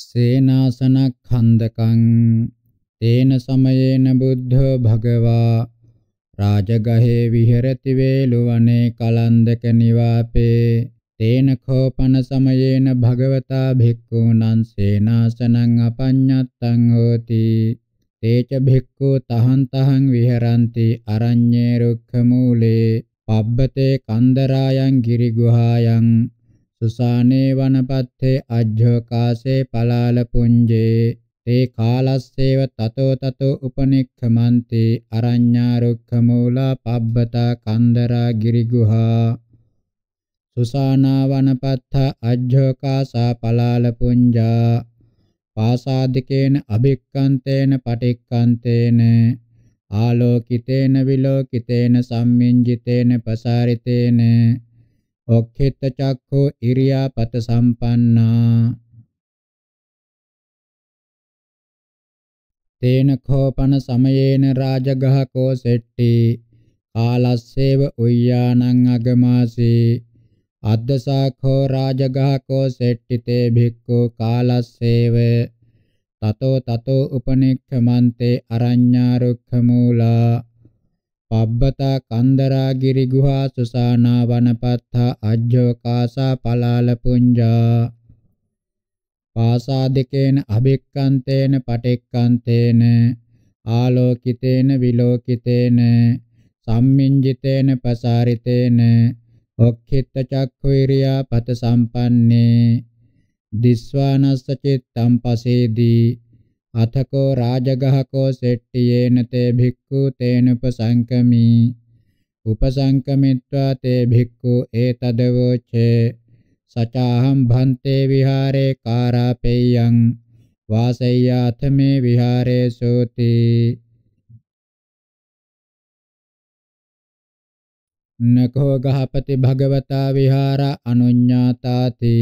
සේනාසනක්ඛන්දකං තේන සමයේන බුද්ධ භගවා රාජගහේ විහෙරති වේලුවනේ කලන්දක නිවාපේ තේන කෝපන සමයේන භගවතා භික්ඛූනං සේනාසනං අපඤ්ඤත්තං හෝති තේච භික්ඛූ තහං තහං විහෙරಂತಿ අරඤ්ඤේ රුක්ඛ මූලේ පබ්බතේ කන්දරායන් ගිරිගුහායන් සුසානේ වනපත්තේ අජ්ජෝකාසේ පලාල පුඤ්ජේ තේ කාලස්සේව තතෝ තතෝ උපනික්ඛමන්ති අරඤ්ඤා රුක්ඛ මූලා පබ්බතා කන්දරා ගිරිගුහා සුසානා වනපත්තා අජ්ජෝකාසා පලාල පුඤ්ජා පාසාදිකේන අභික්ඛන්තේන පටික්ඛන්තේන ආලෝකිතේන විලෝකිතේන සම්මින්ජිතේන පසාරිතේන ඔක්ඛිත චක්ඛෝ ඉරියාපත සම්පන්නා තේන කෝපන සමයේන රාජගහකෝ සෙට්ටි කාලස්සේව උය්‍යානං අගමාසී අද්දසාඛෝ රාජගහකෝ සෙට්ටි තේ භික්ඛු කාලස්සේව තතෝ තතෝ උපනික්ඛමන්තේ අරඤ්ඤා රුක්ඛ මූලා පබ්බතා කන්දරා ගිරි ගුහා සුසානා වනපත්තා අජ්ජෝ කාසා පලාල පුඤ්ජා පාසාදිකේන අබික්කන්තේන පටික්කන්තේන ආලෝකිතේන විලෝකිතේන සම්මින්ජිතේන පසාරිතේන ඔක්ඛිත චක්ඛු ඉරියාපත සම්පන්නේ දිස්වානස්ස චිත්තම් පසේදී අතකෝ රාජගහකෝ සෙට්ටියේන තේ භික්ඛු තේන උපසංකමී උපසංකමිත්වා තේ භික්ඛු ඒතදවෝචේ සචාහම් භන්තේ විහාරේ කාරාපේයං වාසය්‍යාථ මේ විහාරේ සෝති නකෝ ගහපති භගවතා විහාර අනුඤ්ඤාතාති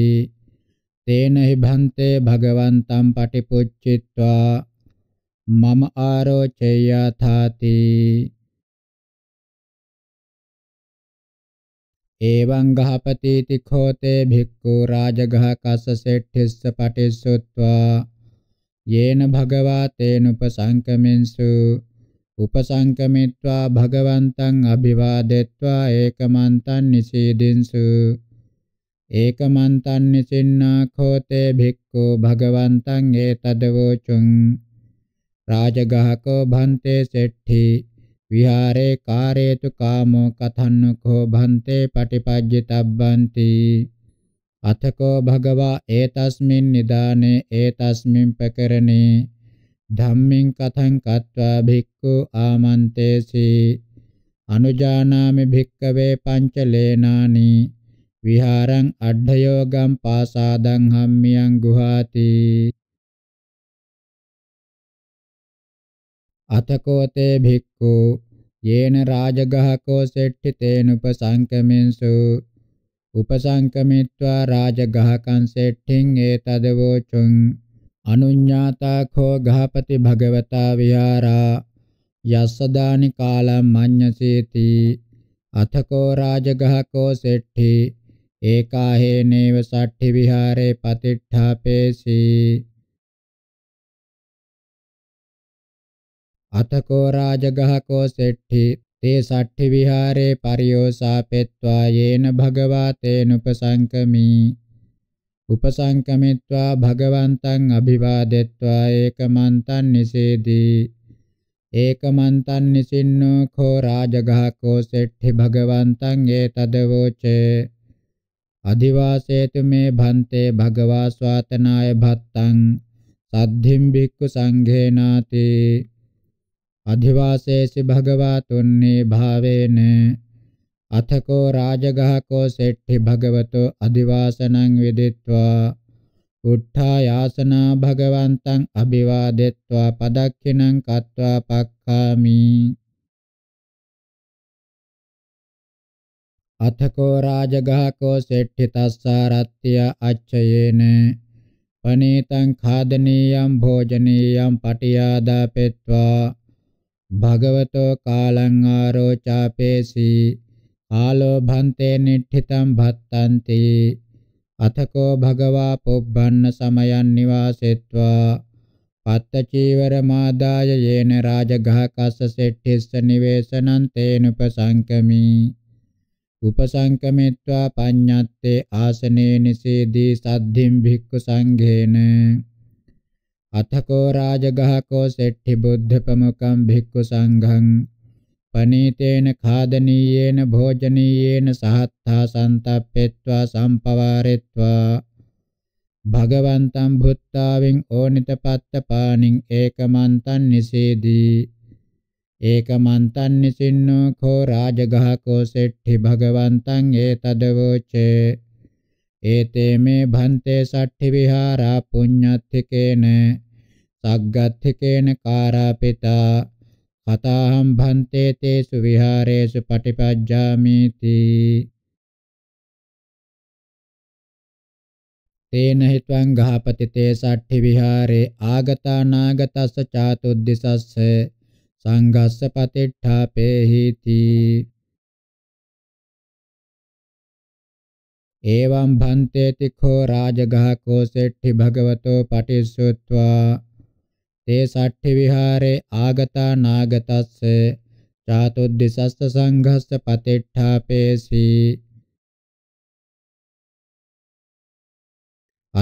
තේන හිභන්තේ භගවන්තම් පටිපුච්චිත්වා මම ආරෝචයා තාති එවං ගහපති තිඛෝතේ භික්ඛු රාජගහ කස්ස සෙට්ඨිස්ස පටිසුත්වා යේන භගවා තේනුපසංකමෙන්සු උපසංකමිත්වා භගවන්තං අභිවාදෙත්වා ඒකමන්තං නිසීදින්සු ඒකමන්තං නිසින්නාඛෝතේ භික්ඛු භගවන්තං ඒතදවෝචුං රාජගහකෝ භන්තේ සෙට්ඨි විහාරේ කාරේතු කාමෝ කතන්නකෝ භන්තේ පටිපජ්ජිතබ්බන්ති අතකෝ භගවා ඒතස්මින් නිදානේ ඒතස්මින් පකරණේ ධම්මින් කතං කତ୍වා භික්ඛු ආමන්තේසි අනුජානාමි භික්කවේ පංච ලේනානි විහාරං අඩ්ඩයෝගම් පාසාදං හම්මියං ගුහාති අතකෝතේ භික්ඛු යේන රාජගහකෝ සෙට්ටි තේනුපසංකමෙන්සු උපසංකමිත්වා රාජගහකං සෙට්ටින් ඒතදවෝචුං අනුඤ්ඤාතාඛෝ ගහපති භගවතා විහාරා යස්සදානි කාලම් මඤ්ඤසීති අතකෝ රාජගහකෝ සෙට්ටි ඒකාහේනේව සට්ඨි විහාරේ පතිට්ඨාපේසී අතකෝ රාජගහකෝ සෙට්ඨි තේ සට්ඨි විහාරේ පරියෝසාපෙත්වා යේන භගවා තේනුපසංකමි උපසංකමිත්වා භගවන්තං අභිවාදෙත්වා ඒකමන්තං නිසේදී ඒකමන්තං නිසින්නෝ කෝ රාජගහකෝ සෙට්ඨි භගවන්තං ඒතදවෝචේ අදිවාසේතු මේ භන්තේ භගවා ස්වාතනාය භත්තං සද්ධිම් භික්ඛු සංඝේනාති අධිවාසේසි භගවා තුන්නේ භාවේන අතකෝ රාජගහකෝ සෙට්ටි භගවතෝ අදිවාසනං විදිත්වා උත්ථායාසනා භගවන්තං අභිවාදෙත්වා පදක්ඛිනං කତ୍වා පක්ඛාමි අතකෝ රාජගහකෝ සෙට්ඨි තස්සාරත්ත්‍ය අච්චයේන පනීතං ඛාදනීයම් භෝජනීයම් පටියාදා පෙත්වා භගවතෝ කාලං ආරෝචාපේසි ආලෝ භන්තේ නිට්ඨිතං භත්තන්ති අතකෝ භගවා පොබ්බන්න සමයන් නිවාසෙත්වා පත්ත චීවර මාදාය යේන රාජගහ කස්ස සෙට්ඨිස්ස නිවේසනං තේනුපසංකමී උපසංකමිත්වා පඤ්ඤත්තේ ආසනේ නිසීදී සද්ධිම් භික්ඛු සංඝේන අතකෝ රාජගහකෝ සෙට්ටි බුද්ධ ප්‍රමුඛං භික්ඛු සංඝං පනීතේන ખાදනීයේන භෝජනීයේන සහත්තා සන්තප්පෙත්වා සම්පවාරෙත්වා භගවන්තං භුත්තාවෙන් ඕනිතපත්ත පාණින් ඒකමන්තං නිසේදී ඒකමන්තන් නිසින්නෝ කෝ රාජගහකෝ සෙට්ටි භගවන්තං ඒතදවෝචේ ඒතේ මේ භන්තේ සට්ඨි විහාරා පුඤ්ඤත්තිකේන සග්ගත්තිකේන කාරාපිතා කතාහම් භන්තේ තේසු විහාරේසු පටිපජ්ජාමීති තේන හිතං ගහපති තේ සට්ඨි විහාරේ ආගතා නාගතස්ස චාතුද්දිසස්ස සංගස්ස පතිට්ඨාපේහිති එවං භන්තේති khෝ රාජගහ කෝ සෙට්ටි භගවතෝ පටිසුත්වා තේ සට්ඨි විහාරේ ආගතා නාගතස්ස චාතුද්දිසස්ස සංඝස්ස පතිට්ඨාපේසි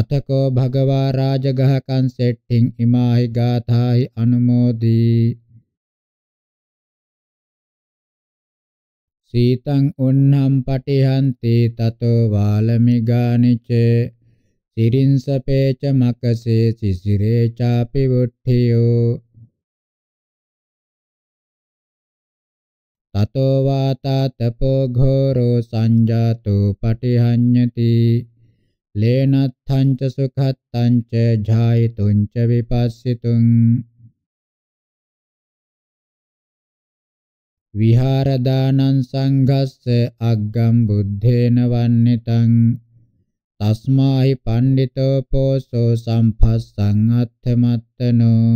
අතකෝ භගවා රාජගහ කං සෙට්ටිං ඉමාහි ගාථාහි අනුමෝදී සීතං උන්හම් පටිහන්ති තතෝ වාලමිගානිච සිරින්සපේච මකසේ සිසිරේ චාපි වුට්ඨියෝ තතෝ වාතා තපෝ ඝෝරෝ සංජාතෝ පටිහඤ්ඤති ලේනත්ථං ච සුඛත්තං ච ඡායිතුං ච විපස්සිතුං විහාරදානං සංඝස්ස අග්ගම් බුද්ධේන වන්නිතං තස්මාහි පණ්ඩිතෝ පෝසෝ සම්පස්සං අත්ථමත්තනෝ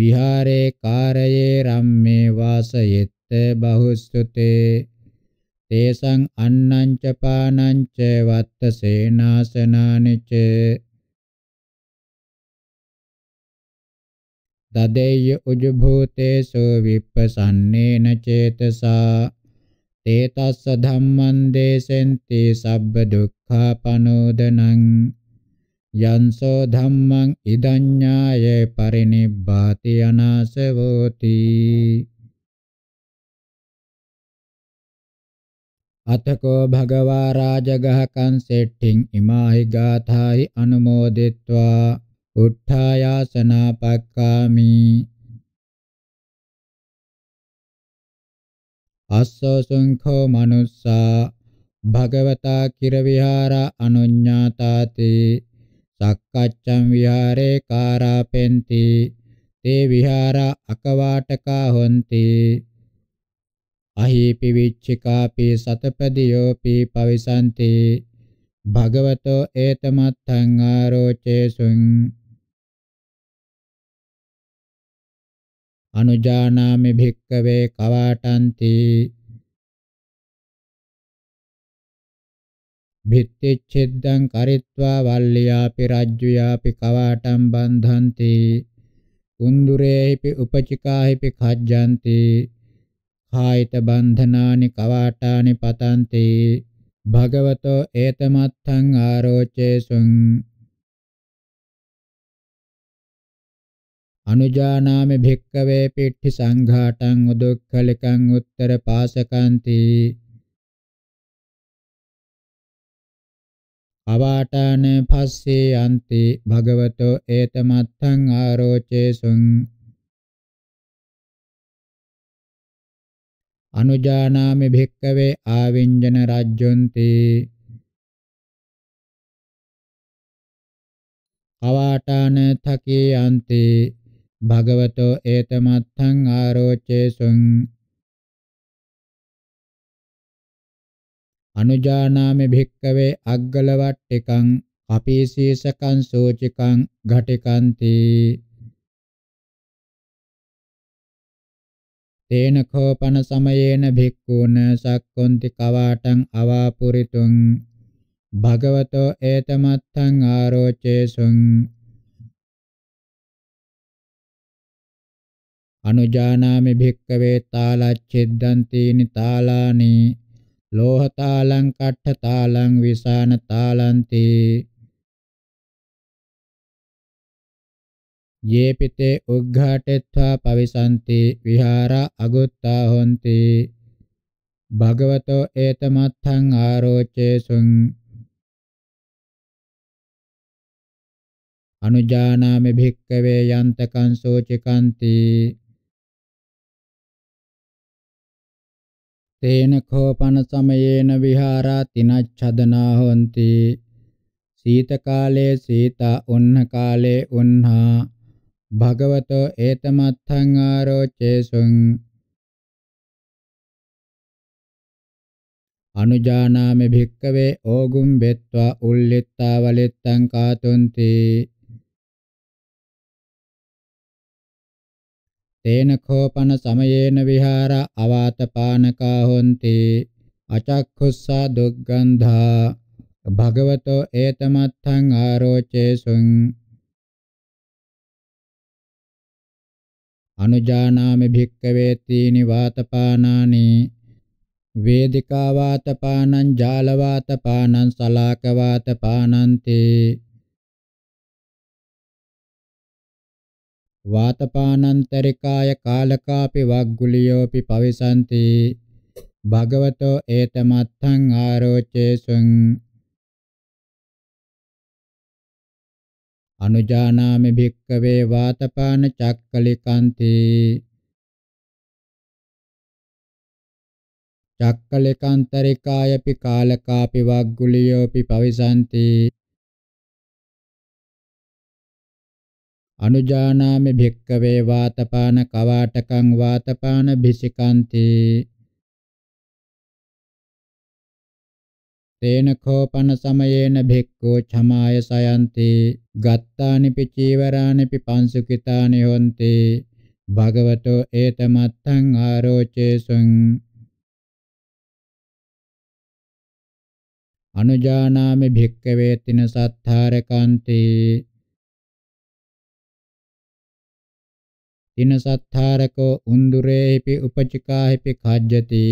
විහාරේ කාරයේ රම්මේ වාසයෙත් බහුස්තුතේ තේසං අන්නං ච පානං ච වත්ත සේනාසනානිච තදේය උජභූතේසු විප්පසන්නේන චේතසා තේ තස්ස ධම්මං දේසෙන්ති සබ්බ දුක්ඛාපනෝදනං යන්සෝ ධම්මං ඉදඤ්ඤාය පරිනිබ්බාති අනාසවෝති අතකෝ භගවා රාජගහකං සෙට්ඨින් ඉමාහි ගාථායි අනුමෝදිත්වා උත්ථායාසනාපක්ඛාමි අස්සෝ සුංඛෝ මනුස්සා භගවතා කිර විහාර අනුඤ්ඤාතාති සක්කච්ඡම් විහාරේ කාරාපෙන්ති තේ විහාර අකවාටකා හොಂತಿ අහීපි විච්චිකාපි සතපදියෝපි පවිසන්ති භගවතෝ ඒතමත්තං ආරෝචේසුං අනුජානාමි භික්කවේ කවාටන්ති භිත්තේච්ඡෙද්දං කරිත්වා වල්ලියාපි රජ්ජුයාපි කවාටම් බන්ධන්ති කුන්දුරේහිපි උපචිකාහිපි khajjanti කායිත බන්ධනානි කවාටානි පතන්ති භගවතෝ ඒතමත්තං ආරෝචේසුං අනුජානාමි භික්කවේ පිට්ඨි සංඝාටං උදුක්ඛලිකං උත්තර පාසකන්ති අවාටාන පස්සේ යන්ති භගවතෝ ඒතමත්තං ආරෝචේසුං අනුජානාමි භික්කවේ ආවිඤ්ජන රජ්ජොන්ති අවාටාන තකේ යන්ති භගවතෝ ඒතමත්තං ආරෝචේසුං අනුජානාමි භික්කවේ අග්ගලවට්ටිකං අපීසීසකං සෝචිකං ඝටිකන්ති තේන කෝපන සමයේන භික්ඛූන සක්කොන්ති කවාටං අවාපුරිතුං භගවතෝ ඒතමත්තං ආරෝචේසුං අනුජානාමි භික්කවේ තාලච්ඡෙද්දන්තීනි තාලානි ලෝහතාලං කට්ඨතාලං විසාන තාලන්ති යේපිතේ උග්ඝාටෙත්වා පවිසන්ති විහාරා අගුත්තා හොಂತಿ භගවතෝ ඒතමත්ථං ආරෝචේසුං අනුජානාමි භික්කවේ යන්තකං සෝචිකන්ති තේන කෝපන සමයේන විහාරාතිනච්ඡදනා හොಂತಿ සීත කාලේ සීතා උන්න කාලේ උන්හා භගවතෝ ඒතමත්ථං ආරෝචේසුං අනුජානාමි භික්කවේ ඕගුම් බෙත්වා උල්ලිත්තා වලිත්තං කාතුන්ති තේන කෝපන සමයේන විහාර අවාතපානකා හොಂತಿ අචක්ඛුස්සා දුග්ගන්ධා භගවතෝ ඒතමත්ථං ආරෝචේසුං අනුජානාමි භික්කවේ තීනි වාතපානානි වේදිකා වාතපානං ජාල වාතපානං සලාක වාතපානන්තේ වාතපානන්තරිකාය කාලකාපි වග්ගුලියෝපි පවිසanti භගවතෝ ඒතමත්තං ආරෝචේසුං අනුජානාමි භික්කවේ වාතපාන චක්කලිකාන්ති චක්කලිකාන්තරිකායපි කාලකාපි වග්ගුලියෝපි පවිසanti අනුජානාමි භික්කවේ වාතපාන කවාටකං වාතපාන භිසිකාන්ති තේන කෝපන සමයේන භික්ඛෝ ඡමාය සයන්ති ගත්තානිපි චීවරානිපි පංසුකිතානි හොන්ති භගවතෝ ඒතමත්තං ආරෝචේසං අනුජානාමි භික්කවේ තින සත්තාරකාන්තේ තිනසත්තාරකෝ උන්දුරේපි උපචිකාහිපි khajjati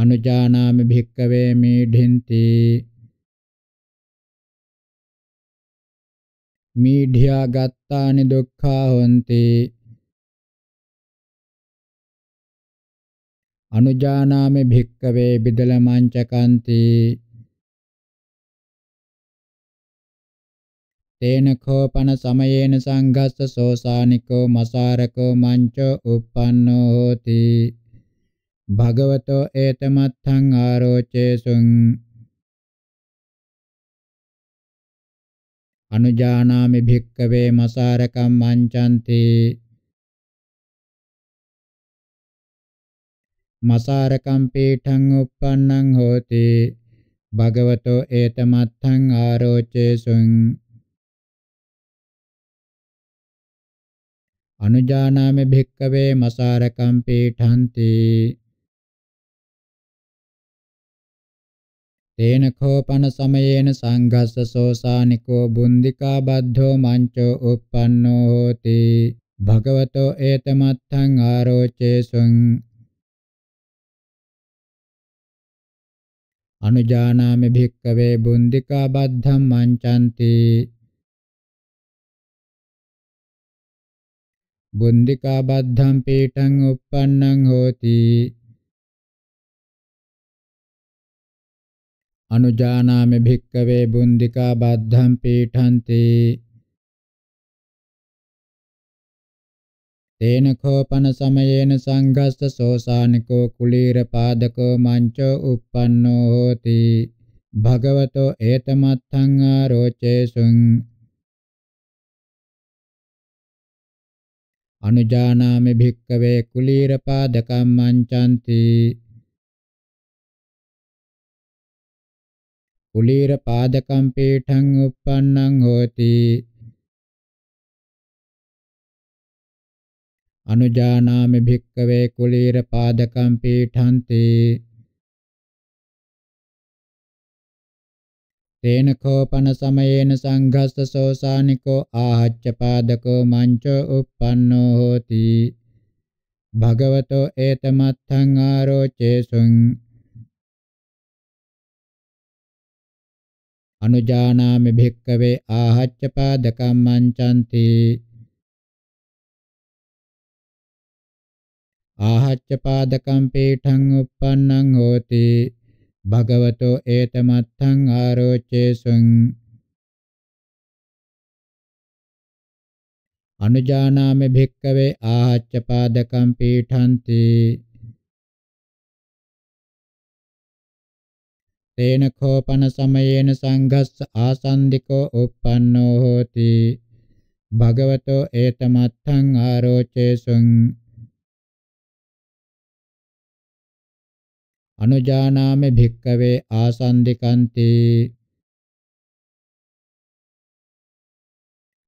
අනුජානාමි භික්කවේ මීඩින්ති මීඩියා ගත්තානි දුක්ඛා හොಂತಿ අනුජානාමි භික්කවේ බිදල මංචකන්ති තේන කෝපන සමයේන සංඝස්ස සෝසානිකෝ මසාරකෝ මංචෝ uppannෝ හෝති භගවතෝ ඒතමත්ථං ආරෝචේසුං අනුජානාමි භික්කවේ මසාරකම් මංචන්ති මසාරකම් පීඨං uppannං හෝති භගවතෝ ඒතමත්ථං ආරෝචේසුං අනුජානාමි භික්කවේ මසාරකම් පීඨන්ති තේන කෝපන සමයේන සංඝස්ස සෝසානිකෝ බුන්దికා බද්ධෝ මංචෝ uppannෝ හෝති භගවතෝ ඒතමත්තං ආරෝචේසුං අනුජානාමි භික්කවේ බුන්దికා බද්ධම් මංචන්ති බුන්దికා බද්ධම් පීඨං uppannං හෝති අනුජානාමි භික්කවේ බුන්దికා බද්ධම් පීඨන්ති තේන කෝපන සමයේන සංඝස්ස සෝසානිකෝ කුලීර පාදකෝ මංචෝ uppannෝ හෝති භගවතෝ ඒතමත්තං ආරෝචේසුං අනුජානාමි භික්කවේ කුලීරපාදකම්මං චන්ති කුලීරපාදකම් පීඨං uppannං හෝති අනුජානාමි භික්කවේ කුලීරපාදකම් පීඨන්ති තේන කෝපන සමයේන සංඝස්ස සෝසානිකෝ ආහච්ච පාදකෝ මංච uppannෝ හෝති භගවතෝ ඒතමත්ථං ආරෝචේසුං අනුජානාමි භික්කවේ ආහච්ච පාදකම් මංචන්ති ආහච්ච පාදකම් පීඨං uppannං හෝති භගවතෝ ඒතමත්තං ආරෝචේසුං අනුජානාමේ භික්කවේ ආහච්ච පාදකම් පීඨන්ති තේන කෝපන සමයේන සංඝස්ස ආසන්දිකෝ uppannෝ හෝති භගවතෝ ඒතමත්තං ආරෝචේසුං අනුජානාමෙ භික්කවේ ආසන්දිකන්තේ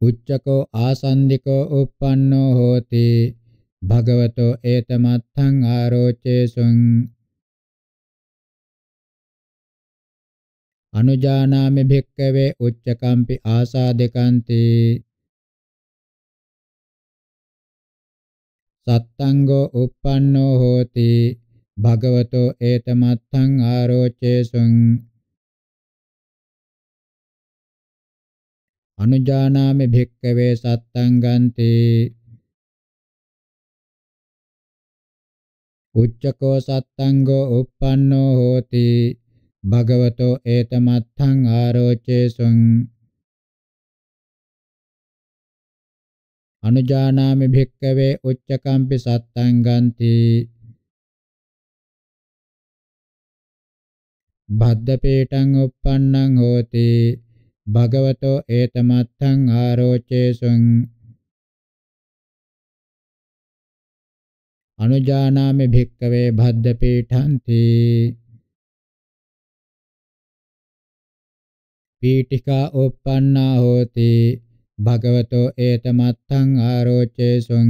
උච්චකෝ ආසන්දිකෝ uppannෝ හෝති භගවතෝ ඒතමත්තං ආරෝචේසුං අනුජානාමි භික්කවේ උච්චකම්පි ආසාදකන්තේ සත්තංගෝ uppannෝ හෝති භගවතෝ ඒතමත්තං ආරෝචේසුං අනුජානාමි භික්කවේ සත්තං ගන්ති උච්චකෝ සත්තංගෝ uppannෝ හෝති භගවතෝ ඒතමත්තං ආරෝචේසුං අනුජානාමි භික්කවේ උච්චකම්පි සත්තං ගන්ති භද්දපේටං uppannං හෝති භගවතෝ ඒතමත්තං ආරෝචේසුං අනුජානාමි භික්කවේ භද්දපේඨන්ති පීඨිකා uppannā hoti භගවතෝ ඒතමත්තං ආරෝචේසුං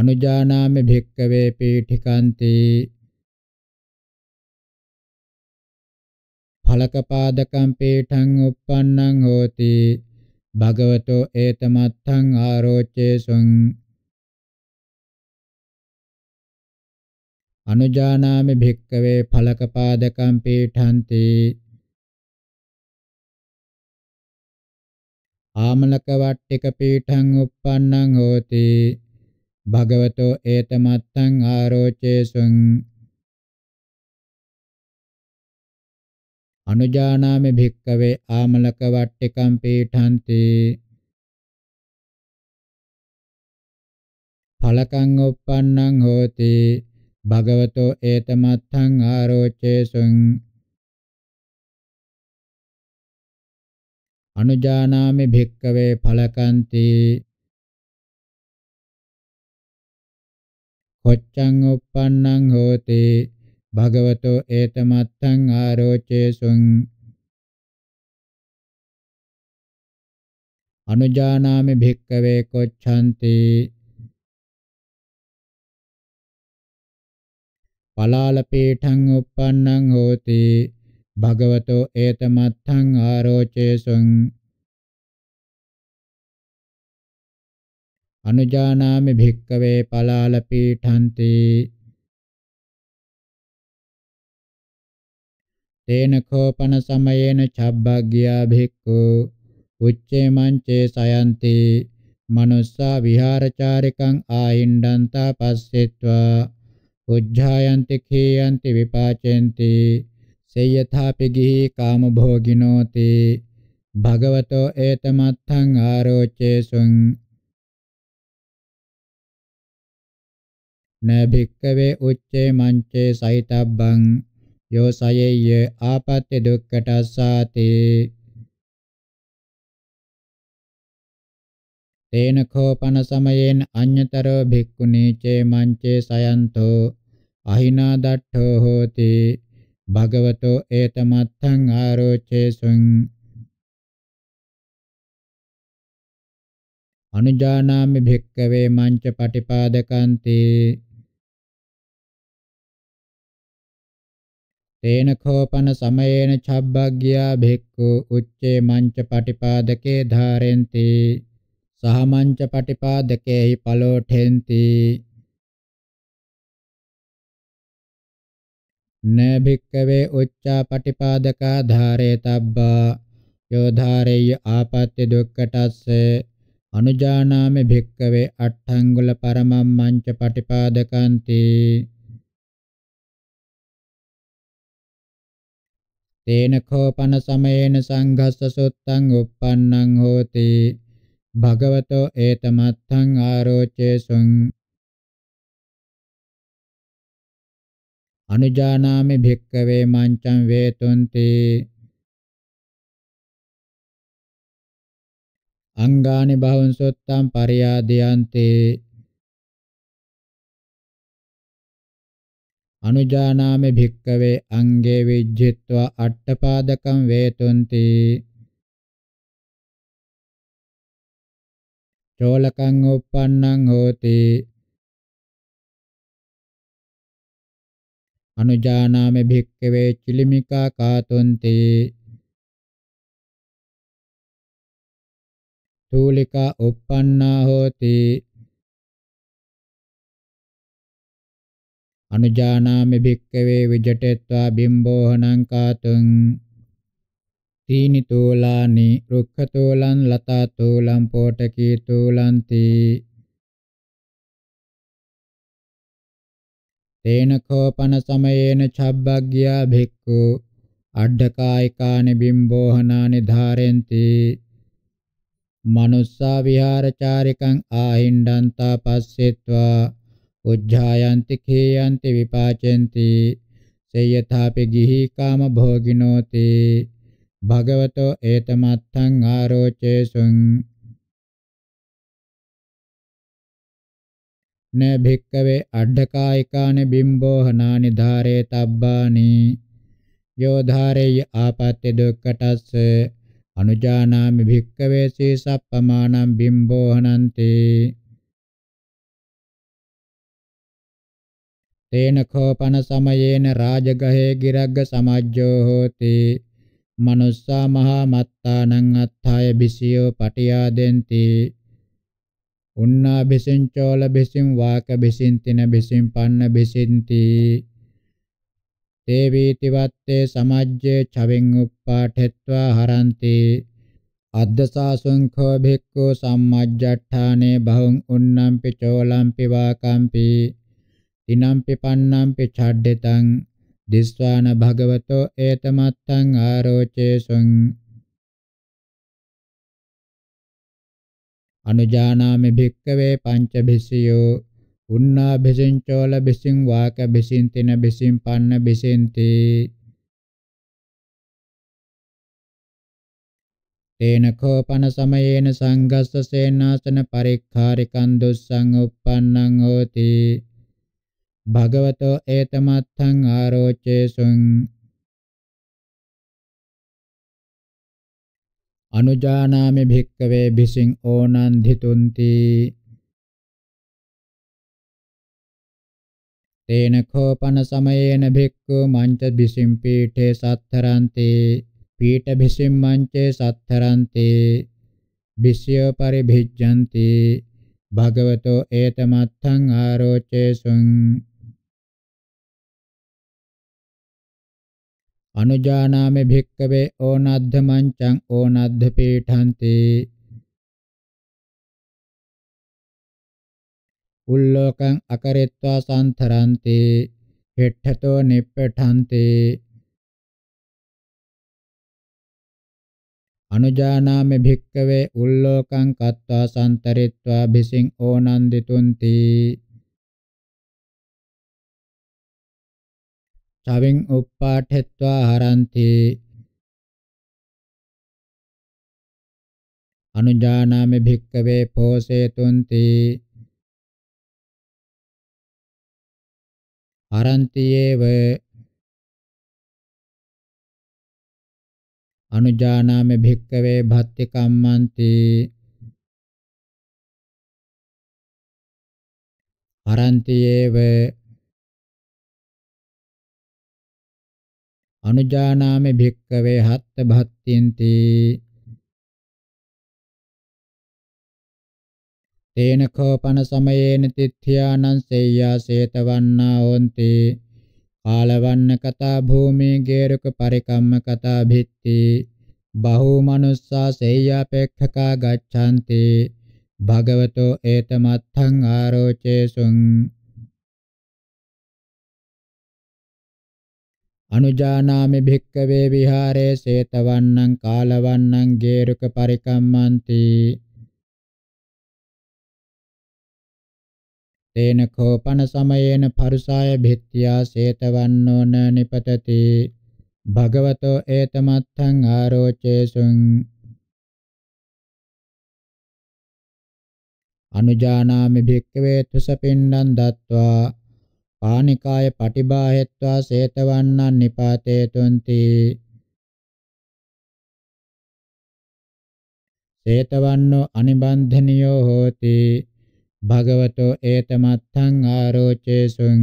අනුජානාමි භික්කවේ පීඨිකාන්තේ ඵලකපාදකම් පීඨං uppannං හෝති භගවතෝ ඒතමත්තං ආරෝචේසුං අනුජානාමි භික්කවේ ඵලකපාදකම් පීඨන්ති ආමලක වට්ටික පීඨං uppannං හෝති භගවතෝ ඒතමත්තං ආරෝචේසුං අනුජානාමි භික්කවේ ආමලක වට්ටිකම් පීඨන්ති ඵලකං uppannං හෝති භගවතෝ ඒතමත්තං ආරෝචේසුං අනුජානාමි භික්කවේ ඵලකන්ති හොච්ඡං uppannං හෝති භගවතෝ ඒතමත්තං ආරෝචේසුං අනුජානාමි භික්කවේ කොච්ඡන්ති පලාල පීඨං uppannං හෝති භගවතෝ ඒතමත්තං ආරෝචේසුං අනුජානාමි භික්කවේ පලාල පීඨන්ති තේන කෝපන සමයේන චබ්බග්ගියා භික්ඛු උච්චේ මංචේ සයන්ති මනුස්සා විහාරචාරිකං ආහින්දන්තා පස්සෙත්වා උජ්ජායන්ති කීයන්ති විපාචෙන්ති සේයථාපි ගිහි කාමභෝගිනෝති භගවතෝ ඒතමත්තං ආරෝචේසුං න භික්කවේ උච්චේ මංචේ සහිතබ්බං යෝ සයෙය්‍ය ආපත්‍ය දුක්ඛටස්සාති තේන කෝපන සමයෙන් අඤ්‍යතරෝ භික්ඛුනී චේ මංචේ සයන්තෝ අහිනා දට්ඨෝ හෝති භගවතෝ ඒතමත්තං ආරෝචේසුං අනුජානාමි භික්කවේ මංච පටිපාදකන්තේ තේන කෝපන සමයේන චබ්බග්ගියා භික්ඛු උච්චේ මංච පටිපාදකේ ධාරෙන්ති සහ මංච පටිපාදකේහි පලෝඨෙන්ති නභික්කවේ උච්චා පටිපාදකා ධාරේතබ්බා යෝ ධාරේය ආපත්‍ය දුක්කටස්ස අනුජානාමේ භික්කවේ අට්ඨංගුල පරමම් මංච පටිපාදකන්ති තේන කෝපන සමයේන සංඝස්ස සුත්තං uppannං හෝති භගවතෝ ඒතමත්තං ආරෝචේසුං අනුජානාමි භික්කවේ මංචං වේතුන්ති අංගානි බහුන් සුත්තං පරියාදයන්තේ අනුජානාමි භික්කවේ අංගේ විජ්ජිත්වා අට්ඨපාදකම් වේතුන්ති චෝලකං උප්පන්නං හෝති අනුජානාමි භික්කවේ චිලිමිකා කාතුන්ති තූලිකා උප්පන්නා හෝති අනුජානාමි භික්කවේ විජටෙත්වා බිම්බෝහනං කාතුං තීනි තූලානි රුක්ඛ තූලං ලතා තූලං පෝටකී තූලන්ති තේන කෝපන සමයේන චබ්බග්ගියා භික්ඛු අඩ්ඩකායිකානි බිම්බෝහනානි ධාරෙන්ති මනුස්සා විහාරචාරිකං ආහින්දන්තා පස්සෙත්වා උජ්ජායන්ති කේයන්ති විපාචෙන්ති සේයථාපි ගිහි කාම භෝගිනෝති භගවතෝ ඒතමත්තං ආරෝචේසුං න භික්කවේ අඩ්ඩකායිකාන බිම්බෝ හනානි ධාරේ තබ්බානි යෝ ධාරේය ආපත්‍ය දුක්කටස්ස අනුජානාමි භික්කවේ සී සප්පමානං බිම්බෝ හනන්තේ තේන කෝපන සමයේන රාජගහේ ගිරග්ග සමජ්ජෝ හෝති මනුස්සා මහා මත්තානං අත්ථය බිසියෝ පටියාදෙන්ති උන්නා බිසින් චෝල බිසින් වාක බිසින් තින බිසින් පන්න බිසින්ති තේ වීතිවත්තේ සමජ්ජේ චවෙන් උප්පාඨෙත්වා හරන්ති අද්දසාසුං කෝ භික්ඛු සම්මජ්ජට්ඨානේ බහුං උන්නම්පි චෝලම්පි වාකම්පි තිනම්පි පන්නම්පි ඡඩ්ඩිතං දිස්වාන භගවතෝ ඒතමත්තං ආරෝචේසුං අනුජානාමි භික්කවේ පංච භිසියෝ උන්නා භිසින් චෝල භිසින් වාක භිසින් තින භිසින් පන්න භිසින්ති තේන කෝපන සමයේන සංගස්ස සේනාසන පරික්ඛාරිකං දුස්සං uppannං හෝති භගවතෝ ඒතමත්තං ආරෝචේසුං අනුජානාමි භික්කවේ භිසින් ඕනන්ධිතුන්ති තේන කෝපන සමයේන භික්ඛු මංච බිසිම් පීඨේ සත්තරන්ති පීඨ බිසිම් මංචේ සත්තරන්ති බිසිය පරිභිජ්ජಂತಿ භගවතෝ ඒතමත්තං ආරෝචේසුං අනුජානාමි භික්කවේ ඕනද්ධ මංචං ඕනද්ධ පීඨන්ති උල්ලෝකං අකරිත්වා සම්තරන්ති පෙට්ඨතෝ නිප්පඨන්ති අනුජානාමි භික්කවේ උල්ලෝකං කତ୍වා සම්තරිත්වා භිසින් ඕනන්දිතුන්ති චවින් උප්පාඨෙත්වා හරಂತಿ අනුජානාමි භික්කවේ පෝසේතුන්ති අරන්තියේව අනුජානාමි භික්කවේ භත්ති කම්මන්ති අරන්තියේව අනුජානාමි භික්කවේ හත්ත භත්තින්ති තේන කෝපන සමයේන තිත්‍යානං සේයා සේතවන්නා හොಂತಿ කාලවන්න කතා භූමේ ගේරුක පරිකම්ම කතා භිත්ති බහූ මනුස්සා සේයා පෙක්ඛකා ගච්ඡanti භගවතෝ ඒතමත්ථං ආරෝචේසුං අනුජානාමි භික්කවේ විහාරේ සේතවන්නං කාලවන්නං ගේරුක පරිකම්මන්ති තේන කෝපන සමයේන පරුසාය භිත්‍යා සේතවන්නෝන නිපතති භගවතෝ ඒතමත්තං ආරෝචේසුං අනුජානාමි භික්කවේ තුසපින්නම් දත්වා පානිකාය පටිභාහෙත්වා සේතවන්නන් නිපාතේතුන්ති සේතවන්නෝ අනිබන්ධනියෝ හෝති භගවතෝ ඒතමත්තං ආරෝචේසුං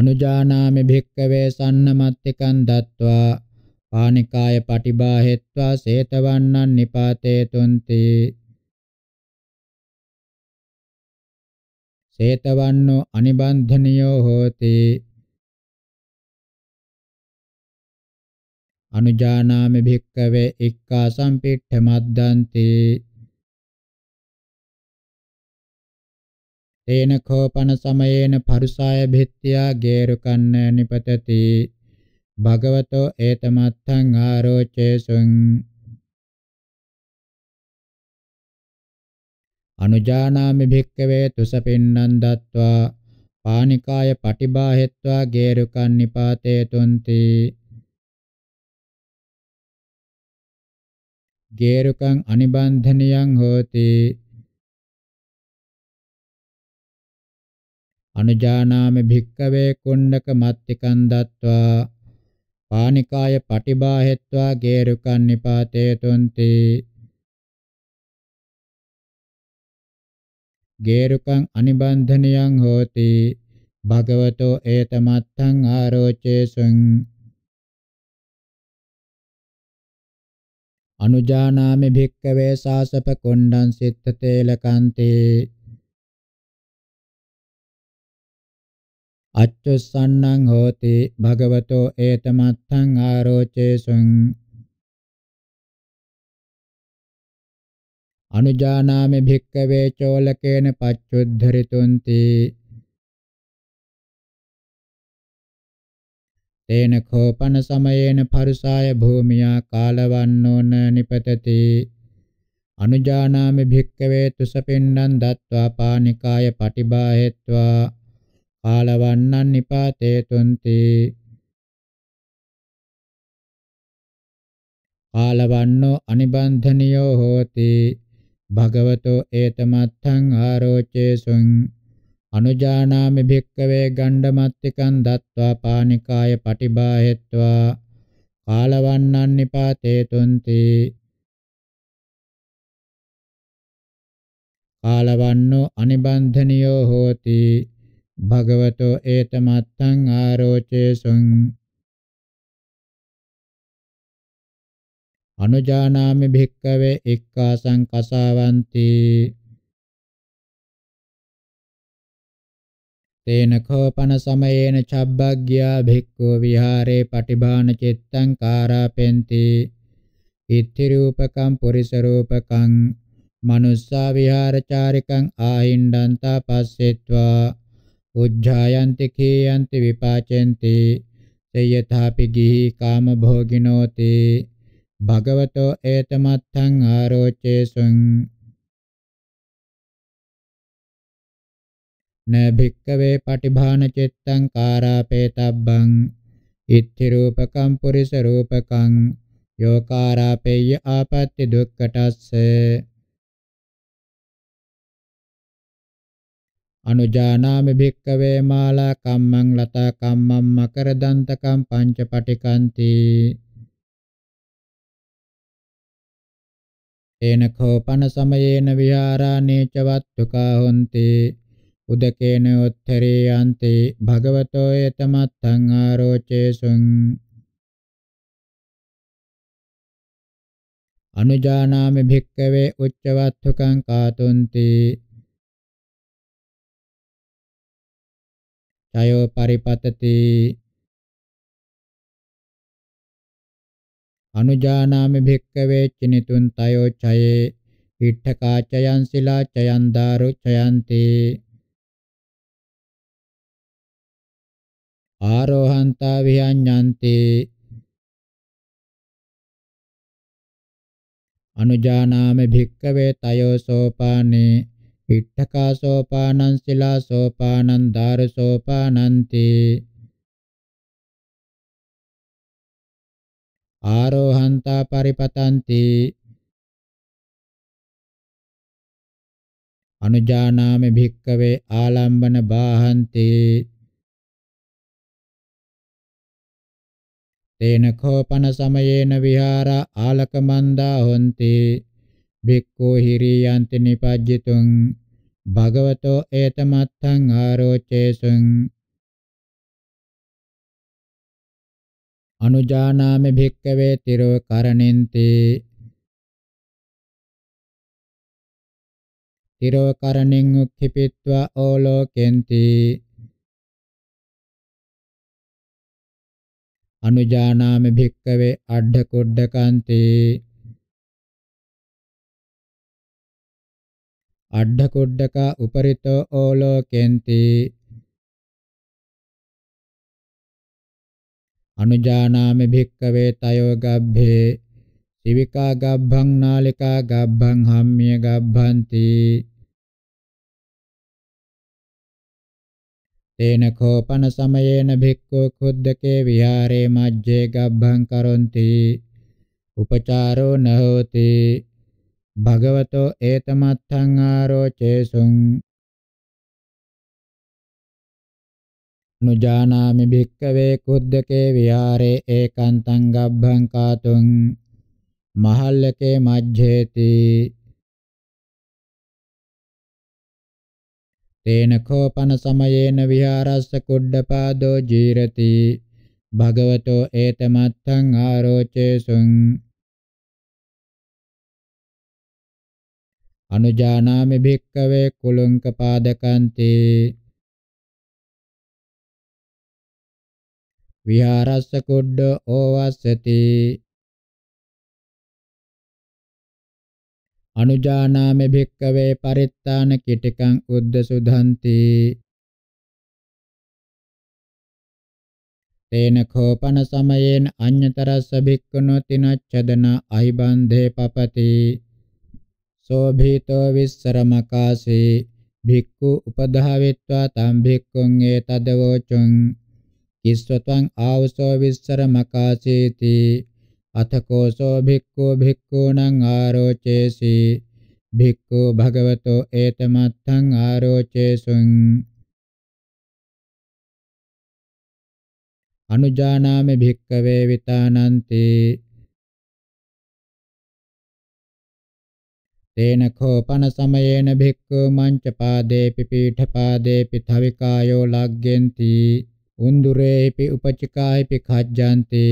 අනුජානාමි භික්කවේ සන්නමත්තිකං දත්වා පානිකාය පටිභාහෙත්වා සේතවන්නන් නිපාතේතුන්ති සේතවන්නෝ අනිබන්ධනියෝ හෝති අනුජානාමි භික්කවේ ඉක්කා සම්පිට්ඨ මද්දන්ති තේන කෝපන සමයේන පරුසාය භිත්‍යා ගේරුකන්න නිපතති භගවතෝ ඒතමත්තං ආරෝචේසුං අනුජානාමි භික්කවේ තුසපින්නන් දත්වා පානිකාය පටිබාහෙත්වා ගේරුකන් නිපාතේ තුන්ති ගේරුකං අනිබන්ධනියං හෝති අනුජානාමි භික්කවේ කුණ්ඩක මත්තිකන් දත්වා පානිකාය පටිබාහෙත්වා ගේරුකන් නිපාතේ තුන්ති ගේරුකං අනිබන්ධනියං හෝති භගවතෝ ඒතමත්තං ආරෝචේසං අනුජානාමි භික්කවේ සාසප කොණ්ඩං සිත්ත තේලකන්තේ අච්චුස්සන්නං හෝති භගවතෝ ඒතමත්තං ආරෝචේසුං අනුජානාමි භික්කවේ චෝලකේන පච්චුද්ධරිතුන්ති තේන කෝපන සමයේන පරුසාය භූමියා කාලවන්නෝන නිපතති අනුජානාමි භික්කවේ තුසපින්නම් දත්වා පානිකාය පටිබාහෙත්වා කාලවන්නන් නිපාතේතුන්ති කාලවන්නෝ අනිබන්ධනියෝ හෝති භගවතෝ ඒතමත්තං ආරෝචේසුං අනුජානාමි භික්කවේ ගණ්ඩමත්තිකං දත්වා පානිකාය පටිභාහෙත්වා කාලවන්නන් නිපාතේ තුන්ති කාලවන්නෝ අනිබන්ධනියෝ හෝති භගවතෝ ඒතමත්තං ආරෝචේසුං අනුජානාමි භික්කවේ එක්කාසං කසාවන්ති තේන කෝපන සමයේන චබ්බග්ග්‍යා භික්ඛු විහාරේ පටිභාන චිත්තං කාරාපෙන්ති ඉත්‍ති රූපකම් පුරිස රූපකම් මනුස්සා විහාරචාරිකං ආහින්දන්තා පස්සෙත්වා උජ්ජායන්ති කීයන්ති විපාචෙන්ති තේයථාපි ගිහි කාම භෝගිනෝති භගවතෝ ඒතමත්තං ආරෝචේසුං න භික්කවේ පටිභාන චිත්තං කාරාපේතබ්බං ඉත්ති රූපකම් පුරිස රූපකං යෝකාරාපේය ආපත්‍ති දුක්කටස්ස අනුජානාමි භික්කවේ මාලා කම්මං ලතා කම්මං මකර දන්තකම් පංච පටිකන්ති තේන කෝපන සමයේන විහාරානේ ච වත්තුකා හොಂತಿ උදකේන උත්තරේ අන්ති භගවතෝ යතමත්තං ආරෝචේසුං අනුජානාමි භික්කවේ උච්චවත්තුකං කාතුන්ති චයෝ පරිපතති අනුජානාමි භික්කවේ චිනිතුන් තයෝ ඡයේ පිට්ඨකා චයන් සිලා චයන් දාරු චයන්ති ආරෝහන්තා විඤ්ඤන්ති අනුජානාමි භික්කවේ තයෝ සෝපානේ පිට්ඨකා සෝපානං සිලා සෝපානං දාරු සෝපානන්ති ආරෝහන්තා පරිපතන්ති අනුජානාමි භික්කවේ ආලම්බන බාහන්ති තේන කෝපන සමයේන විහාරා ආලකමන්දා හොಂತಿ භික්ඛෝ හිරියන්ති නිපජ්ජිතුං භගවතෝ ඒතමත්තං ආරෝචේසුං අනුජානාමි භික්කවේ තිරෝ කරණෙන්ති තිරෝ කරණෙන් උක්ඛිපිත්වා ඕලෝකෙන්ති අනුජානාමි භික්කවේ අඩ කුඩ්ඩකාන්ති අඩ කුඩ්ඩක උපරිතෝ ඕලෝකෙන්ති අනුජානාමි භික්කවේ තයෝ ගබ්බේ සිවිකා ගබ්බං නාලිකා ගබ්බං හම්මිය ගබ්බන්ති තේන කෝපන සමයේන භික්ඛු කුද්දකේ විහාරේ මජ්ජේ ගබ්බං කරොන්ති උපචාරෝ නහෝති භගවතෝ ඒතමත්තං ආරෝචේසුං නුජානාමි භික්කවේ කුද්දකේ විහාරේ ඒකාන්තං ගබ්බං කාතුං මහල්ලකේ මජ්ජේති තේන කෝපන සමයේන විහාරස්ස කුඩ්ඩපාදෝ ජීරති භගවතෝ ඒතමත්තං ආරෝචේසුං අනුජානාමි භික්කවේ කුලංක පාදකන්තේ විහාරස්ස කුඩ්ඩ ඕවස්සති අනුජානාමෙ භික්කවේ පරිත්තාන කිටිකං උද්ද සුධන්ති තේන කෝපන සමයෙන් අඤ්‍යතරස්ස භික්ඛුනෝ තිනච්ඡදන අහිබන්ධේ පපති සෝභීතෝ විස්සරමකාසේ භික්ඛු උපදහවෙත්වා තම් භික්ඛුන් ඒතදවෝචං ඉස්වතං ආවසෝ විස්සර මකාසීති අතකෝසෝ භික්ඛු භික්ඛුණං ආරෝචේසි භික්ඛු භගවතෝ ඒතමත්තං ආරෝචේසුං අනුජානාමි භික්කවේ විතානන්ති තේන කෝපන සමයේන භික්ඛු මංච පාදේපි පීඨ පාදේපි තවිකායෝ ලග්ගෙන්ති උන්දුරේපි උපචිකායපි khajjanti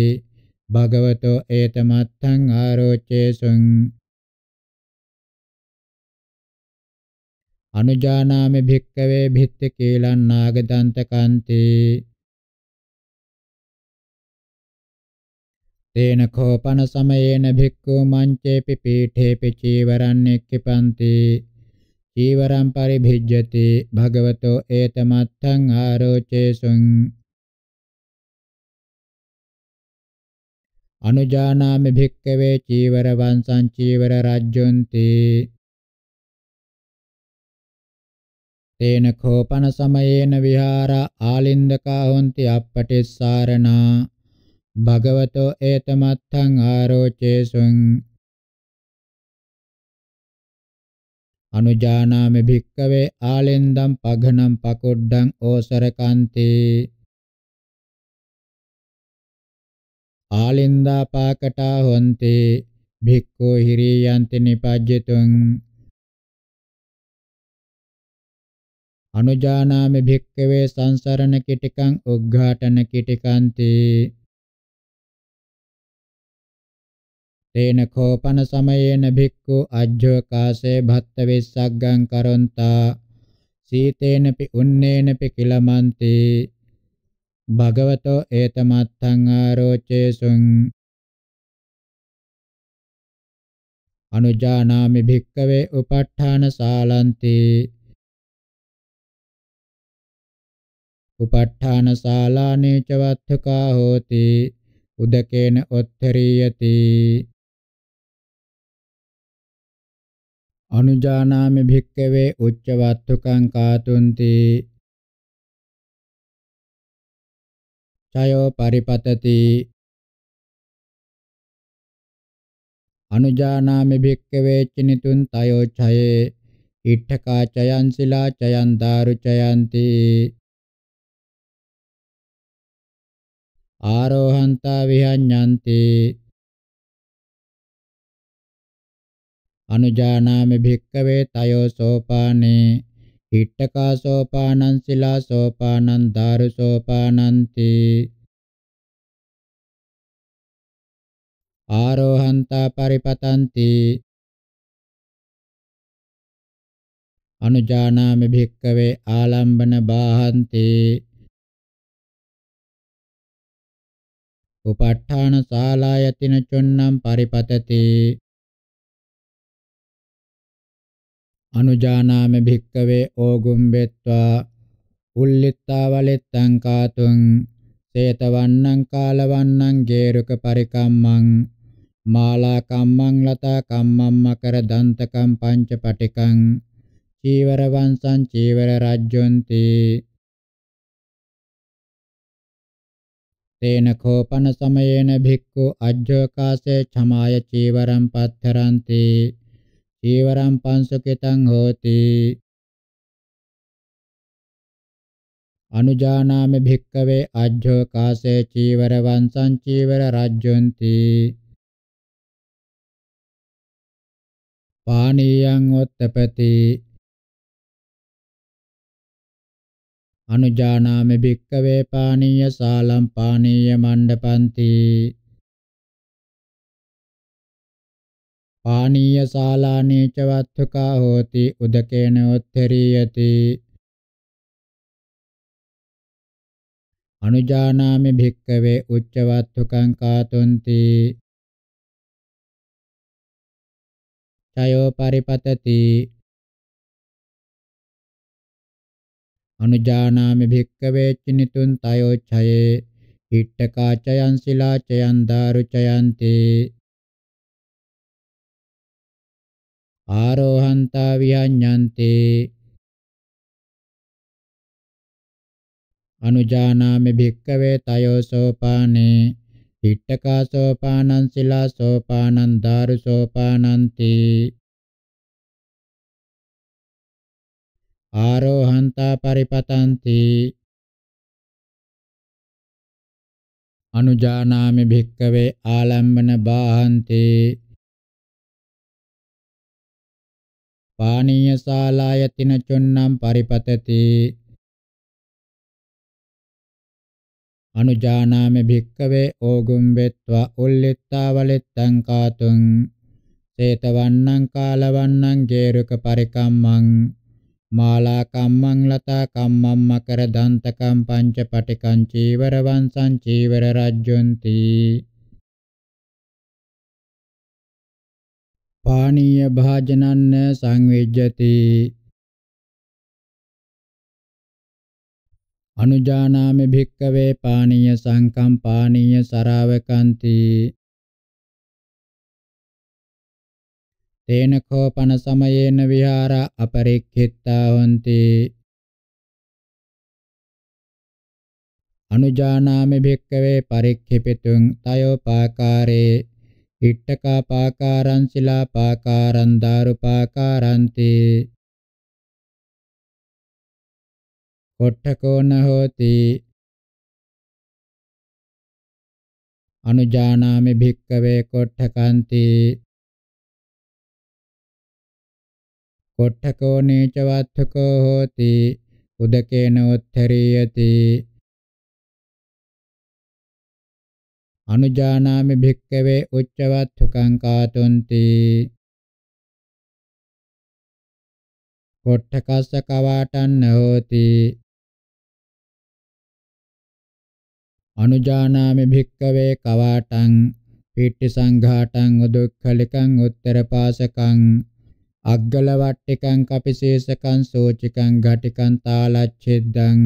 භගවතෝ ඒතමත්තං ආරෝචේසුං අනුජානාමි භික්කවේ භිත්ති කීලං නාගදන්තකන්තේ තේන කෝපන සමයේන භික්ඛු මංචේපි පීඨේපි චීවරන් එක්කපන්ති චීවරම් පරිභිජ්ජති භගවතෝ ඒතමත්තං ආරෝචේසුං අනුජානාමි භික්කවේ චීවර වංශං චීවර රජ්ජොන්ති තේන කෝපන සමයේන විහාර ආලින්දකා හොಂತಿ අපටිස්සාරණා භගවතෝ ඒතමත්තං ආරෝචේසුං අනුජානාමි භික්කවේ ආලෙන්දම් පඝනම් පකොඩ්ඩං ඕසරකන්ති ආලෙන්දා පාකටා හොන්ති භික්ඛෝ හිරියන්ති නිපජ්ජතුං අනුජානාමි භික්කවේ සංසරණ කිටිකං උග්ඝාටන කිටිකන්ති තේන කෝපන සමයේන භික්ඛු අජ්ජෝකාසේ භත්ත විස්සග්ගං කරොන්තා සීතේනපි උන්නේනපි කිලමන්ති භගවතෝ ඒතමත්තං ආරෝචේසුං අනුජානාමි භික්කවේ උපට්ඨාන සාලන්ති උපට්ඨාන සාලානේ චවත්ථකා හෝති උදකේන ඔත්තරීයති අනුජානාමි භික්කවේ උච්චවත්තුකං කාතුන්ති චයෝ පරිපතති අනුජානාමි භික්කවේ චිනිතුන් තයෝ ඡයේ ඉට්ඨකා චයන් සිලා චයන් දාරු චයන්ති ආරෝහන්තා විහඤ්ඤන්ති අනුජානාමි භික්කවේ තයෝ සෝපානේ හිට්ඨකා සෝපානං සිලා සෝපානං දාරු සෝපානන්ති ආරෝහන්තා පරිපතන්ති අනුජානාමි භික්කවේ ආලම්බන බාහන්ති උප ဋ ාණ සාලායතින චොන්නම් පරිපතති අනුජානාම භික්කවේ ඕගුම් බෙත්වා උල්ලිත්තා වලෙත්තං කාතුං සේතවන්නං කාලවන්නං ගේරුක පරිකම්මං මාලා කම්මං ලතා කම්මං මකර දන්තකම් පංච පටිකං චීවර වංශං චීවර රජ්ජොන්ති තේන කෝපන සමයේන භික්ඛු අජ්ජෝකාසේ ඡමාය චීවරං පත්තරන්ති ඊවරම් පංසකෙතං හෝති අනුජානාමි භික්කවේ අජ්ජෝ කාසේ චීවර වංසං චීවර රජ්ජොಂತಿ පානීයං ඔත්තපති අනුජානාමි භික්කවේ පානීය සාලම් පානීය මණ්ඩපන්ති පානීය ශාලානී ච වත්තුකා හෝති උදකේන උත්තරීයති අනුජානාමි භික්කවේ උච්චවත්තුකං කාතුන්ති චයෝ පරිපතති අනුජානාමි භික්කවේ චිනිතුන් තයෝ ඡයේ හිට්ඨකා චයන් ශිලා චයන් දාරු චයන්ති ආරෝහන්තා විහඤ්ඤන්තේ අනුජානාමි භික්කවේ තයෝ සෝපානේ හිට්ඨකා සෝපානං සිලා සෝපානං දාරු සෝපානන්ති ආරෝහන්තා පරිපතන්ති අනුජානාමි භික්කවේ ආලම්බන බාහන්තේ පානීය ශාලායතින චුන්නම් පරිපතති අනුජානාමෙ භික්කවේ ඕගුම් වෙත්වා උල්ලිත්තා වලිත්තං කාතුං සේතවන්නං කාලවන්නං ගේරුක පරිකම්මං මාලා කම්මං ලතා කම්මං මකර දන්තකම් පංච පටිකං චීවර වංශං චීවර රජ්ජොන්ති පානීය භාජනන්න සංවිජ්ජති අනුජානාමි භික්කවේ පානීය සංකම් පානීය සරාවකන්ති තේන කෝපන සමයේන විහාර අපරික්ඛිතා හොಂತಿ අනුජානාමි භික්කවේ පරික්ඛිපිතුං තයෝපාකාරේ ඉට්ඨකා පාකාරං සිලා පාකාරං දාරු පාකාරන්ති කොට්ඨකෝ නහෝති අනුජානාමි භික්කවේ කොට්ඨකන්ති කොට්ඨකෝ නීචවත්ථකෝ හෝති උදකේන උත්තරීයති අනුජානාමි භික්කවේ උච්චවත්තුකං කාතුන්ති කොට්ඨකස්ස කවාටන්න හෝති අනුජානාමි භික්කවේ කවාටං පිට්ටි සංඝාටං උදුක්ඛලිකං උත්තරපාසකං අග්ගලවට්ටිකං කපිශේෂකං සෝචිකං ඝටිකං තාලච්ඡෙද්දං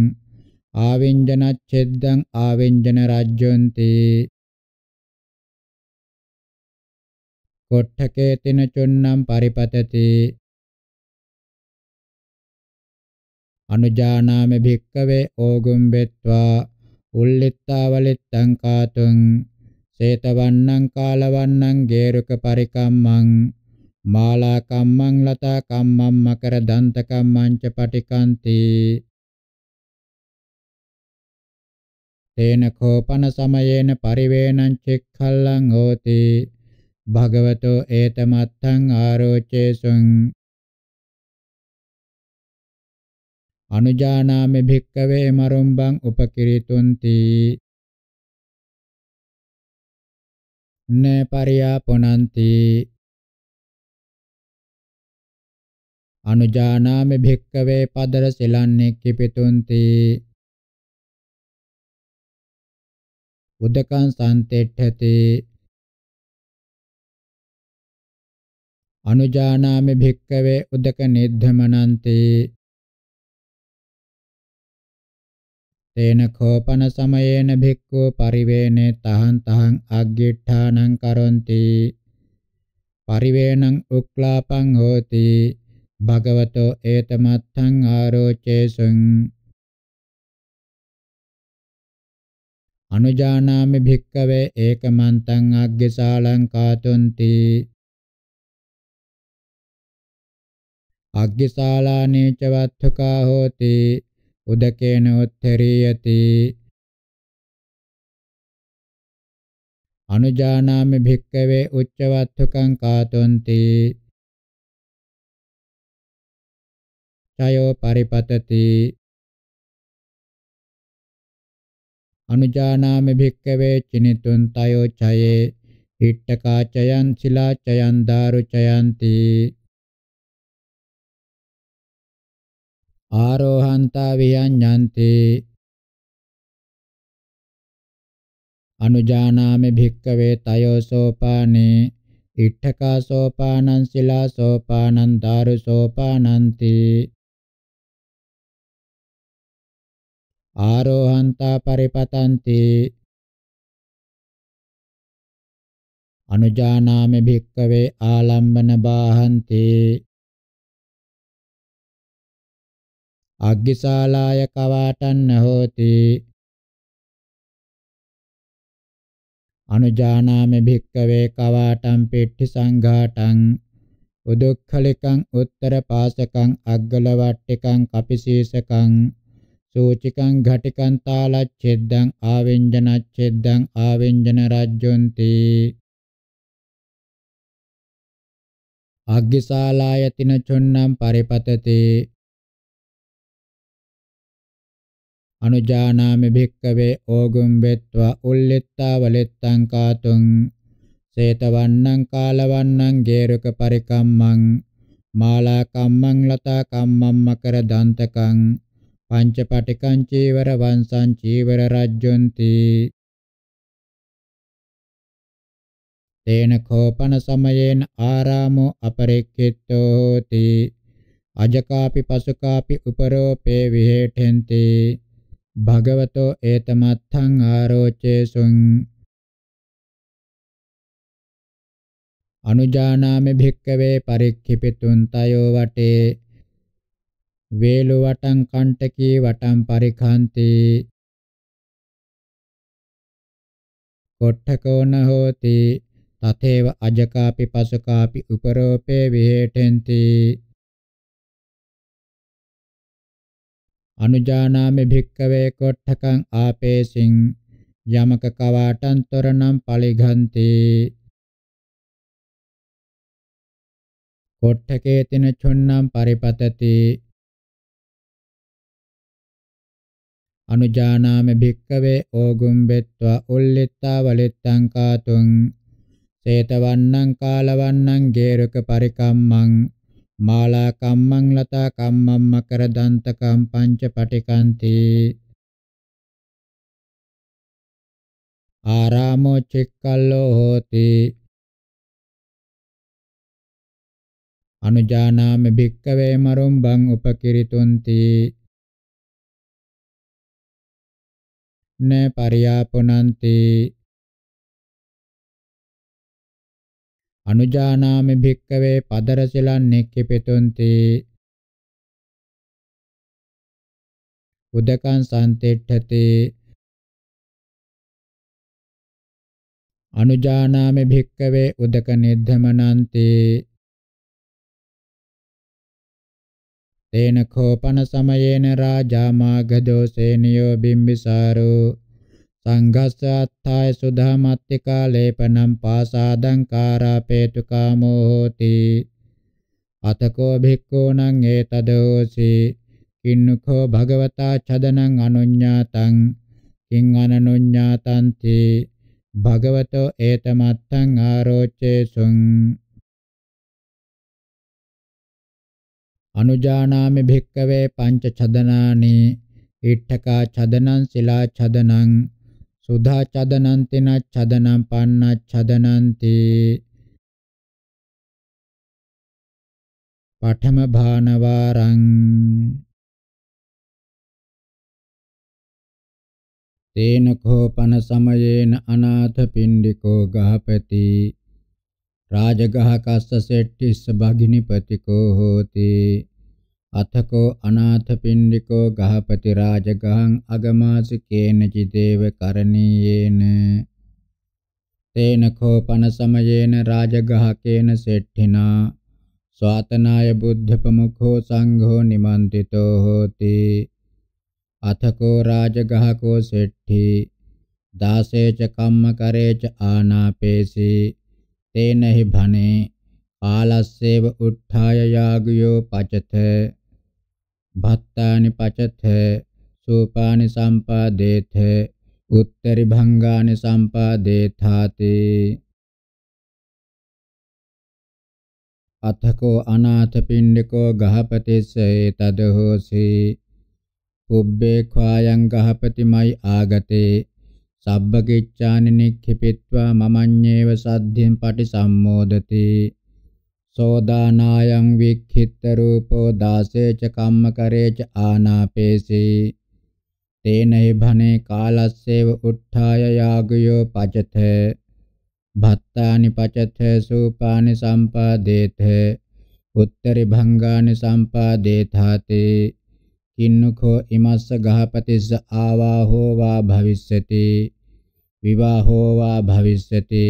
ආවින්ජනච්ඡෙද්දං ආවින්ජන රජ්ජොන්ති කොට්ඨකේ තින චුන්නම් පරිපතති අනුජානාම භික්කවේ ඕගුම් බෙත්වා උල්ලිත්තා වලිත්තං කාතුං සේතවන්නං කාලවන්නං ගේරුක පරිකම්මං මාලා කම්මං ලතා කම්මං මකර දන්ත කම්මං ච පටිකන්ති තේන කෝපන සමයේන පරිවේණං චෙක්ඛල්ලං හෝති භගවතෝ ඒතමත්තං ආරෝචේසුං අනුජානාමි භික්කවේ මරුම්බං උපකිරිතුන්ති නේ පරියාපොනන්ති අනුජානාමි භික්කවේ පදර සෙලන්නේ කිපිතුන්ති උදකං සන්තෙට්ඨති අනුජානාමි භික්කවේ උදක නිද්ධමනන්තේ තේන කෝපන සමයේන භික්ඛු පරිවේනේ තහං තහං අග්ගිඨානං කරොන්ති පරිවේනං උක්ලාපං හෝති භගවතෝ ඒතමත්තං ආරෝචේසුං අනුජානාමි භික්කවේ ඒකමන්තං අග්ගසාලං කාතුන්ති අග්ගිශාලානේ ච වත්ථකා හෝති උදකේන උත්තරීයති අනුජානාමි භික්කවේ උච්චවත්ථකං කාතොන්ති චයෝ පරිපතති අනුජානාමි භික්කවේ චිනිතුන් තයෝ චයේ ඉට්ඨකාචයන් ශිලාචයන් දාරුචයන්ති ආරෝහන්තා වියඤ්ඤන්ති අනුජානාමි භික්කවේ තයෝ සෝපානේ ඉට්ඨකා සෝපානං සිලා සෝපානං දාරු සෝපානන්ති ආරෝහන්තා පරිපතන්ති අනුජානාමි භික්කවේ ආලම්බන බාහන්ති අග්ගිශාලාය කවාටන්න හෝති අනුජානාමි භික්කවේ කවාටම් පෙට්ටි සංඝාටං උදුක්ඛලිකං උත්තරපාසකං අග්ගලවට්ටිකං කපිශේෂකං සූචිකං ඝටිකං තාලච්ඡෙද්දං ආවෙන්ජනච්ඡෙද්දං ආවෙන්ජන රාජ්‍යොන්ති අග්ගිශාලාය තින චොන්නම් පරිපතතේ අනුජානාමි භික්කවේ ඕගුම් වෙත්වා උල්ලිත්තා වලෙත්තං කාතුං සේතවන්නං කාලවන්නං ගේරුක පරිකම්මං මාලා කම්මං ලතා කම්මම් මකර දන්තකං පංච පටිකං චීවර වංශං චීවර රජ්ජොන්ති තේන කෝපන සමයේන ආරාමෝ අපරික්ඛිතෝ හෝති අජකාපි පසුකාපි උපරෝපේ විහෙඨෙන්ති භගවතෝ ඒතමත්තං ආරෝචේසුං අනුජානාමි භික්කවේ පරික්ඛිපිතුන් තයෝ වටේ වේලු වටං කණ්ඨකී වටං පරිඛාන්ති කොට්ඨකෝන හෝති තතේව අජකාපි පසකාපි උපරෝපේ විහෙටෙන්ති අනුජානාමි භික්කවේ කොට්ඨකං ආපේසින් යමක කවාටන් තොරණම් පලිඝන්ති කොට්ඨකේ තින චොන්නම් පරිපතති අනුජානාමි භික්කවේ ඕගුම්බෙත්වා උල්ලිත්තා වලිත්තං කාතුං සේතවන්නං කාලවන්නං ගේරක පරිකම්මං මාලා කම්මං ලතා කම්මං මකර දන්තකම් පංච පටිකන්තේ ආරාමෝ චෙක්කල්ලෝ හෝති අනුජානාම භික්කවේ මරුම් බං උපකිරිතුන්ති න පරියාපුනන්ති අනුජානාමි භික්කවේ පදරසිලන් නෙක්ඛිපෙතුන්ති උදකං සම්තෙට්ඨති අනුජානාමි භික්කවේ උදක නිද්ධමනන්ති තේන කෝපන සමයේන රාජා මාග දෝසේනියෝ බිම්බිසාරෝ සංගස්සාත්ථාය සුධා මත්තිකා ලේපනම් පාසාදං කාරාපේතු කාමෝ හෝති අතකෝ භික්ඛූණං ඒතදෝසි කින්නුකෝ භගවතා චදනං අනුඤ්ඤාතං කිං අනනුඤ්ඤාතන්ති භගවතෝ ඒතමත්තං ආරෝචේසුං අනුජානාමි භික්කවේ පංච චදනානි ඉට්ඨකා චදනං සිලා චදනං සුද්ධා චදනං තෙන චදනං පන්න චදනන්ති පඨම භානවාරං තේන කෝපන සමයේන අනාථ පින්ඩිකෝ ගහපති රාජගහ කස්ස සෙට්ටිස්ස භගිනිපතිකෝ හෝති අතකෝ අනාථපිණ්ඩිකෝ ගහපති රාජගහං අගමාසිකේන චිදේව කරණීයේන තේන කෝපන සමයේන රාජගහකේන සෙට්ඨිනා ස්වාතනාය බුද්ධ ප්‍රමුඛෝ සංඝෝ නිමන්තිතෝ හෝති අතකෝ රාජගහකෝ සෙට්ඨි දාසේච කම්මකරේච ආනාපේසී තේනහි භනේ ආලස්සේව උත්ථාය යාගයෝ පචතේ භත්තානි පචත සෝපානි සම්පාදේත උත්තරි භංගානි සම්පාදේථාති අතකෝ අනාථ පිණ්ඩිකෝ ගහපතිස්ස ඒතදහෝසි පුබ්බේ ඛායං ගහපතිමයි ආගතේ සබ්බකිච්ඡානි නික්ඛිපිත්වා මමඤ්ඤේව සද්ධින් පටිසම්මෝදති සෝදානායං වික්ඛිත රූපෝ දාසේච කම්මකරේච ආනාපේසී තේනයි භනේ කාලස්සේව උත්ථාය යාගයෝ පජත භත්තානි පජත සූපානි සම්පාදේත උත්තරි භංගානි සම්පාදේතාතේ කින්නුඛෝ ඉමස්ස ගහපතිස්ස ආවාහෝ වා භවිස්සති විවාහෝ වා භවිස්සති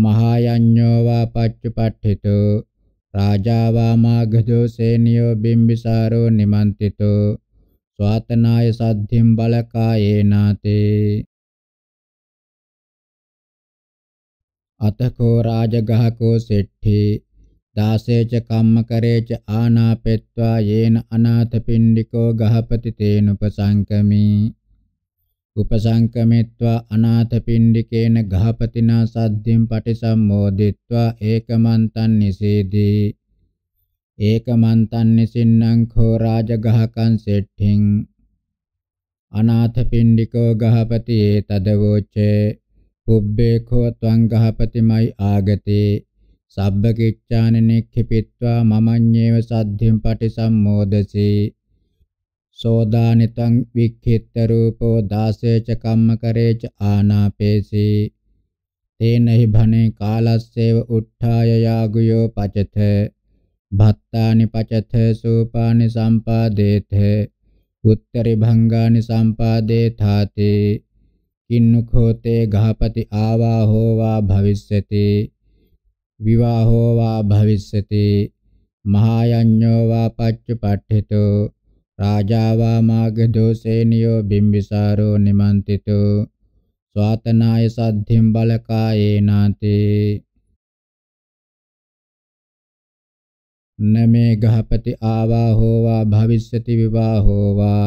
මහායඤ්ඤෝ වා පච්චපට්ඨිතෝ රාජා වා මාගධෝ සේනියෝ බිම්බිසාරෝ නිමන්තිතෝ ස්වාතනාය සද්ධිම් බලකායේනාතේ අතකෝ රාජගහකෝ සෙට්ඨේ දාසේච කම්මකරේච ආනාපෙත්වා යේන අනාථපිණ්ඩිකෝ ගහපති තේනුපසංකමී උපසංකමිත්වා අනාථපිණ්ඩිකේන ගහපතිනා සද්ධිම් පටිසම්මෝදිත්වා ඒකමන්තං නිසීදී ඒකමන්තං නිසින්නං khෝ රාජගහකං සෙට්ඨින් අනාථපිණ්ඩිකෝ ගහපති ඒතදවෝචේ පුබ්බේ khෝ ත්වං ගහපතිමයි ආගතේ සබ්බ කිච්ඡාන නික්ඛිපිත්වා මමඤ්ඤේව සද්ධිම් පටිසම්මෝදසී සෝදානිතං වික්ඛිත රූපෝ දාසේච කම්මකරේච ආනාපේසී තේනහි භනේ කාලස්සේව උට්ඨාය යාගුයෝ පචත භත්තානි පචත සෝපානි සම්පාදේත උත්තරි භංගානි සම්පාදේතාති කින්නුඛෝතේ ගහපති ආවා හෝවා භවිස්සති විවාහෝ වා භවිස්සති මහායඤ්ඤෝ වා පච්චපට්ඨිතෝ රාජාවා මාගධෝසේනියෝ බිම්බිසාරෝ නිමන්තිතෝ ස්වාතනාය සද්ධිම් බලකායේනාති නමේ ගහපති ආවා හෝවා භවිෂ්‍යති විවාහෝවා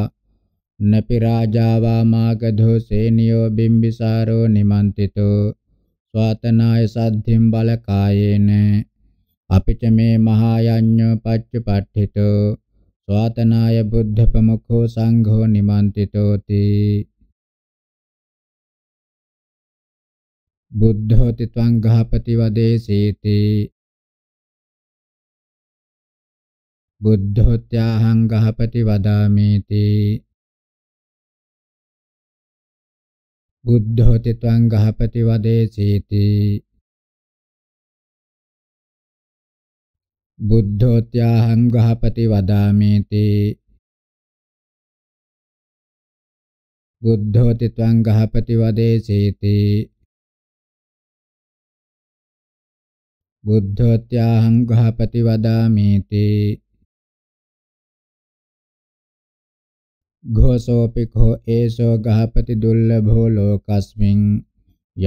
නපි රාජාවා මාගධෝ සේනියෝ බිම්බිසාරෝ නිමන්තිතෝ ස්වාතනාය සද්ධිම් බලකායේන අපිච මේ මහා යඤ්ඤ පච්චපට්ඨිතෝ ස්වාතනාය බුද්ධ ප්‍රමුඛෝ සංඝෝ නිමන්තිතෝති බුද්ධෝති ත්වං ගහපති වදේසීති බුද්ධෝත්‍යාහං ගහපති වදාමීති බුද්ධෝති ත්වං ගහපති වදේසීති බුද්ධෝත්‍යාහං ගහපති වදාමේති බුද්ධෝති ත්වං ගහපති වදේසේති බුද්ධෝත්‍යාහං ගහපති වදාමේති ഘോഷෝපි ඛෝ ඒසෝ ගහපති දුර්ලභෝ ලෝකස්මින්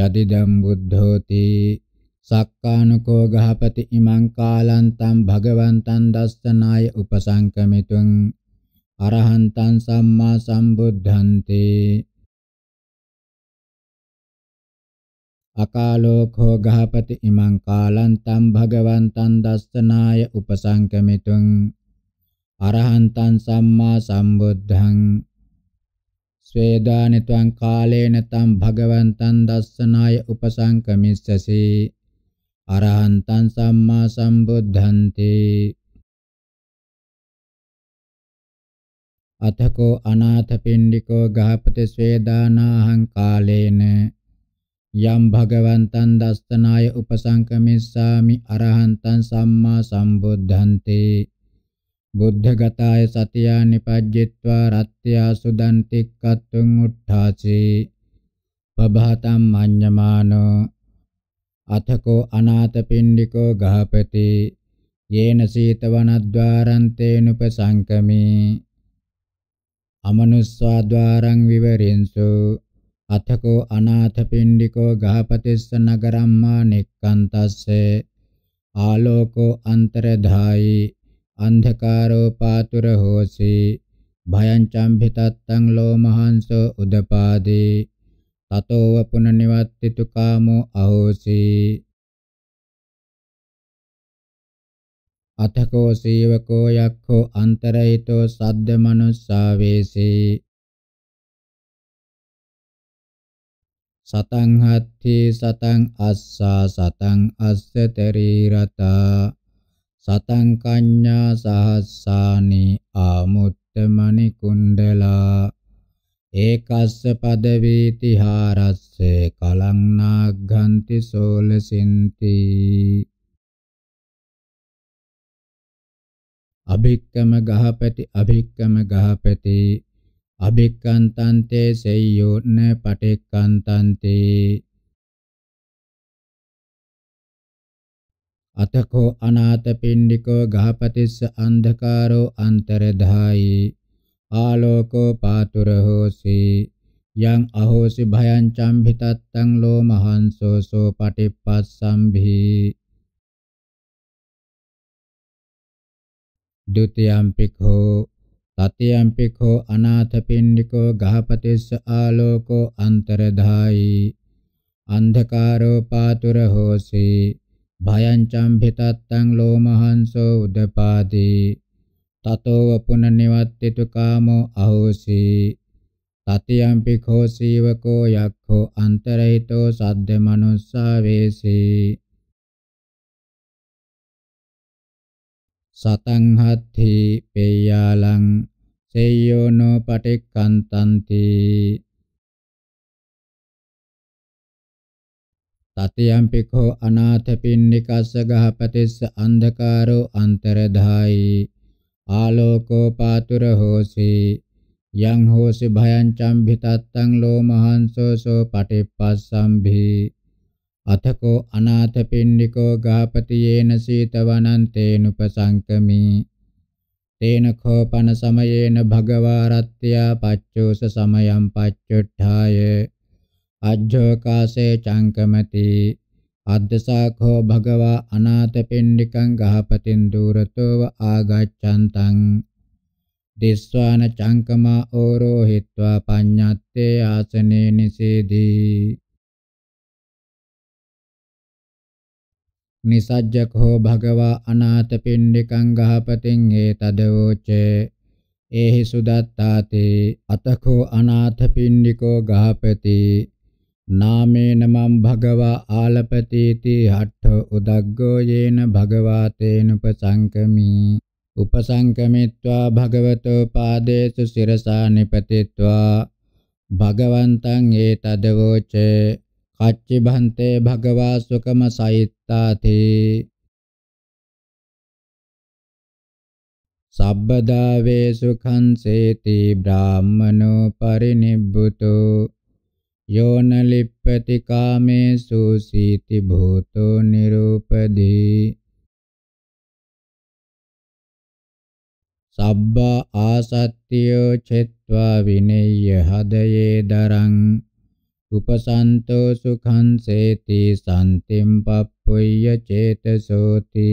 යදිදම් බුද්ධෝති සක්කානුකෝ ගහපති ඉමං කාලන්තං භගවන්තං දස්සනාය උපසංකමිතුං අරහන්තං සම්මා සම්බුද්ධන්ති අකාලෝකෝ ගහපති ඉමං කාලන්තං භගවන්තං දස්සනාය උපසංකමිතුං අරහන්තං සම්මා සම්බුද්ධං ස්වේදානිත්වං කාලේන තං භගවන්තං දස්සනාය උපසංකමිස්සසී අරහන්තං සම්මා සම්බුද්ධන්ති අතකෝ අනාථ පින්ඩිකෝ ගහපති ස්වේදානාහං කාලේන යම් භගවන්තං දස්සනාය උපසංකමිස්සාමි අරහන්තං සම්මා සම්බුද්ධන්ති බුද්ධගතාය සතියා නිපජ්ජිත්වා රත්ත්‍යා සුදන්තික්කත්තුං උට්ඨාසි පබහතම් මඤ්ඤමානෝ අතකෝ අනාථපිණ්ඩිකෝ ගහපති යේන සීතවනද්වාරන්තේනුප සංකමී අමනුස්වා ద్వාරං විවරින්සු අතකෝ අනාථපිණ්ඩිකෝ ගහපතිස්ස නගරම්මා නික්කන්තස්සේ ආලෝකෝ අන්තරධායි අන්ධකාරෝ පාතුර හෝසි භයං චම්භිතත්තං ලෝමහංසෝ උදපාදී තතෝව පුනනිවත්තිතු කාමෝ අහෝසි අතකෝ සීවකෝ යක්ඛෝ අන්තරහිතෝ සද්ද මනුස්සාවේසී සතං හත්ථි සතං අස්සා සතං අස්ස තරීරතා සතං කඤ්ඤා සහස්සානි ආමුත්තමනි කුණ්ඩලා ඒකස්ස පදවේතිහාරස්ස කලං නාග්ගන්ති සෝලසින්ති අභික්කම ගහපති අභික්කම ගහපති අභික්කන්තන්තේ සෙය්‍යෝන පටික්කන්තන්තේ අතකෝ අනාත පින්ඩිකෝ ගහපතිස්ස අන්ධකාරෝ අන්තරධායි ආලෝකෝ පාතුර හෝසි යං අහෝසි භයං චම්භිතත්තං ලෝ මහන්සෝ සෝ පටිපස්සම්භි ဒုတိယံ පිඛෝ තතියම් පිඛෝ අනාථපිණ්ඩිකෝ ගහපතිස්ස ආලෝකෝ අන්තරධායි අන්ධකාරෝ පාතුර හෝසි භයං චම්භිතත්තං ලෝ මහන්සෝ උදපාදී තතෝව පුනනිවත්තිතු කාමෝ අහෝසි තතියම්පි ඛෝසීවකෝ යක්ඛෝ අන්තරහිතෝ සද්ද මනුස්සා වේසී සතං හත්ථි පේයාලං සේයෝනෝ පටික්කන්තන්ති තතියම්පි ඛෝ අනාථ පින්නිකස්ස ගහපතිස්ස අන්ධකාරෝ අන්තරධායි आलोको पातुरहोसि යං හෝසි භයං චම්භිතත්තං ලෝමහංසෝ සෝ පටිපස්සම්භි අතකෝ අනාථ පින්නිකෝ ගාපතියේන සීතවනං තේනුපසංකමි තේන කෝපන සමයේන භගවා රත්ත්‍යා පච්චෝස සමයං පච්චුට්ඨාය අජ්ජෝකාසේ චංකමති අද්දසාඛෝ භගවා අනාථපිණ්ඩිකං ගහපතින් දුරතෝව ආගච්ඡන්තං දිස්වාන චංකමා ඕරෝහිत्वा පඤ්ඤත්තේ ආසනේ නිසීදී නිසජ්ජකෝ භගවා අනාථපිණ්ඩිකං ගහපතින් හේතදෝචේ ඒහි සුදත්තාති අතකෝ අනාථපිණ්ඩිකෝ ගහපති නාමේනමම් භගවා ආලපතේති හට්ඨ උදග්ගෝ යේන භගවා තේනුපසංකමි උපසංකමිත්වා භගවතෝ පාදේසු සිරසා නිපතිत्वा භගවන්තං ඒතදවෝච කච්චි භන්තේ භගවා සුකම සයිත්තාති සබ්බදා වේ සුඛං සේති බ්‍රාහමනෝ පරිනිබ්බුතෝ යෝන ලිප්පති කාමේසු සීති භූතෝ නිරූපදී සබ්බා ආසත්තියෝ චෙත්වා විනෙය්‍ය හදයේ දරං උපසන්තෝ සුඛං සේති සම්තිම් පප්පොය්‍ය චේතසෝති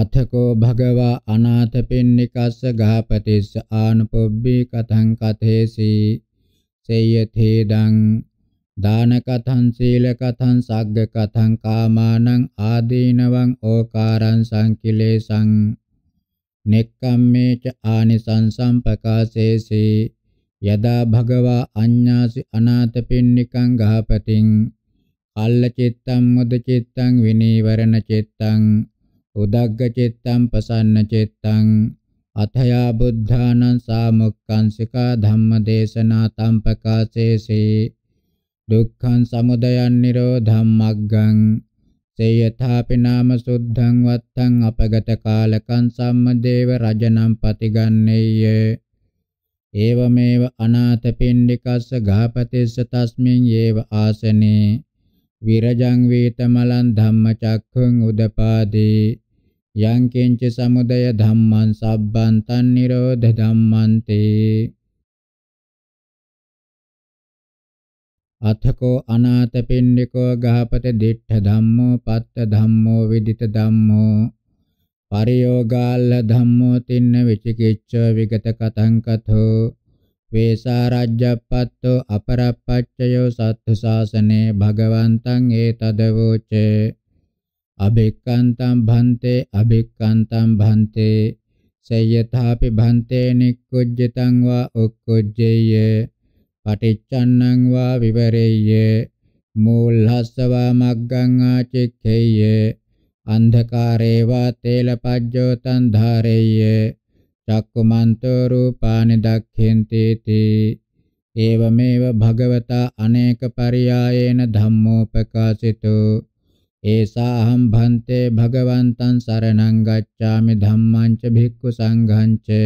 අතකෝ භගවා අනාථ පින්නිකස්ස ගහපතිස්ස ආනුපොබ්බී කතං කතේසි සේයතේදං දාන කතං සීල කතං සග්ග කතං කාමානං ආදීනවං ඕකාරං සංකිලේසං නෙක්ඛම්මේච ආනිසංසම් ප්‍රකාශේසි යදා භගවා අඤ්ඤාසි අනාථ පින්නිකං ගහපතින් කල්ල චිත්තං මුද චිත්තං විනීවරණ චිත්තං උදග්ග චිත්තං පසන්න චිත්තං අතයා බුද්ධානං සාමුක්ඛං සිකා ධම්මදේශනා තම් ප්‍රකාශේසේ දුක්ඛං සමුදයං නිරෝධං මග්ගං සේයථාපි නාම සුද්ධං වත්තං අපගත කාලකං සම්මදේව රජනම් පතිගන්නේය ඒවමේව අනාථ පින්ඩිකස්ස ගාපතිස්ස තස්මින් යේව ආසනේ විරජං වේතමලං ධම්මචක්ඛං උදපාදේ යං කෙංච සමුදය ධම්මං සබ්බං තන් නිරෝධ ධම්මන්තේ අතකෝ අනාථ පින්ඩිකෝ ගහපත දිට්ඨ ධම්මෝ පත්ත ධම්මෝ විදිත ධම්මෝ පරියෝගාල්ල ධම්මෝ තින්න විචිකිච්ඡ විගත කතං කතෝ වේසාරජ්ජප්පත්තෝ අපරප්පච්චයෝ සත්තු සාසනේ භගවන්තං ඒතදවෝචේ අබික්කන්තං භන්තේ අබික්කන්තං භන්තේ සයථාපි භන්තේ නික්කුජ්ජතං වා උක්කුජ්ජේය පටිච්චන්නං වා විවරේය මූල්හස්සවා මග්ගං ආචික්ඛේය අන්ධකාරේ වා තේලපජ්ජෝ තන් ධාරේය චක්කමන්තෝ රූපානි දක්ඛෙන්ති තී ඒවමේව භගවතා අනේක පරියායේන ධම්මෝපකාසිතෝ ඒසාහම් භන්තේ භගවන්තං සරණං ගච්ඡාමි ධම්මං ච භික්ඛු සංඝං ච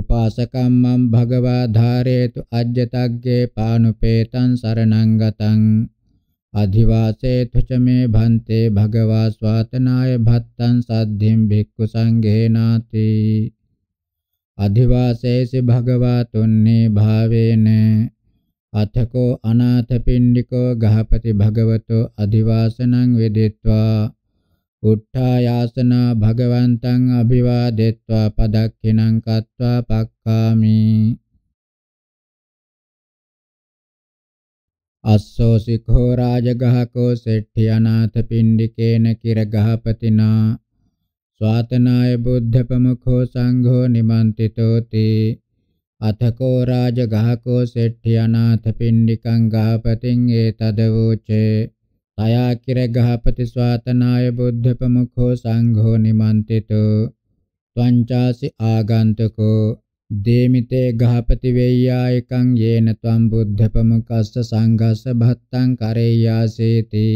උපාසකම්මං භගවා ධාරේතු අජ්ජතග්ගේ පානුපේතං සරණං ගතං अधिवासेऽथ च मे भन्ते भगवा स्वातनाय भत्तं सद्धिं भिक्खु सङ्घेनाति अधिवासेसि भगवा तुन्ये भावेन अथ को अनाथपिण्डिको गहपति भगवतो अधिवासनं विदित्वा उत्थायासना भगवन्तम् अभिवादित्वा पदक्षिणं कृत्वा पक्कामि අස්සෝසිකෝ රාජගහකෝ සෙට්ඨි අනාථ පිණ්ඩිකේන කිරගහපතිනා ස්වාතනාය බුද්ධ ප්‍රමුඛෝ සංඝෝ නිමන්තිතෝති අතකෝ රාජගහකෝ සෙට්ඨි අනාථ පිණ්ඩිකං ගහපතින් ඒතදවෝචේ තයා කිර ගහපති ස්වාතනාය බුද්ධ ප්‍රමුඛෝ සංඝෝ නිමන්තිතෝ ත්වංචාසි ආගන්තුකෝ දේමිතේ ගහපති වේයා එකං යේන ත්වං බුද්ධ ප්‍රමුඛස්ස සංඝස්ස භත්තං කරේයාසේති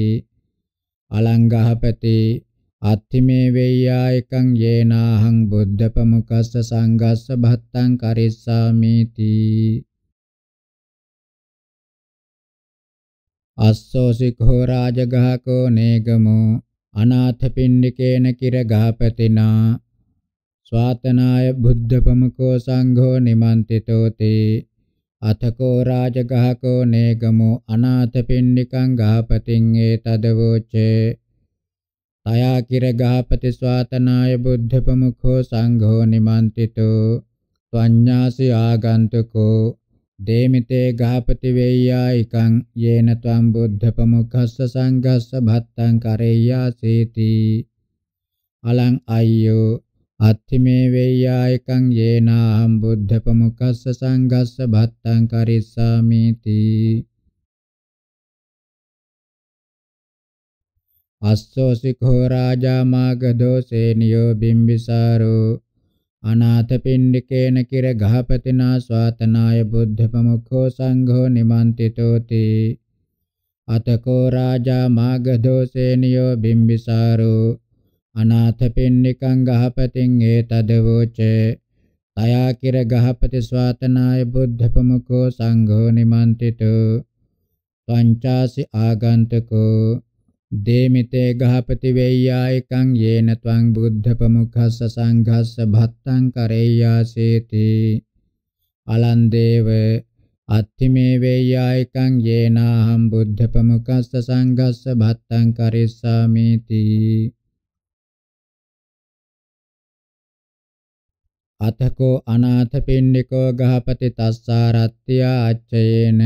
අලං ගහපති අත්තිමේ වේයා එකං යේනාහං බුද්ධ ප්‍රමුඛස්ස සංඝස්ස භත්තං කරිස්සාමේති අස්සෝසි කෝ රාජගහකෝ නේගමෝ අනාථ පින්ඩිකේන කිර ගහපතිනා ස්වාතනාය බුද්ධපමකෝ සංඝෝ නිමන්තිතෝති අතකෝ රාජගහකෝ නේගමෝ අනාථපිණ්ඩිකං ගහපතින් ඒතදවෝචේ තයා කිර ගහපති ස්වාතනාය බුද්ධපමකෝ සංඝෝ නිමන්තිතෝ ත්වඤ්ඤාසි ආගන්තුකෝ දේමිතේ ගහපති වෙය්‍යායිකං යේන ත්වම් බුද්ධ ප්‍රමුඛස්ස සංඝස්ස භත්තං කරෙය්‍යාසීති අලං අය්‍යෝ අත්තිමේ වේයා එකං යේනාම් බුද්ධ ප්‍රමුඛස්ස සංඝස්ස භත්තං කරිස්සාමිති අස්සෝ සිඛෝ රාජා මාගධෝ සේනියෝ බිම්බිසාරෝ අනාථ පින්ඩිකේන කිර ගහපතිනා ස්වාතනාය බුද්ධ ප්‍රමුඛෝ සංඝෝ නිමන්තිතෝති අතකෝ රාජා මාගධෝ සේනියෝ බිම්බිසාරෝ අනාථපෙන්නිකං ගහපතින් ඒතදවෝච තයාකිර ගහපති ස්වාතනාය බුද්ධ ප්‍රමුඛෝ සංඝෝ නිමන්තිතෝ පංචාසි ආගන්තකෝ දේමිතේ ගහපති වෙය්‍යායකං යේන ත්වං බුද්ධ ප්‍රමුඛස්ස සංඝස්ස භත්තං කරෙය්‍යාසේති අලන්දේව අත්තිමේ වෙය්‍යායකං යේනාහං බුද්ධ ප්‍රමුඛස්ස සංඝස්ස භත්තං කරෙස්සාමේති අතකෝ අනාථ පින්ඩිකෝ ගහපති තස්සා රත්ත්‍යා අච්චයේන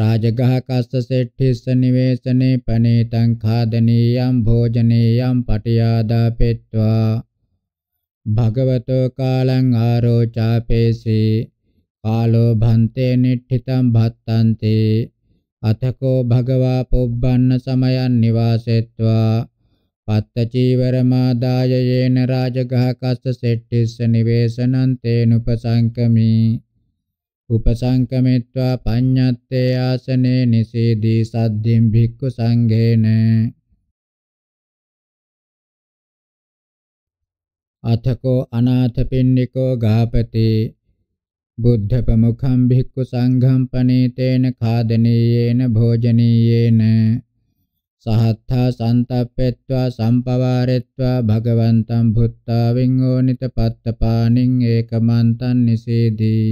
රාජගහ කස්ස සෙට්ඨිස්ස නිවේසනේ පනේතං ඛාදනීයම් භෝජනීයම් පටියාදා පෙත්වා භගවතෝ කාලං ආරෝචාපේසී කාලෝ භන්තේ නිට්ඨිතං භත්තන්ති අතකෝ භගවා පුබ්බන්න සමයන් නිවාසෙත්වා පත්තචීවරමාදාය යේන රාජගහ කස්ස සෙට්ටිස්ස නිවේසනං තේනුපසංකමි උපසංකමිත්වා පඤ්ඤත්තේ ආසනේ නිසීදී සද්දින් භික්ඛු සංඝේන අතකෝ අනාථ පින්නිකෝ ගාපති බුද්ධ ප්‍රමුඛං භික්ඛු සංඝං පනීතේන ખાදනීයේන භෝජනීයේන සහත්ථා සන්තප්පෙත්වා සම්පවාරෙත්වා භගවන්තං භුත්තා විඤ්ඤෝනිත පත්තපාණින් ඒකමන්තං නිසීදී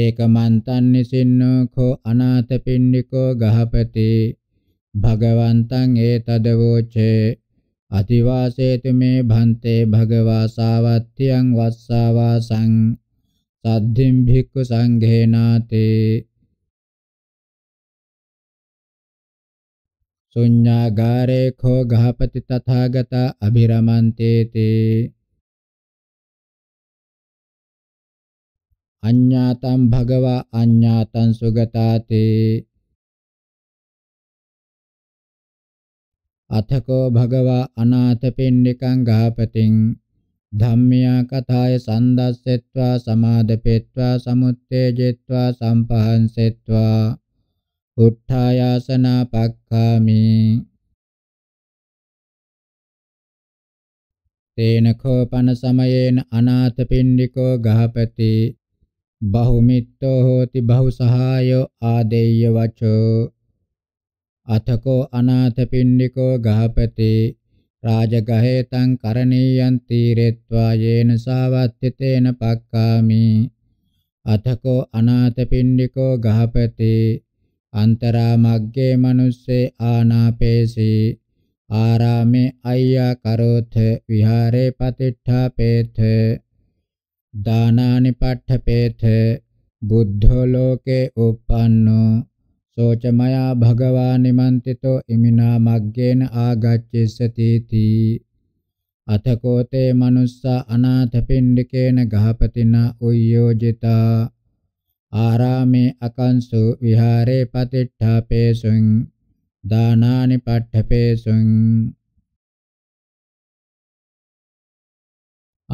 ඒකමන්තං නිසින්නෝ කෝ අනාථ පින්නිකෝ ගහපති භගවන්තං ඒතද වෝචේ අතිවාසේතු මේ භන්තේ භගවා සාවත්තියං වස්සාවාසං සද්ධිම් භික්ඛු සංඝේනාතේ शून्यागारे खो गहपति तथागत अभिरमन्ते ते अज्ञातं भगव अज्ञातं सुगता ते अथको भगव अनाथपिण्डिकं गहपतिं धम्म्या कथाय सन्दर्शयित्वा समादपेत्वा समुत्तेजयित्वा सम्पहंसेत्वा උත්ථායාසනා පක්ඛාමි තේන කෝපන සමයේන අනාථ පින්ඩිකෝ ගහපති බහුමිත්තෝ හෝති බහුසහායෝ ආදේය වචෝ අතකෝ අනාථ පින්ඩිකෝ ගහපති රාජගහේ තං කරණීයන් තීරෙත්වා යේන සාවත්ත්‍ය තේන පක්ඛාමි අතකෝ අනාථ පින්ඩිකෝ ගහපති අන්තරා මග්ගේ මනුස්සේ ආනාපේසී ආරාමේ අය්‍යා කරෝත විහාරේ පතිට්ඨාපේත දානානි පට්ඨපේත බුද්ධෝ ලෝකේ උප්පන්නෝ සෝචමයා භගවා නිමන්තිතෝ ඉමිනා මග්ගේන ආගච්ඡෙසතිති අතකෝතේ මනුස්සා අනාථ පින්ඩිකේන ගහපතිනා උයෝජිතා ආරාමේ අකංසු විහාරේ පතිට්ඨාපේසුං දානානි පට්ඨපේසුං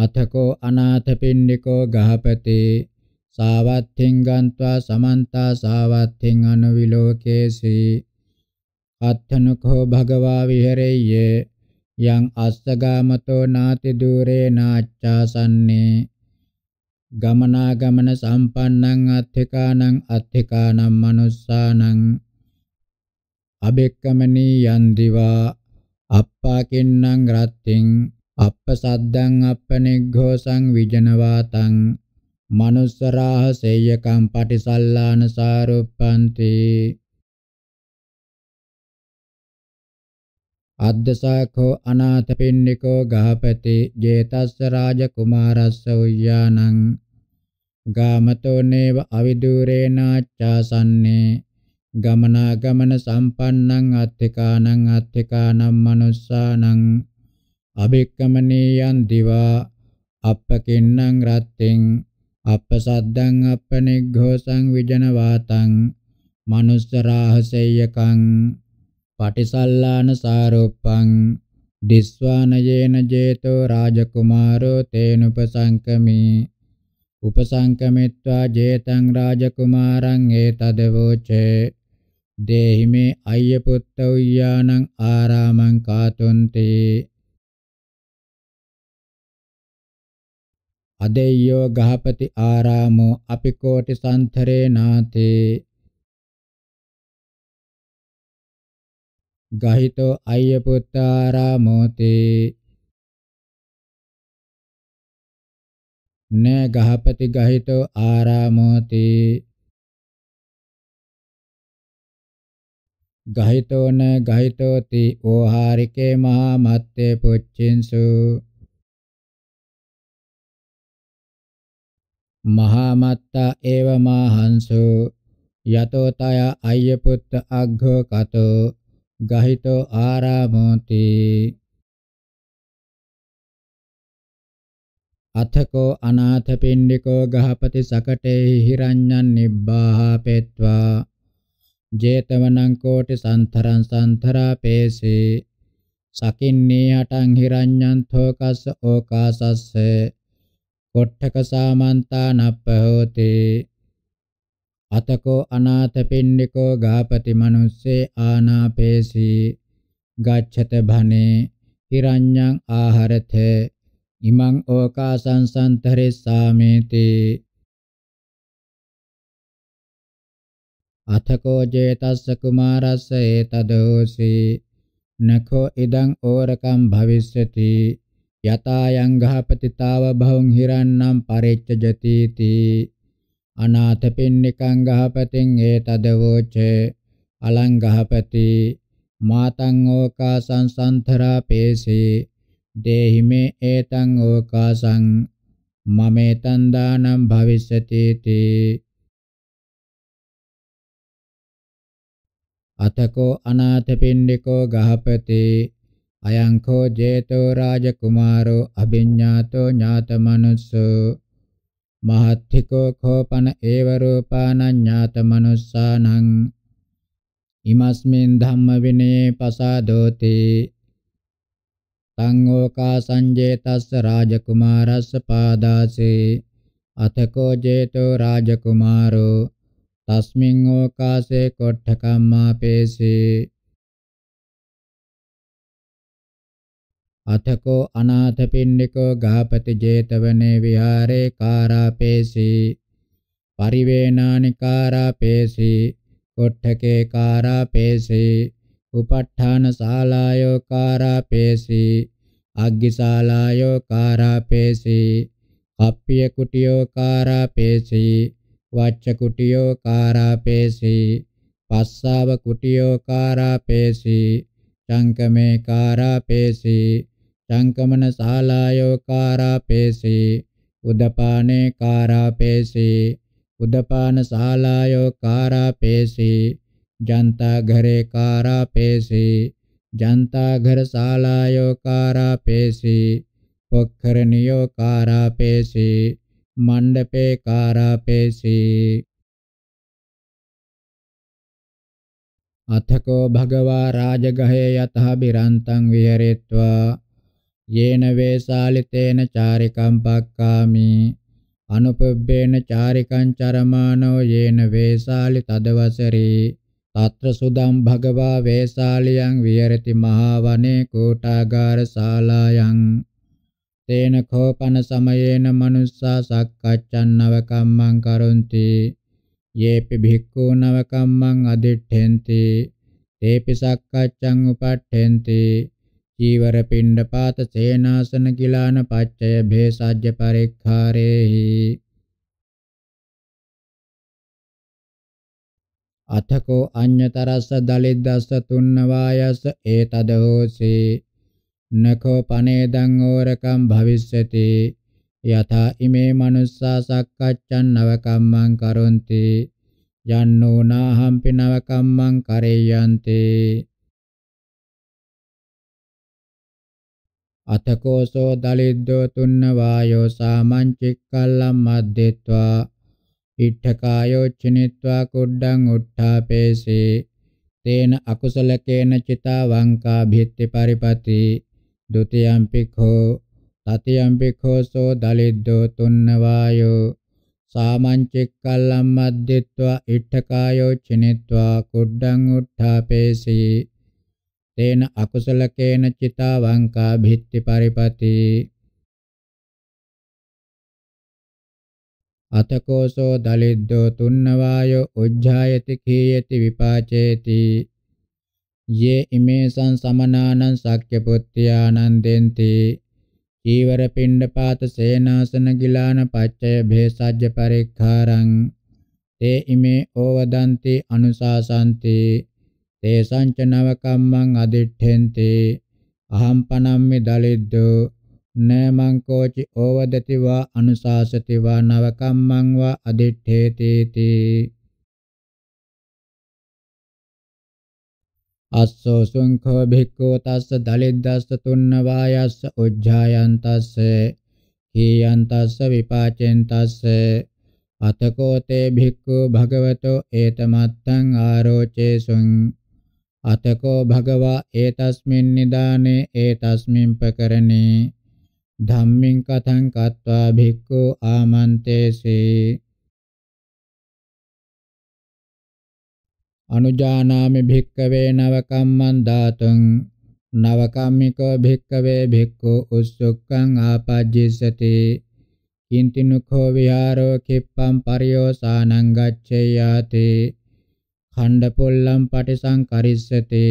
අතකෝ අනාථපිණ්ඩිකෝ ගහපති සාවත්ථින් ගන්त्वा සමන්තා සාවත්ථින් අනුවිලෝකේසි අත්තනකෝ භගවා විහෙරෙය්‍ය යං අස්සගාමතෝ නාති දුරේ නාච්ඡාසන්නේ ගමනාගමන සම්පන්නං අත්ථකානං අත්ථකානං මනුස්සානං අබෙක්කමනී යන්දිවා අප්පාකින්නම් රත්තින් අප්පසද්දං අප්පනිග්ඝෝසං විජනවාතං මනුස්සරාහ සේයකම් පටිසල්ලාන සාරුප්පන්ති අද්දසාඛෝ අනාථපිණ්ඩිකෝ ගහපති ජේතස්ස රාජකුමාරස්ස උයානං ගාමතෝ නේව අවිදූරේනාච්ඡාසන්නේ ගමනාගමන සම්පන්නං අත්ථිකානං අත්ථිකානම් මනුස්සානං අබික්කමනීයන් දිවා අප්පකින්නම් රත්තින් අප්පසද්දං අප්පනිග්ඝෝසං විජනවාතං මනුස්ස රාහසෙය්‍යකං පටිසල්ලාන සාරෝප්පං දිස්වානයේන 제තෝ රාජකුමාරෝ තේනුපසංකමි උපසංකමිත්වා 제තං රාජකුමාරං ඒතදවෝචේ දේහිමේ අය්‍ය පුත්ත උයානං ආරාමං කාතුන්ති අදෙය්‍යෝ ගහපති ආරාමෝ අපිකෝටි සන්තරේ නාතේ ගහිතෝ අය්‍ය පුත්තාරාමෝතේ න ගහපති ගහිතෝ ආරාමෝතේ ගහිතෝ න ගහිතෝ ති ඕහාරිකේ මහා මත්තේ පුච්චින්සු මහා මත්තා ඒව මාහංසු යතෝ තය අය්‍ය පුත්ත අග්ඝෝ කතෝ ගහිතෝ ආරාමෝති අතකෝ අනාථ පින්ඩිකෝ ගහපති සකටේ හිරඤ්ඤන් නිබ්බාහා පෙත්වා ජේතවනං කෝටි සන්තරං සන්තරා පේසේ සකින්නේ අටං හිරඤ්ඤං තෝකස්ස ඕකාසස්ස කොට්ඨක සාමන්තා නප්ප හෝතේ අතකෝ අනාතපින්ඩිකෝ ගාපති මනුස්සේ ආනාපේසී ගච්ඡත භනේ හිරඤ්ඤං ආහරත ඉමං ඕකාසං සම්තරස්සාමේති අතකෝ 제තස්ස කුමාරස්ස ඒතදෝසි නඛෝ ඉදං ඕරකම් භවිස්සති යතායන් ගහපතිතාව භවං හිරන්නම් පරිච්ඡජති තී අනාථ පින්නිකං ගහපතින් ඒතද වූචේ අලං ගහපති මාතං ඕකාසං සම්තරා පේසේ දේහි මේ ඒතං ඕකාසං මමෙතං දානම් භවිස්සති තී අතකෝ අනාථ පින්ඩිකෝ ගහපති අයං කෝ 제තෝ රාජකුමාරෝ අභිඤ්ඤාතෝ ඥාතමනුස්සෝ mahatthiko khopana eva rūpānaññāta manussānaṁ imasmin dhamma vinē pasādoti taṁ okā sañjētassa rajakumarassa pādāse අතකෝ 제තෝ රාජකුමාරෝ තස්මින් ඕකාසේ කොට්ඨකම්මාපේසේ අතකෝ අනාථ පින්නිකෝ ගාපති 제තවනේ විහාරේ කාරාපේසී පරිවේනානි කාරාපේසී කොට්ඨකේ කාරාපේසී උපට්ඨාන ශාලායෝ කාරාපේසී අග්ගිශාලායෝ කාරාපේසී අප්පිය කුටියෝ කාරාපේසී වච්ච කුටියෝ කාරාපේසී පස්සාව කුටියෝ කාරාපේසී චංකමේ කාරාපේසී චංකමන සාලායෝ කාරාපේසී උදපානේ කාරාපේසී උදපාන සාලායෝ කාරාපේසී ජන්තා ඝරේ කාරාපේසී ජන්තා ඝර සාලායෝ කාරාපේසී පොක්ඛරණියෝ කාරාපේසී මණ්ඩපේ කාරාපේසී අතකෝ භගවා රාජගහේ යතහ බිරන්තං විහෙරෙත්වා යේන වේසාලිතේන චාරිකම් පක්කාමි අනුපබ්බේන චාරිකං චරමානෝ යේන වේසාලි තදවසරේ తత్ర සුදම් භගවා වේසාලියං විහෙරති මහා වනේ කෝටාගාර ශාලායන් තේන කෝපන සමයේන මනුස්සා සක්කච්ඡන් නව කම්මං කරොන්ති යේපි භික්ඛු නව කම්මං අදිඨෙන්ති තේපි සක්කච්ඡං උපට්ඨෙන්ති චීවර පිණ්ඩපාත සේනාසන කිලාන පච්චය භේසජ්‍ය පරික්ඛාරේහි අතකෝ අඤ්‍යතරස්ස දලිද්දස්ස තුන්න වායස ඒතද හෝසි නකෝ පනේදං ඕරකම් භවිස්සති යථා ඉමේ මනුස්සා සක්කච්ඡන් නවකම්මං කරොන්ති යන්නෝ නාහම්පි නවකම්මං කරේයන්තේ අතකෝසෝ දලිද්දෝ තුන්න වායෝ සාමං චික්කල්ලම් මද්දෙත්වා ඉට්ඨකායෝ චිනිත්වා කුඩ්ඩං උට්ඨාපේසේ තේන අකුසලකේන චිතා වංකා භිත්ති පරිපති ဒ ුතියම්පි ඛෝ තතියම්පි ඛෝසෝ දලිද්දෝ තුන්න වායෝ සාමං චික්කල්ලම් මද්දෙත්වා ඉට්ඨකායෝ චිනිත්වා කුඩ්ඩං උට්ඨාපේසේ තේන අකුසල කේන චිතාවංකා භිත්‍ති පරිපති අතකෝසෝ දලිද්දෝ තුන්න වායෝ උජ්ජායති කීයති විපාචේති යේ ඉමේසං සමනානං සක්්‍ය පුත්‍යානන්දෙන්ති චීවර පිණ්ඩපාත සේනාසන ගිලාන පච්චය භේසජ්‍ය පරික්ඛාරං තේ ඉමේ ඕවදන්ති අනුසාසන්ති තේසං ච නව කම්මං අදිඨෙන්ති අහම්පනම්මි දලිද්දෝ නෑමං කෝචි ඕවදති වා අනුශාසති වා නව කම්මං වා අදිඨේති තී අස්සෝ සුංඛෝ භික්ඛෝ තස්ස දලිද්දස්ස තුන්න වායස්ස උජ්ජායන්තස්ස කීයන්තස්ස විපාචෙන්තස්ස අතකෝ තේ භික්ඛු භගවතෝ ඒතමත්තං ආරෝචේසුං අතකෝ භගවා ඒතස්මින් නිදානේ ඒතස්මින් පකරණේ ධම්මින් කතං කତ୍වා භික්ඛු ආමන්තේසේ අනුජානාමි භික්ඛවේ නවකම්මන් ධාතුං නවකම්මිකෝ භික්ඛවේ භික්ඛු උස්සුක්ඛං ආපජ්ජිසති කින්තිනුඛෝ විහාරෝ කිප්පම් පරියෝසානං ගච්ඡයාතේ ඛණ්ඩපොල්ලම් පටිසංකරිස්සති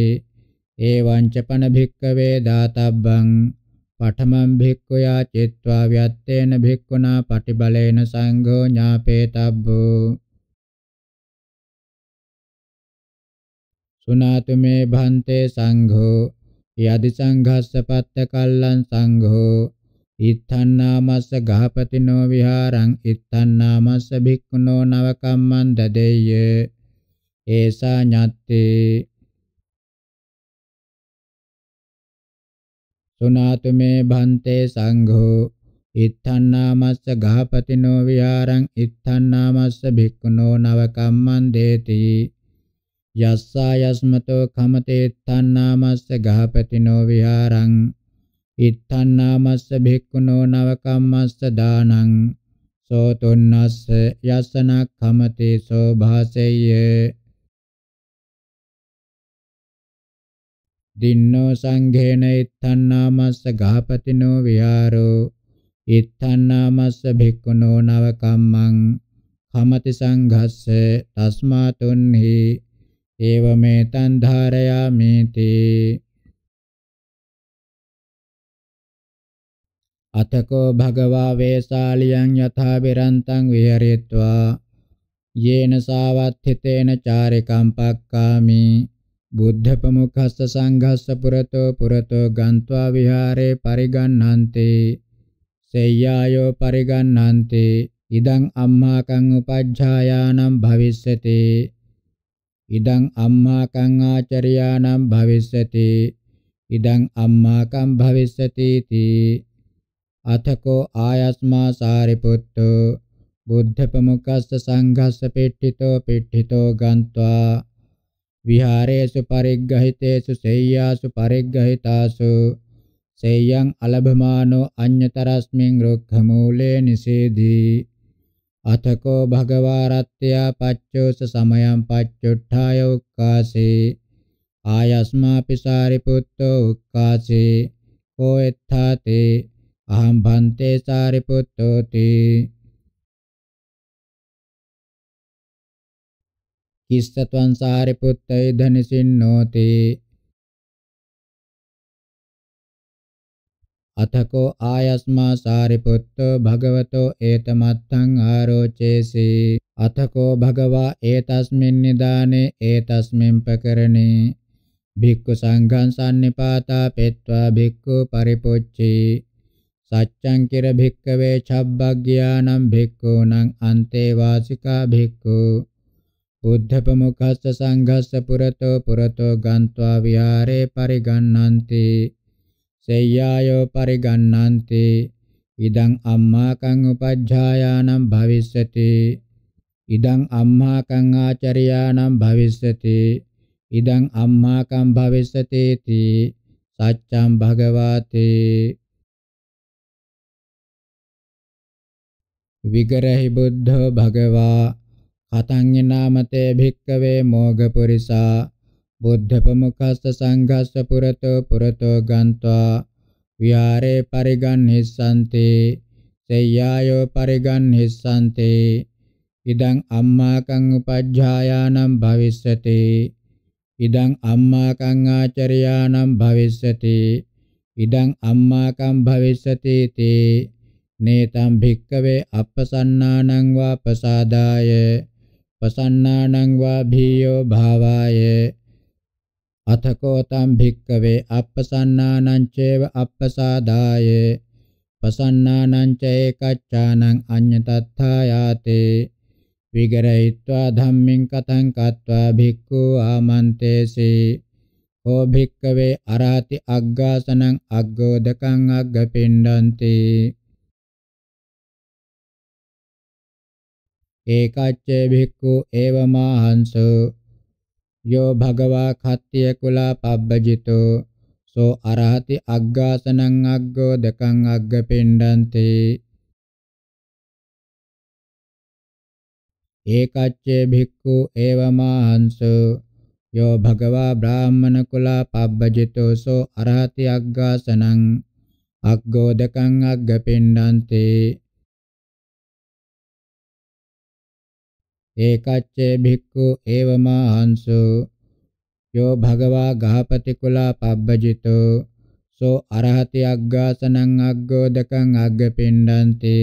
ඒවං ච පන භික්කවේ දාතබ්බං පඨමං භික්ඛුයා චිත්වා ව්‍යත්තේන භික්ඛුනා පටිබලේන සංඝෝ ඥාපේතබ්බෝ සුනාතු මේ භන්තේ සංඝෝ යදි සංඝස්ස පත්ත කල්ලං සංඝෝ ඉත්තන්නාමස්ස ගහපතිනෝ විහාරං ඉත්තන්නාමස්ස භික්ඛුනෝ නවකම්මන් දදෙය්‍ය ඒසා ඤත්තේ සුනාතු මේ භන්තේ සංඝෝ ඉත්තන්නාමස්ස ගහපතිනෝ විහාරං ඉත්තන්නාමස්ස භික්ඛුනෝ නවකම්මන් දේති යස්සා යස්මතෝ කමතේ ඉත්තන්නාමස්ස ගහපතිනෝ විහාරං ඉත්තන්නාමස්ස භික්ඛුනෝ නවකම්මස්ස දානං සෝතුන්නස්ස යස්සනක් කමතේ සෝභාසෙය්‍ය දින්නෝ සංඝේන ඉත්තං නාමස්ස ගාපතිනෝ විහාරෝ ඉත්තං නාමස්ස භික්ඛුනෝ නව කම්මං කමති සංඝස්ස තස්මාතුන්හි ඒවමෙතං ධාරයාමේති අතකෝ භගවා වේසාලියං යථා විරන්තං විහෙරිත්වා යේන සාවත්ථිතේන චාරිකම් පක්කාමි බුද්ධ ප්‍රමුඛස්ස සංඝස්ස පුරතෝ පුරතෝ ගන්්වා විහාරේ පරිගණ්ණන්තේ සේයායෝ පරිගණ්ණන්තේ ඉදං අම්මාකං උපජ්ජායානම් භවිස්සති ඉදං අම්මාකං ආචරියානම් භවිස්සති ඉදං අම්මාකං භවිස්සති තී අතකෝ ආයස්මා සාරිපුත්තෝ බුද්ධ ප්‍රමුඛස්ස සංඝස්ස පෙට්ඨිතෝ පෙට්ඨිතෝ ගන්්වා විහාරේසු පරිග්ගහිතේසු සෙය්‍යාසු පරිග්ගහිතාසු සෙය්‍යං අලභමානෝ අඤ්‍යතරස්මින් රුක්ඛමූලේ නිසේදී අතකෝ භගවා රත්ත්‍යා පච්චෝස සමයං පච්චුට්ඨාය උක්කාසේ ආයස්මාපි සාරිපුත්තෝ උක්කාසේ කෝ එත්තාතේ අහම් භන්තේ සාරිපුත්තෝති කිස්සත්වං සාරිපුත්තේ ධනසින්නෝති අතකෝ ආයස්මා සාරිපුත්තෝ භගවතෝ ඒතමත්තං ආරෝචේසි අතකෝ භගවා ඒතස්මින් නිදානේ ඒතස්මින් ප්‍රකරණේ භික්ඛු සංඝං සම්නිපාතා පෙත්වා භික්ඛු පරිපොච්චි සච්ඡං කිර භික්ඛවේ චබ්බග්ඥානං භික්ඛූණං අන්තේ වාසිකා භික්ඛූ උද්ධපමුඛස්ස සංඝස්ස පුරතෝ පුරතෝ ගන්त्वा විහාරේ පරිගන්නන්ති සේයායෝ පරිගන්නන්ති ඉදං අම්මාකං උපජ්ජායානම් භවිස්සති ඉදං අම්මාකං ආචරියානම් භවිස්සති ඉදං අම්මාකං භවිස්සති තී සච්ඡම් භගවාතේ විගරහි බුද්ධෝ භගවා අතංඤ්ඤාමතේ භික්කවේ මෝඝපුරිසා බුද්ධපමුඛස්ස සංඝස්ස පුරතෝ පුරතෝ ගන්त्वा විහාරේ පරිගන්හිස්සන්ති සේයායෝ පරිගන්හිස්සන්ති ඉදං අම්මාකං උපජ්ජායානම් භවිස්සති ඉදං අම්මාකං ආචරියානම් භවිස්සති ඉදං අම්මාකං භවිස්සති තේ නේතම් භික්කවේ අපසන්නානං වාපසාදාය පසන්නානං වා භීයෝ භාවායේ අතකෝ තම් භික්කවේ අප්පසන්නානං චේව අප්පසාදායේ පසන්නානං ච ඒකච්ඡානං අඤ්ඤතත්ථා යාතේ විගරයිत्वा ධම්මින් කතං කତ୍वा භික්ඛු ආමන්තේසේ හෝ භික්කවේ අරහති අග්ගාසනං අග්ගෝදකං අග්ගපිණ්ඩන්ති ඒකච්ච භික්ඛු ඒවමාහංසෝ යෝ භගවා කත්ත්‍ය කුලා පබ්බජිතෝ සෝ අරහති අග්ගාසනං අග්ගෝ දකං අග්ගපෙණ්ඩන්ති ඒකච්ච භික්ඛු ඒවමාහංසෝ යෝ භගවා බ්‍රාහ්මණ කුලා පබ්බජිතෝ සෝ අරහති අග්ගාසනං අග්ගෝ දකං අග්ගපෙණ්ඩන්තේ ඒකච්චේ භික්ඛු ඒවමාංසු යෝ භගවා ගහපති කුලා පබ්බජිතෝ සෝ අරහති අග්ගාසනං අග්ගෝදකං අග්ගපිණ්ඩන්ති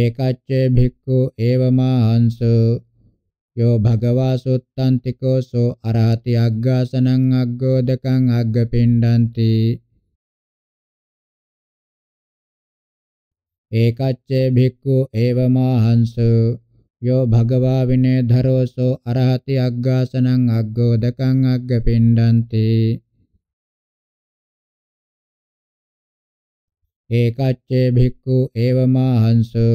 ඒකච්චේ භික්ඛු ඒවමාංසු යෝ භගවා සුත්තන්තිකෝ සෝ අරහති අග්ගාසනං අග්ගෝදකං අග්ගපිණ්ඩන්ති ඒකච්චේ භික්ඛු ඒවමාහංසු යෝ භගවා විනේ ධරෝසෝ අරහති අග්ගාසනං අග්ගෝදකං අග්ගපිණ්ඩන්ති ඒකච්චේ භික්ඛු ඒවමාහංසු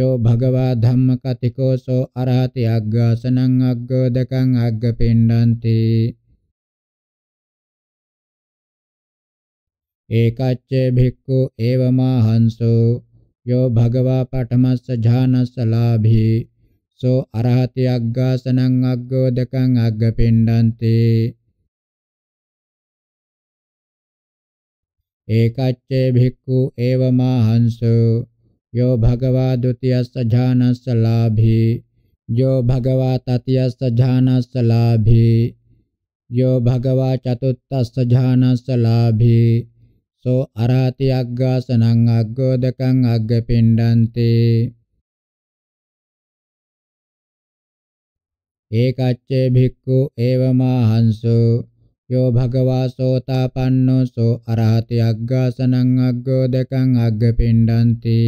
යෝ භගවා ධම්මකතිකෝසෝ අරහති අග්ගාසනං අග්ගෝදකං අග්ගපිණ්ඩන්ති ඒකච්චේ භික්ඛු ඒවමාහංසෝ යෝ භගවා පඨමස්ස ඥානස්ස ලාභේ සෝ අරහති අග්ගාසනං අග්ගෝ දකං අග්ගපෙණ්ඩන්තේ ඒකච්චේ භික්ඛු ඒවමාහංසෝ यो भगवा द्वितीयस्य जानस्य लाभी यो भगवा तृतीयस्य जानस्य लाभी यो भगवा चतुर्थस्य जानस्य लाभी සෝ අරහති අග්ගාසනං අග්ගෝදකං අග්ගපිණ්ඩන්ති ඒකච්චේ භික්ඛු ඒවමාහංසෝ යෝ භගවා සෝතාපන්නෝ සෝ අරහති අග්ගාසනං අග්ගෝදකං අග්ගපිණ්ඩන්ති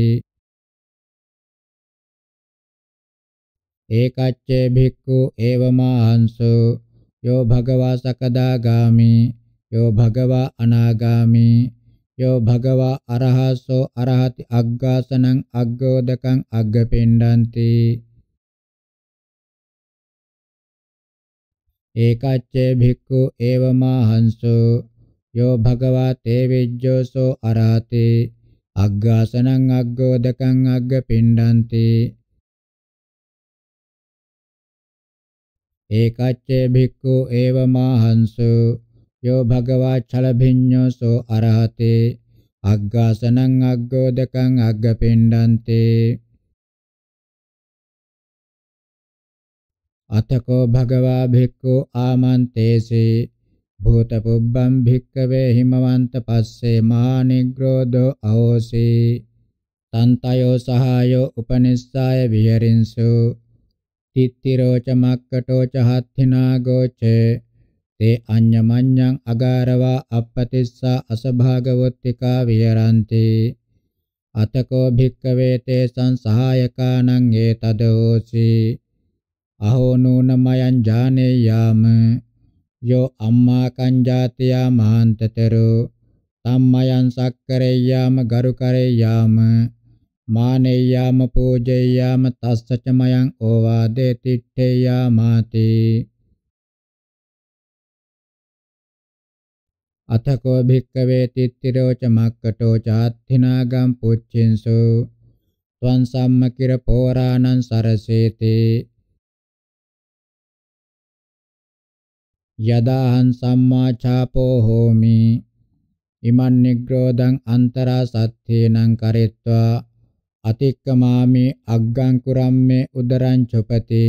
ඒකච්චේ භික්ඛු ඒවමාහංසෝ යෝ භගවා සකදාගාමි යෝ භගවා අනාගාමි යෝ භගවා අරහසෝ අරහති අග්ගාසනං අග්ගෝදකං අග්ගපෙණ්ඩන්ති ඒකච්චේ භික්ඛු ඒවමාහංසෝ යෝ භගවා තේ විජ්ජෝසෝ අරහති අග්ගාසනං අග්ගෝදකං අග්ගපෙණ්ඩන්ති ඒකච්චේ භික්ඛු ඒවමාහංසෝ යෝ භගවා ඡලභිඤ්ඤෝ සෝ අරහතේ අග්ගාසනං අග්ගෝදකං අග්ගපෙණ්ඩන්තේ අතකෝ භගවා භික්ඛු ආමන්තේසේ භූත පුබ්බම් භික්ඛවේ හිමවන්ත පස්සේ මානිග්‍රෝධෝ අහෝසී තන්තයෝ සහායෝ උපනිස්සාය විහෙරින්සු තිත්තිරෝච මක්කටෝච හත්ථිනා ගෝචේ තේ අඤ්ඤමඤ්ඤං අගාරවා අපපතිස්සා අසභාගවත්තිකා විහරಂತಿ අතකෝ භික්කවේ තේසං සහායකානං හේතදෝසි අහෝ නූනමයං ඥානේයාම යෝ අම්මා කංජාතියා මහන්තතරෝ තම්මයන් සක්කරේයාම ගරුකරේයාම මානේයාම පූජේයාම තස්සචමයන් ඕවාදේ තිට්ඨේයාමාතේ අතකෝ භික්කවේ තිත්තිරෝ ච මක්කටෝ චාත්ථිනාගම් පුච්චින්සු ත්වං සම්මකිර පෝරාණං සරසේති යදාහං සම්මා ඡාපෝ හෝමි ඉමන් නිග්‍රෝධං අන්තරා සත්ථේනං කරෙත්වා අතික්කමාමි අග්ගං කුරම්මේ උදරං චොපති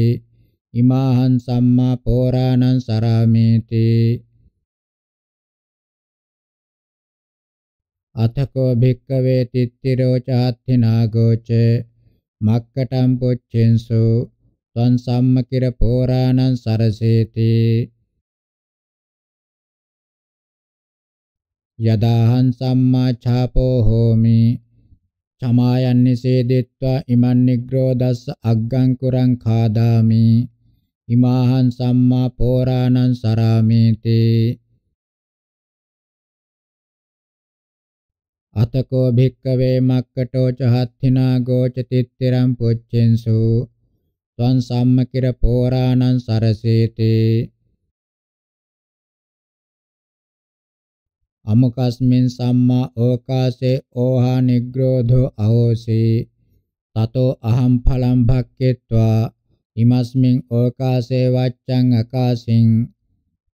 ඉමාහං සම්මා පෝරාණං සරාමේති අතකෝ භික්කවේ තිත්තිරෝ චාත්තිනාගෝච මක්කටම් පුච්චින්සු තන් සම්මකිර පෝරාණං සරසේති යදාහං සම්මා ඡාපෝ හෝමි චමායන් නිසේදිත්වා ඉමන් නිග්‍රෝදස්ස අග්ගං කුරං ખાදාමි ඉමාහං සම්මා පෝරාණං සරාමේති අතකෝ භික්කවේ මක්කටෝ චහත්ථිනා ගෝචතිත්තිරම් පුච්චෙන්සු ත්වං සම්මකිර පෝරාණං සරසීති අමකස්මින් සම්මා ඕකාසේ ඕහා නිග්‍රෝධෝ අහෝසි තතෝ අහම් ඵලම් භක්කෙත්වා ඉමස්මින් ඕකාසේ වච්ඡං අකාසින්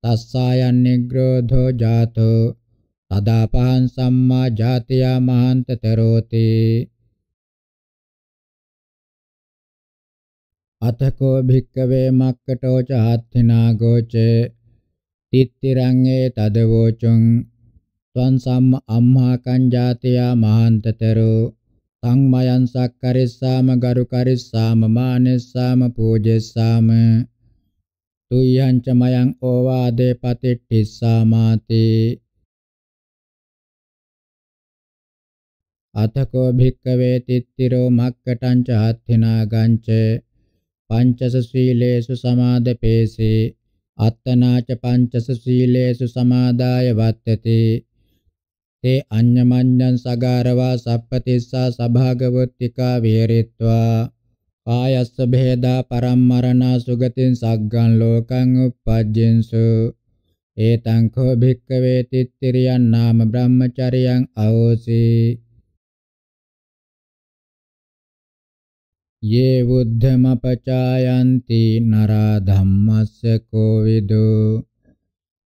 තස්සායන් නිග්‍රෝධෝ ජාතෝ තදාපහං සම්මා ජාතියා මහන්ත තරෝති අතකෝ භික්කවේ මක්කටෝ චාත්තිනා ගෝචේ තිත්තිරං ඒ තදවෝචුං ත්වං සම්ම අම්මා කංජාතියා මහන්ත තරෝ තං මයං සක්කරිස්සාම ගරු කරිස්සාම මානෙස්සාම පූජෙස්සාම තුයං ච මයං ඕවාදේ පතිට්ඨිස්සාමාතේ අතකෝ භික්කවේ තිත්තිරෝ මක්කටං ච හත්ථිනා ගංච පංචස සීලේසු සමාදපේසේ අත්තනාච පංචස සීලේසු සමාදාය වත්තති තේ අඤ්ඤමඤ්ඤං සගාරවා සප්පතිස්සා සභාගවත්තිකා විහෙරිත්වා කායස්ස භේදා පරම්මරණා සුගතින් සග්ගං ලෝකං uppajjinsu ඒතං කෝ භික්කවේ තිත්තිරියන් නාම බ්‍රහ්මචරියං අවෝසී ये बुद्धमपचायन्ति नरा धम्मस्य कोविदो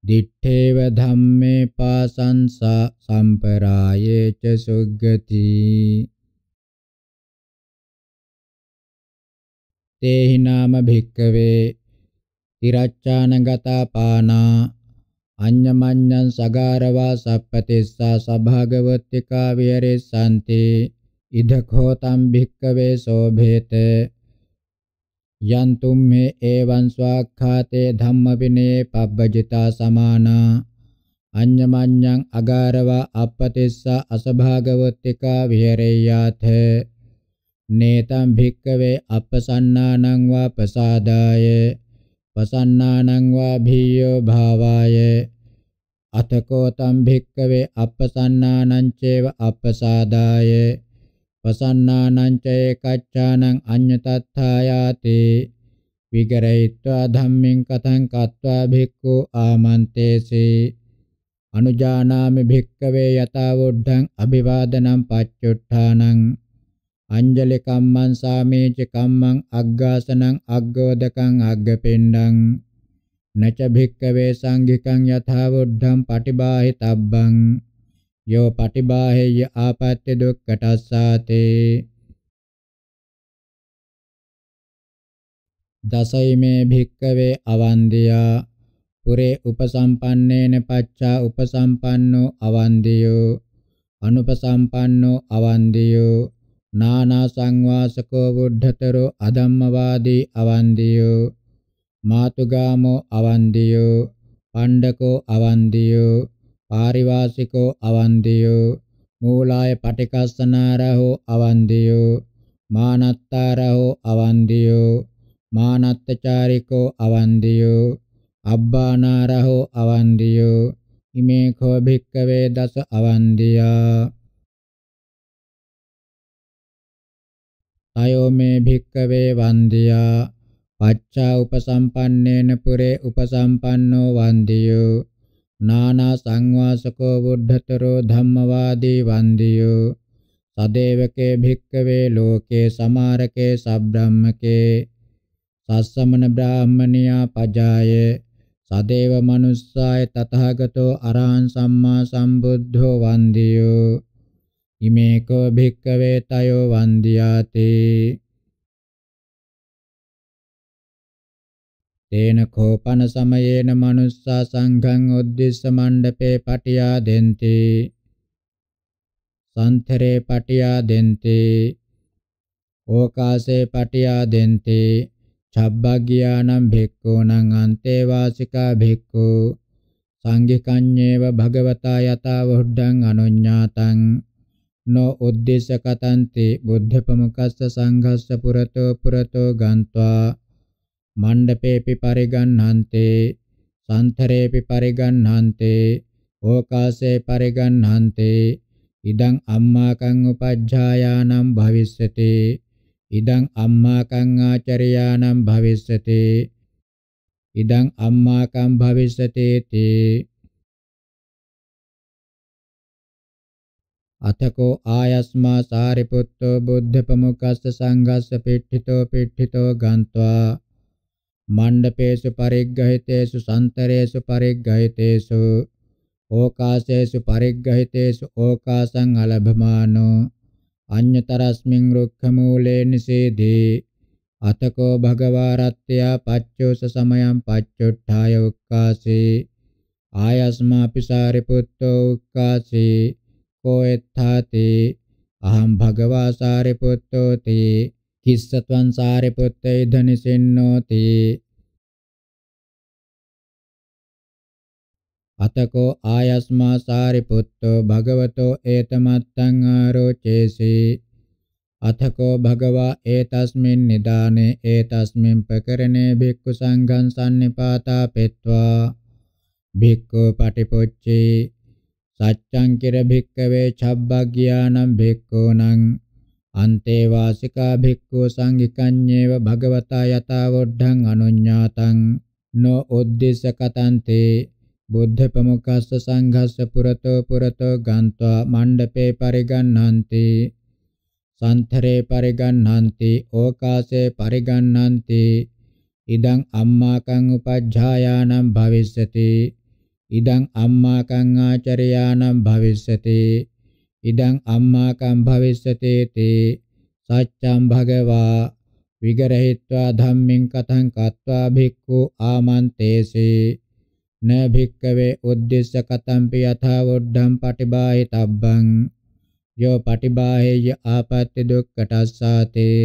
දිත්තේව ධම්මේ පාසංසා සම්පරායේ ච සුග්ගති තේහි නාම භික්කවේ තිරච්ඡානගතා පානා අඤ්ඤමඤ්ඤං සගාරවා සප්පතිස්සා සභාගවත්තිකා විහෙරේ සම්තේ ඉදඛෝ තම් භික්කවේ සෝභේත යන්තුම් මේ එවං ස්වාක්ඛාතේ ධම්මවිනේ පබ්බජිතා සමානා අඤ්ඤමඤ්ඤං අගාරවා අපපතිස්ස අසභාගවත්තිකා විහෙරේයාත නේතම් භික්කවේ අපසන්නානං වා ප්‍රසාදාය පසන්නානං වා භීයෝ භාවාය අතකෝ තම් භික්කවේ අපසන්නානං චේව අපසාදාය පසන්නානං චේ කච්ඡානං අඤ්ඤතත්ථායාති විගරයිත්වා ධම්මින් කතං කତ୍වා භික්ඛු ආමන්තේසේ අනුජානාමි භික්කවේ යතාවොඩ්ඩං අභිවාදනම් පච්චුට්ඨානං අංජලි කම්මං සාමේච කම්මං අග්ගාසනං අග්ගෝදකං අග්ගපෙණ්ඩං නච භික්කවේ සංඝිකං යතාවොඩ්ඩං පටිබාහිතබ්බං යෝ පටිබාහෙය ආපත්‍ය දුක්ඛටස්සාතේ දසයිමේ භික්කවේ අවන්දියා පුරේ උපසම්පන්නේන පච්චා උපසම්පන්නෝ අවන්දියෝ අනුපසම්පන්නෝ අවන්දියෝ නානා සංවාසකෝ බුද්ධතරෝ අධම්මවාදී අවන්දියෝ මාතුගාමෝ අවන්දියෝ පණ්ඩකෝ අවන්දියෝ පාරිවාසිකෝ අවන්දියෝ මූලාය පටිකස්සනාරහෝ අවන්දියෝ මානත්තාරහෝ අවන්දියෝ මානත්තචාරිකෝ අවන්දියෝ අබ්බානාරහෝ අවන්දියෝ ඉමේ කෝ භික්කවේ දස අවන්දියා තයෝ මේ භික්කවේ වන්දියා පච්චා උපසම්පන්නේන පුරේ උපසම්පන්නෝ වන්දියෝ නානා සංවාසකෝ බුද්ධතරෝ ධම්මවාදී වන්දියෝ සදේවකේ භික්කවේ ලෝකේ සමාරකේ සබ්‍රාහ්මකේ සස්සමන බ්‍රාහ්මනියා පජාය සදේව මනුස්සාය තතහගතෝ අරහං සම්මා සම්බුද්ධෝ වන්දියෝ ඉමේකෝ භික්කවේ තයෝ වන්දියාතේ තේන කෝපන සමයේන මනුස්සා සංඝං උද්දිස්ස මණ්ඩපේ පටියා දෙන්ති සන්තරේ පටියා දෙන්ති ඕකාසේ පටියා දෙන්ති චබ්බග්ගියානම් භික්ඛූනම් අන්තේ වාසිකා භික්ඛූ සංඝිකඤ්ඤේව භගවතා යතා වොඩ්ඩං අනුඤ්ඤාතං නෝ උද්දේශ කතන්ති බුද්ධ ප්‍රමුඛස්ස සංඝස්ස පුරතෝ පුරතෝ ගන්්වා මණ්ඩපේපි පරිගණ්හන්තේ සන්තරේපි පරිගණ්හන්තේ ඕකාසේ පරිගණ්හන්තේ ඉදං අම්මාකං උපජ්ජායානම් භවිස්සති ඉදං අම්මාකං ආචරියානම් භවිස්සති ඉදං අම්මාකං භවිස්සතේති අතකෝ ආයස්මා සාරිපුත්තෝ බුද්ධ ප්‍රමුඛස්ස සංඝස්ස පිට්ඨිතෝ පිට්ඨිතෝ ගන්්වා මණ්ඩපේසු පරිග්ගහිතේසු සන්තරේසු පරිග්ගහිතේසු ඕකාසේසු පරිග්ගහිතේසු ඕකාසං අලභමානෝ අඤ්‍යතරස්මින් රුක්ඛ මූලේ නිසේදී අතකෝ භගවා රත්ත්‍යා පච්චෝස සමයං පච්චොට්ඨාය උක්කාසේ ආයස්මාපි සාරිපුත්තෝ උක්කාසේ කෝ එත්තාති අහං භගවා සාරිපුත්තෝ තේ තිස්සත්වං සාරිපුත්තේ ධනිසින්නෝති අතකෝ ආයස්මා සාරිපුත්තෝ භගවතෝ ඒතමත්තං ආරෝචේසි අතකෝ භගවා ඒතස්මින් නිදානේ ඒතස්මින් ප්‍රකරණේ භික්ඛු සංඝං සම්නිපාතා පෙත්වා භික්ඛු පටිපොච්චේ සච්ඡං කිර භික්ඛවේ ඡබ්බග්ඥානං භික්ඛූනං අන්තේ වාසිකා භික්ඛු සංඝිකඤ්ඤේව භගවතා යතාවොඩ්ඩං අනුඤ්ඤාතං නෝ උද්දේශකතන්තේ බුද්ධ ප්‍රමුඛස්ස සංඝස්ස පුරතෝ පුරතෝ ගන්त्वा මණ්ඩපේ පරිගණ්ණන්ති සන්තරේ පරිගණ්ණන්ති ඕකාසේ පරිගණ්ණන්ති ඉදං අම්මාකං උපජ්ජායානම් භවිස්සති ඉදං අම්මාකං ආචරයානම් භවිස්සති ඉදං අම්මාකම් භවිස්සතේති සච්ඡම් භගවා විගරහිत्वा ධම්මින් කතං කତ୍වා භික්ඛු ආමන්තේසේ න භික්කවේ උද්දේශ කතම්පි යථා වොඩ්ඩම් පටිබාහිතබ්බං යෝ පටිබාහෙය ආපත්‍ය දුක්ඛටස්සාතේ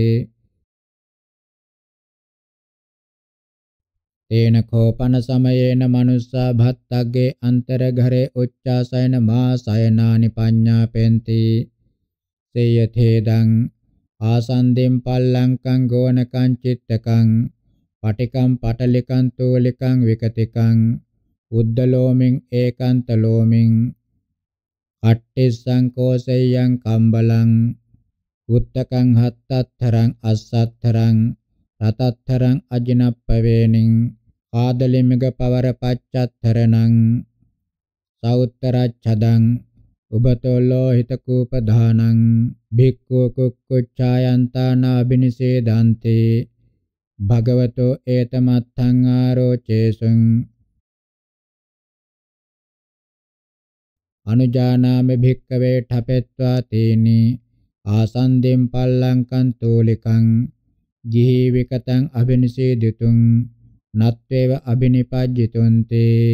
තේන කෝපන සමයේන මනුස්සා භත්තග්ගේ අන්තරඝරේ උච්චාසයන මාසයනානි පඤ්ඤාපෙන්ති සේයතේදං ආසන්දෙන් පල්ලංකං ගෝනකං චිත්තකං පටිකං පටලිකං තෝලිකං විකතිකං උද්දලෝමින් ඒකාන්ත ලෝමින් අට්ඨිස්සං කෝසෙයං කම්බලං උත්තකං හත්තත්තරං අස්සත්තරං තතත්තරං අජිනප්පවේනින් ආදලිමග පවර පච්චත්තරණං සෞත්තරච්ඡදං උබතෝ ලෝහිත කූපධානං භික්ඛු කුක්කුච්ඡායන්තානා බිනිසේදන්තේ භගවතෝ ඒතමත්තං ආරෝචේසුං අනුජානාමි භික්කවේ ඨපෙත්වා තේනි ආසන්දෙන් පල්ලංකන් තෝලිකං ගිහි විකතං අබිනිසේ දෙතුන් නත්වේව අබිනිපජ්ජිතුන්තේ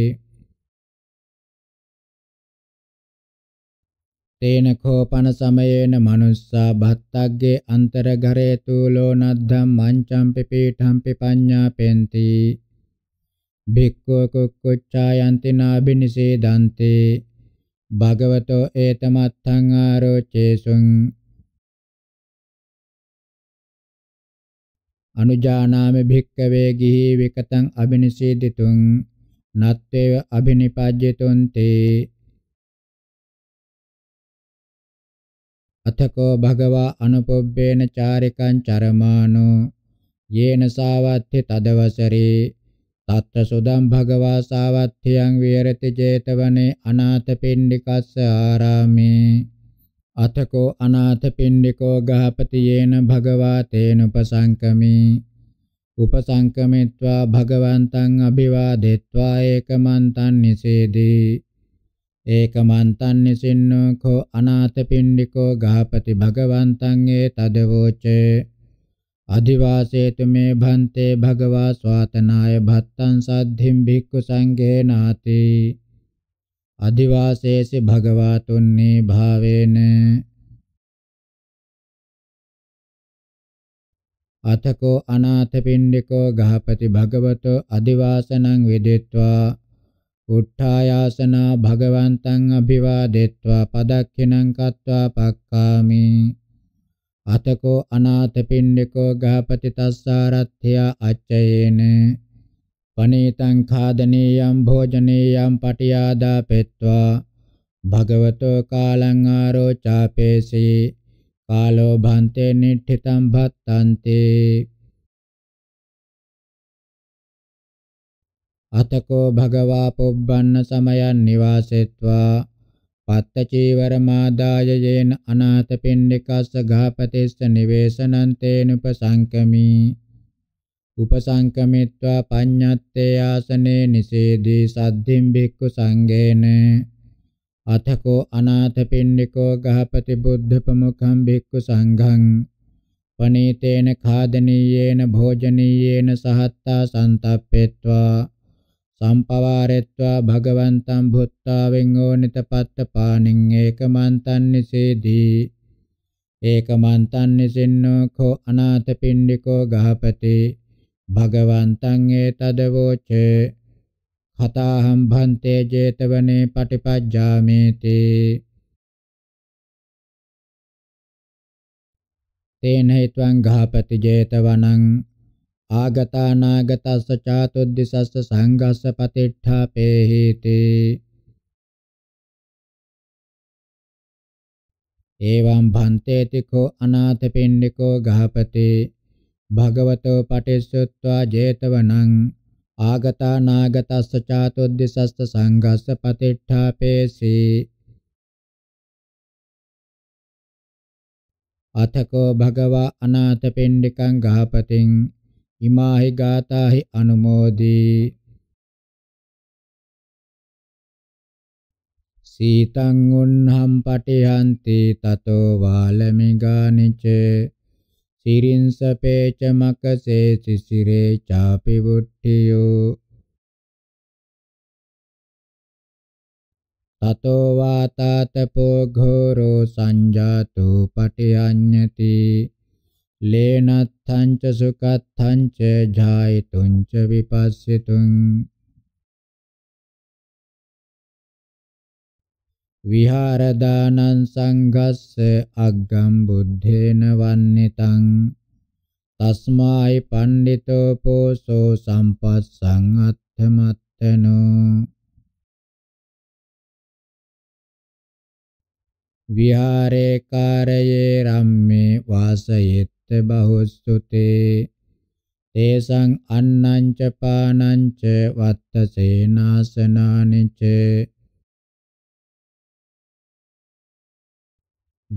තේන කෝපන සමයේන මනුස්සා භත්තග්ගේ අන්තරගරේ තුලෝ නද්ධම් මංචම් පිපීඨම් පිපඤ්ඤා පෙන්ති භික්ඛෝ කුක්කුච්ඡායන්ති නාබිනිසේ දන්තේ භගවතෝ ඒතමත්තං ආරෝචේසුං අනුජානාමි භික්කවේ ගිහි විකතං අබිනිසීදිතුං නත්තේව අබිනිපජ්ජිතුන්ති අතකෝ භගවා අනුපොබ්බේන චාරිකං චරමානෝ යේන සාවත්ති තදවසරේ තත්ත සුදම් භගවා සාවත්තියං විහෙරති 제තවනේ අනාථපිණ්ඩිකස්ස ආරාමේ අතකෝ අනාථ පින්ඩිකෝ ගහපති යේන භගවා තේනුපසංකමි උපසංකමිත්වා භගවන්තං අභිවාදෙත්වා ඒකමන්තං නිසේදී ඒකමන්තං නිසින්නෝ කෝ අනාථ පින්ඩිකෝ ගහපති භගවන්තං ඒ තදවෝචේ අධිවාසේතු මේ භන්තේ භගවා ස්වාතනාය භත්තං සද්ධිම් භික්ඛු සංඝේ නාති අදිවාසේසි භගවාතුන්නේ භාවේන අතකෝ අනාථපිණ්ඩිකෝ ගහපති භගවතෝ අදිවාසනං විදිත්වා උට්ඨායාසනා භගවන්තං අභිවාදෙත්වා පදක්ඛිනං කତ୍වා පක්ඛාමි අතකෝ අනාථපිණ්ඩිකෝ ගාපති තස්සාරත්ථ්‍ය අච්චයේන පනීතං ඛාදනීයම් භෝජනීයම් පටියාදා පෙත්වා භගවතෝ කාලං ආරෝචාපේසී කාලෝ භන්තේ නිට්ඨිතං භත්තන්තේ අතකෝ භගවා පොබ්බන්න සමයන් නිවාසෙත්වා පත්ත චීවර මාදාය යේන අනාථ පින්ඩිකස්ස ඝාපතිස්ස නිවේසනන්තේනුපසංකමී උපසංකමිත්වා පඤ්ඤත්තේ ආසනේ නිසේදී සද්ධිම් භික්ඛු සංඝේන අතකෝ අනාථපිණ්ඩිකෝ ගහපති බුද්ධ ප්‍රමුඛං භික්ඛු සංඝං පනීතේන ખાදනීයේන භෝජනීයේන සහත්තා සන්තප්පේत्वा සම්පවාරෙත්වා භගවන්තං භුත්තාවෙන් ඕනිතපත්ත පාණින් ඒකමන්තං නිසේදී ඒකමන්තං නිසින්නෝ කෝ අනාථපිණ්ඩිකෝ ගහපතේ භගවන්තං ඒතදවෝච කතාහම් භන්තේ 제තවනේ පටිපජ්ජාමේති තේන හේත්වං ඝාපති 제තවනං ආගතානාගතස්ස චාතුද්දිසස්ස සංඝස්ස පතිට්ඨාපේහිති එවං භන්තේති කෝ අනාථපිණ්ඩිකෝ ගහපතේ භගවතෝ පටිච්චුත්වා 제තවනං ආගතා නාගතස්ස චාතුද්දිසස්ස සංඝස්ස පතිට්ඨාපේසි අතකෝ භගවා අනාථපිණ්ඩිකං ගහපතින් ඉමාහි ගාතාහි අනුමෝදී සීතං උන්හම් පටිහන්ති තතෝ වාලමිගානිචේ සිරින්සපේච මකසේ සිසිරේ චාපි වුට්ටියෝ තතෝ වාතාතපෝ ඝෝරෝ සංජාතු පටිඤ්ඤති ලේනත්තං ච සුකත්තං ච ජායතුං ච විපස්සිතුං විහාරදානං සංඝස්ස අග්ගම් බුද්ධේන වන්නිතං තස්මායි පණ්ඩිතෝ පෝසෝ සම්පස්සං අත්තමත්තනෝ විහාරේ කාරයේ රම්මේ වාසයෙත් බහුස්සුතේ තේසං අන්නං ච පානං ච වත්ත සේනාසනානි ච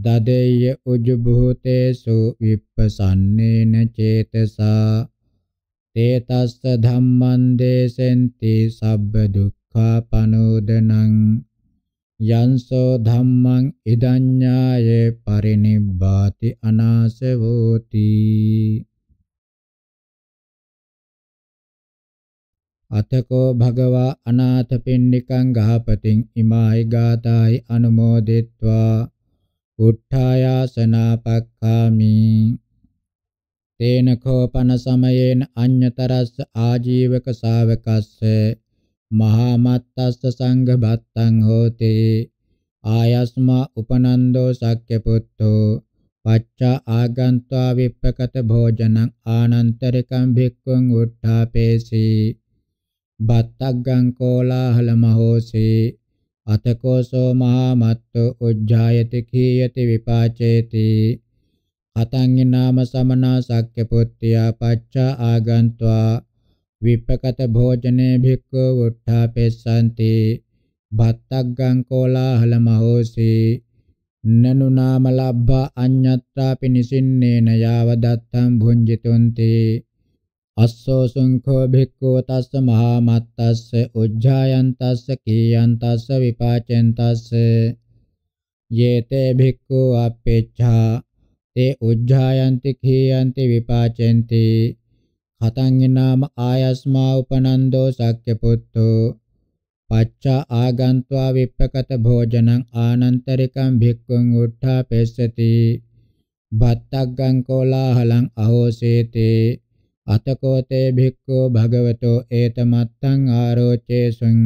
දදේය උජුභූතේසු විප්පසන්නේන චේතසා තේතස්ස ධම්මං දේසෙන්ති සබ්බ දුක්ඛා පනෝදනං යන්සෝ ධම්මං ඉදඤ්ඤාය පරිනිබ්බාති අනාසවෝති අතකෝ භගවා අනාථපිණ්ඩිකං ගහපතින් ඉමායි ගාතායි අනුමෝදිත්වා උට්ඨායාසනා පක්ඛාමි තේන කෝපන සමයේන අඤ්‍යතරස්ස ආජීවක ශාවකස්ස මහා මත්තස්ස සංඝ බත්තං හෝති ආයස්මා උපනන්දෝ සක්්‍ය පුත්තෝ පච්චා ආගන්त्वा විප්පකත භෝජනං ආනන්තරිකං භික්ඛුං උට්ඨාපේසි බත්තග්ගං කෝලාහල මහෝසී අතකෝසෝ මහා මත්තෝ උජ්ජායති කීයති විපාචේති අතංගේ නාම සමනා සක්්‍ය පුත්‍ත්‍යා පච්චා ආගන්त्वा විප්පකත භෝජනේ භික්ඛු උත්ථාපෙස්සanti භත්තග්ගං කෝලාහල මහෝසි නනු නාම ලබ්භ අඤ්ඤත්‍රාපි නිසින්නේන යාව දත්තං භුඤ්ජිතුන්ති අස්සෝ සුංඛෝ භික්ඛු තස්ස මහා මත්තස්ස උජ්ජායන් තස්ස කීයන් තස්ස විපාචෙන් තස්ස යේතේ භික්ඛු අපේච්ඡා තේ උජ්ජායන්ති කීයන්ති විපාචෙන්ති කතං නාම ආයස්මා උපනන්දෝ සක්්‍ය පුත්තෝ පච්චා ආගන්त्वा විප්පකත භෝජනං ආනන්තරිකං භික්ඛුං උට්ඨාපෙස්සති භත්තග්ගං කෝලාහලං අහෝසේතේ අතකෝතේ භික්ඛු භගවතෝ ඒතමත්තං ආරෝචේසුං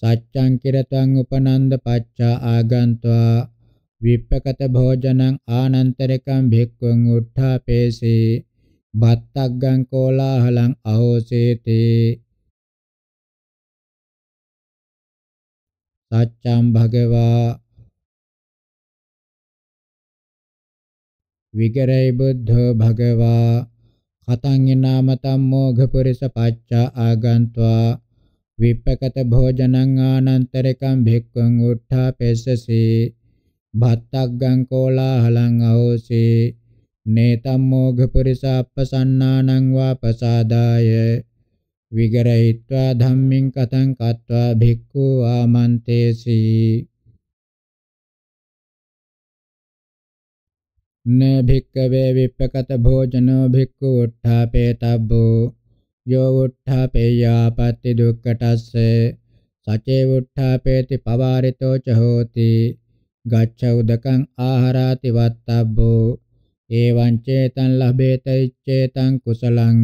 සච්ඡං කිරතං උපනන්ද පච්චා ආගන්त्वा විප්පකත භෝජනං ආනන්තරකං භික්ඛුං උත්ථාපේසේ බත්තග්ගං කෝලාහලං අහෝසේති සච්ඡං භගවා විගරයි බුද්ධෝ භගවා කතං නාම තම්මෝඝ පුරිස පච්චා ආගන්त्वा විප්පකත භෝජනං ආනන්තරකම් භික්ඛුං උත්ථා පෙස්සසි භත්තග්ගං කෝලාහලං අවෝසි නේතම්මෝඝ පුරිස අපසන්නානං වාපසාදාය විගරහිत्वा ධම්මින් කතං කତ୍වා භික්ඛු ආමන්තේසී न भिक्कवे विपकत भोजनो भिक्खु उत्थापेतब्बो यो उत्थापेयापत्ति दुक्कटस्स सचे उत्थापेति पवारितो च होति गच्छ उदकं आहाराति वत्तब्बो एवं चेतं लभेत इच्चेतं कुशलं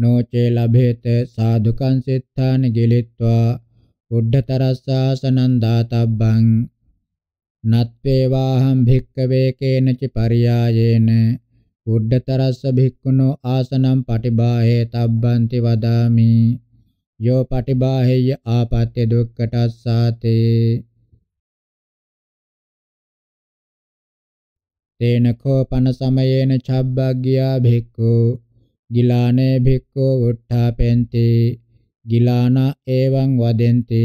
नो चे लभेत साधुकं सिद्धान् गिलित्वा उद्धतरस्सासनं दातव्यं නත්වේවාහම් භික්කවේ කේනච පරියායේන උද්දතරස්ස භික්ඛුනෝ ආසනම් පටිබාහේ තබ්බන්ති වදාමි යෝ පටිබාහෙය ආපත්‍ය දුක්ඛටස්සාතේ තේන කෝපන සමයේන ඡබ්බග්ගියා භික්ඛු ගිලානේ භික්ඛු උත්ථාපෙන්ති ගිලානා එවං වදෙන්ති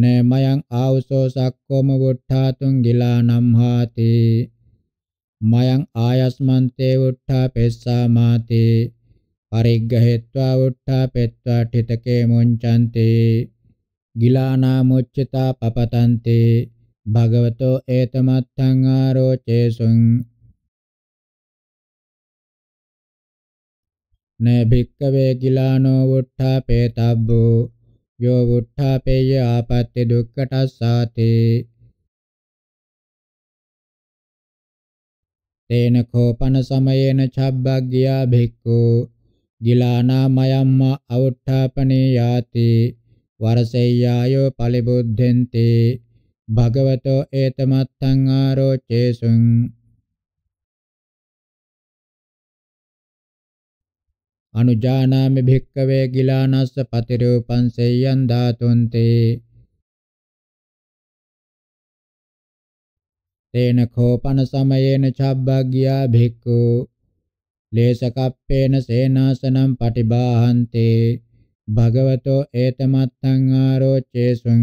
න මයං ආවසෝ සක්කොම වුට්ඨාතුං ගිලානම් හාති මයං ආයස්මන්තේ වුට්ඨා පෙස්සා මාතේ පරිග්ගහෙත්වා වුට්ඨා පෙත්වා ඨිතකේ මුංචන්තේ ගිලානා මුච්චතා පපතන්තේ භගවතෝ ඒතමත්තං ආරෝචේසුං නේ භික්කවේ ගිලානෝ වුට්ඨා පේතබ්බෝ යෝ වුට්ඨාපේය ආපත්‍ති දුක්ඛටස්සාති තේන කෝපන සමයේන චබ්බග්ගියා භික්ඛු ගිලානා මයම්ම අවුට්ඨාපනේ යාති වරසෙය්‍යායෝ පලිබුද්ධෙන්ති භගවතෝ ඒතමත්තං ආරෝචේසුං අනුජානාමි භික්කවේ ගිලානස්ස පතිරූපං සෙය්‍යං ධාතුන්ති තේන කෝපන සමයේන චබ්බග්ගියා භික්ඛු ලේසකප්පේන සේනාසනම් පටිභාහන්තේ භගවතෝ ඒතමත්තං ආරෝචේසුං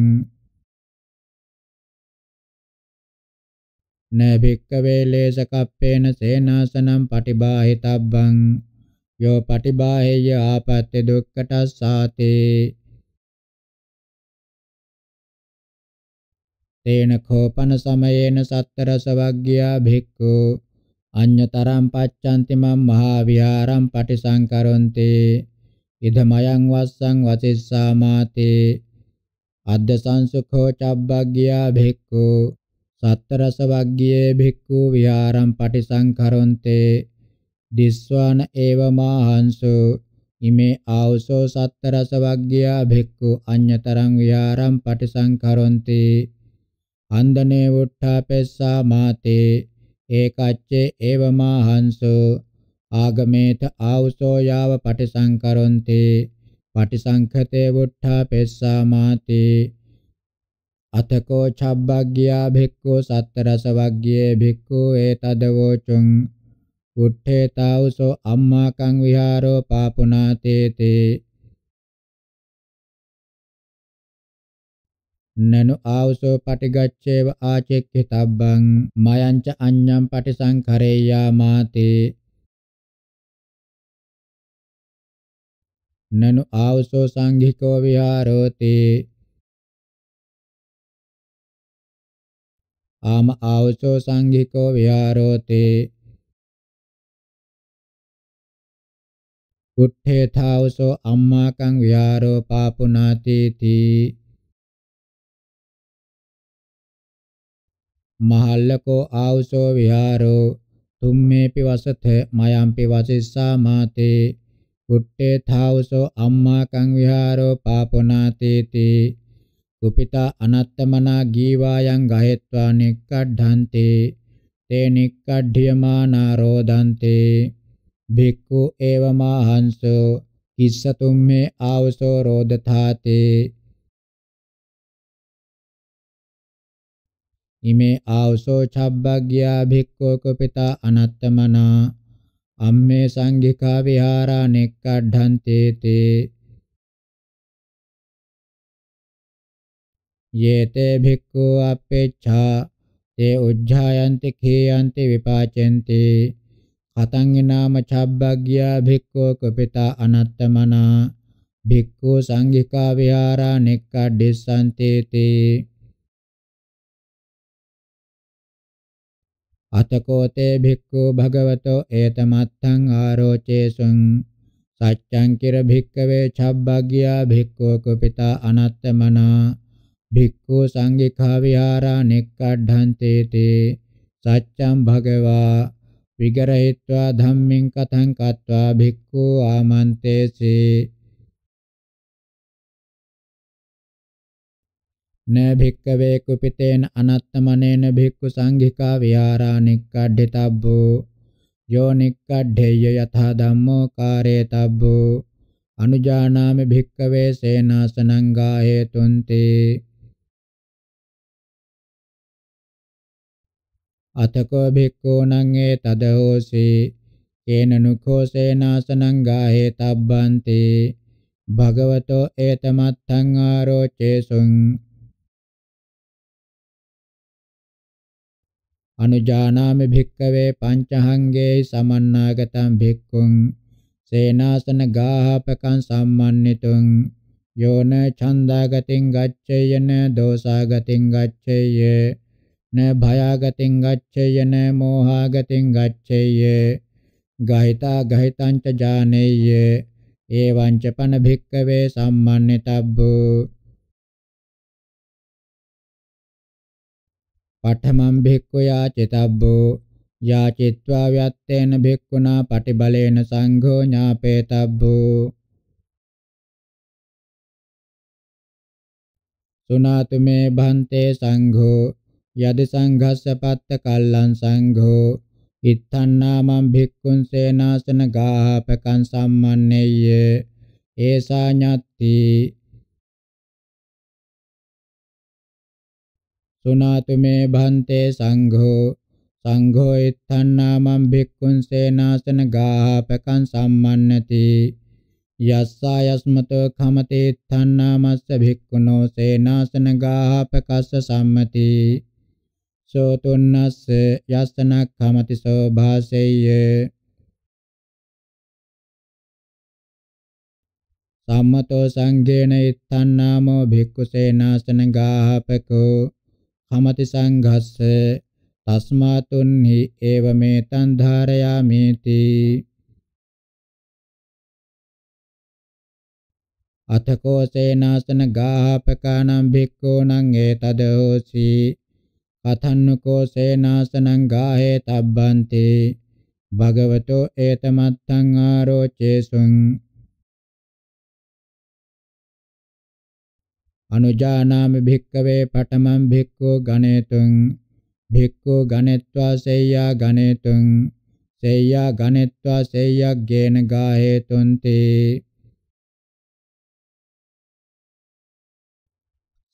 නභික්ඛවේ ලේසකප්පේන සේනාසනම් පටිභාහිතබ්බං යෝ පටිබාහේය ආපත්‍ය දුක්ඛටස්සාතේ තේන කෝපන සමයේන සත්තරස වග්ගියා භික්ඛු අඤ්‍යතරම් පච්ඡන්ති මම් මහා විහාරම් පටිසංකරොන්ති ඉදමයන් වස්සං වතිස්සාමාතේ අද්ද සංසුඛෝ චබ්බග්ගියා භික්ඛු සත්තරස වග්ගියේ භික්ඛු විහාරම් පටිසංකරොන්තේ දිස්වාන ඒව මාහංසු ඉමේ ආවසෝ සත්ත රස වග්ගියා භික්ඛු අඤ්‍යතරං විහාරං පටිසංකරොන්ති අන්දනේ වුට්ඨාපෙස්සා මාතේ ඒකච්චේ ඒව මාහංසු ආගමේත ආවසෝ යාව පටිසංකරොන්ති පටිසංඛතේ වුට්ඨාපෙස්සා මාතේ අතකෝ චබ්බග්ගියා භික්ඛු සත්ත රස වග්ගියේ භික්ඛු ඒතදවෝචුං උට්ඨේ තාවසෝ අම්මාකං විහාරෝ පාපුනාතේතේ නනු ආවසෝ පටිගච්ඡේව ආචෙක්ඛිතබ්බං මයංච අඤ්ඤං පටිසංඛරේයා මාතේ නනු ආවසෝ සංඝිකෝ විහාරෝති ආම ආවසෝ සංඝිකෝ විහාරෝතේ කුට්ඨේ තාවසෝ අම්මාකං විහාරෝ පාපුනාති තී මහල්ලකෝ ආවසෝ විහාරෝ තුම්මේපි වසත මයම්පි වසිස්සා මාතේ කුට්ටේ තාවසෝ අම්මාකං විහාරෝ පාපුනාතේති කුපිතා අනත්තමනා ගීවායන් ගහෙත්වා නික්කඩ්ඩන්තේ තේ නික්කඩ්ඩියමානා රෝදන්තේ භික්ඛු ඒවමාහංසෝ කිස්සතුම් මේ ආවසෝ රෝදථාතේ ඉමේ ආවසෝ චබ්බග්ග්‍යා භික්ඛෝ කපිතා අනත්තමනා අම්මේ සංඝිකා විහාරා නෙක්ඛඩ්ඩන්තේ තේ යේතේ භික්ඛු අපේච්ඡා තේ උජ්ජායන්ති කේයන්ති විපාචෙන්ති පතංගිනාම චබ්බග්ගියා භික්ඛෝ කපිතා අනත්තමනා භික්ඛු සංඝිකා විහාරා නෙක්ඛඩ්ඩිසන්තේතේ අතකෝතේ භික්ඛු භගවතෝ ඒතමත්තං ආරෝචේසුං සච්ඡං කිර භික්ඛවේ චබ්බග්ගියා භික්ඛෝ කුපිතා අනත්තමනා භික්ඛු සංඝිකා විහාරා නෙක්ඛඩ්ඩන්තේතේ සච්ඡං භගවා විගරහිත්වා ධම්මින් කතං කତ୍වා භික්ඛු ආමන්තේසේ න භික්කවේ කුපිතේන අනත්තමනේන භික්ඛු සංඝිකා විහාරා නික්කඩ්ඨිතබ්බෝ යෝ නික්කඩ්ඨේය යථා ධම්මෝ කාරේතබ්බෝ අනුජානාමි භික්කවේ සේනාසනං ගාහේතුන්තේ අතකෝ භික්ඛූණං ඒ තදෝසි කේනනුඛෝ සේනාසනං ගාහේ තබ්බන්ති භගවතෝ ඒතමත්තං ආරෝචේසුං අනුජානාමි භික්කවේ පංචහංගේ සමන්නාගතං භික්ඛුං සේනාසන ගාහපකං සම්මන්නිතුං යෝන ඡන්දාගතින් ගච්ඡේයන දෝසාගතින් ගච්ඡේය න භයාගතින් ගච්ඡේය න මෝහාගතින් ගච්ඡේය ගහිතා ගහිතං ච ජානේය එවං ච පන භික්කවේ සම්මන්නිතබ්බෝ පඨමං භික්ඛු යාචිතබ්බෝ යාචිත්වා ව්‍යත්තේන භික්ඛුනා පටිබලේන සංඝෝ ඥාපේතබ්බෝ සුනාතුමේ භන්තේ සංඝෝ යදි සංඝස්ස පත්ත කල්ලං සංඝෝ ඉත්තන්නාමං භික්ඛුන් සේනාසන ගාහපකං සම්මන්නේය ඒසා ඤත්ති සුනාතු මේ භන්තේ සංඝෝ සංඝෝ ඉත්තන්නාමං භික්ඛුන් සේනාසන ගාහපකං සම්මන්නති යස්සා යස්මතෝ කමතේ ඉත්තන්නාමස්ස භික්ඛුනෝ සේනාසන ගාහපකස්ස සම්මති සෝතුන්නස්ස යස්සනක්ඛමති සෝභාසෙය්‍ය සම්මතෝ සංඝේන ඉත්තන්නාමෝ භික්ඛු සේනාසන ගාහපකෝ කමති සංඝස්ස තස්මාතුන්හි ඒව මේතං ධාරයාමේති අතකෝ සේනාසන ගාහපකානම් භික්ඛූණං ඒතදෝසී අතන්නකෝ සේනාසනං ගාහේ තබ්බන්ති භගවතෝ ඒතමත්තං ආරෝචේසුං අනුජානාමි භික්කවේ පඨමං භික්ඛෝ ගණේතුං භික්ඛෝ ගණෙත්වා සේයා ගණේතුං සේයා ගණෙත්වා සේයග්ගේන ගාහේතුන්ති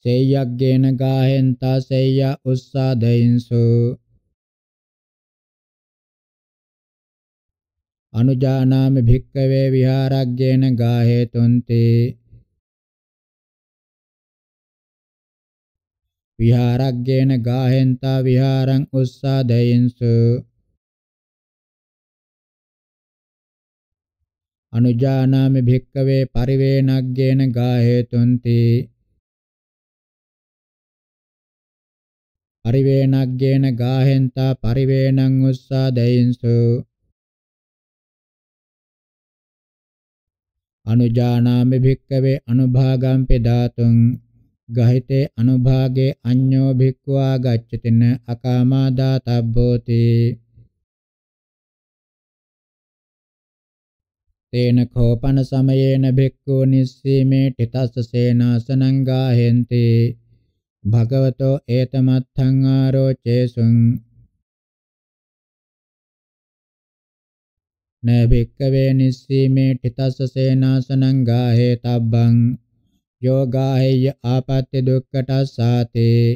සේයග්ගේන ගාහෙන්තා සේය උස්සාදයින්සු අනුජානාමි භික්කවේ විහාරග්ගේන ගාහෙතුන්ති විහාරග්ගේන ගාහෙන්තා විහාරං උස්සාදයින්සු අනුජානාමි භික්කවේ පරිවේනග්ගේන ගාහෙතුන්ති පරිවේණග්ගේන ගාහෙන්තා පරිවේණං උස්සා දෙයින්සු අනුජානාමි භික්කවේ අනුභාගම් පෙදාතුං ගහිතේ අනුභාගේ අඤ්ඤෝ භික්ඛවා ගච්ඡතින අකාමා දාතබ්බෝති තේන කෝපන සමයේන භික්ඛු නිස්සීමේ තිතස්ස සේනාසනං ගාහෙන්තේ භගවතෝ ඒතමත්තං ආරෝචේසුං නබික්කවේ නිස්සීමේ තිතස්ස සේනාසනං ගාහේ තබ්බං යෝගාහෙය ආපත්‍ය දුක්කටස්සාතේ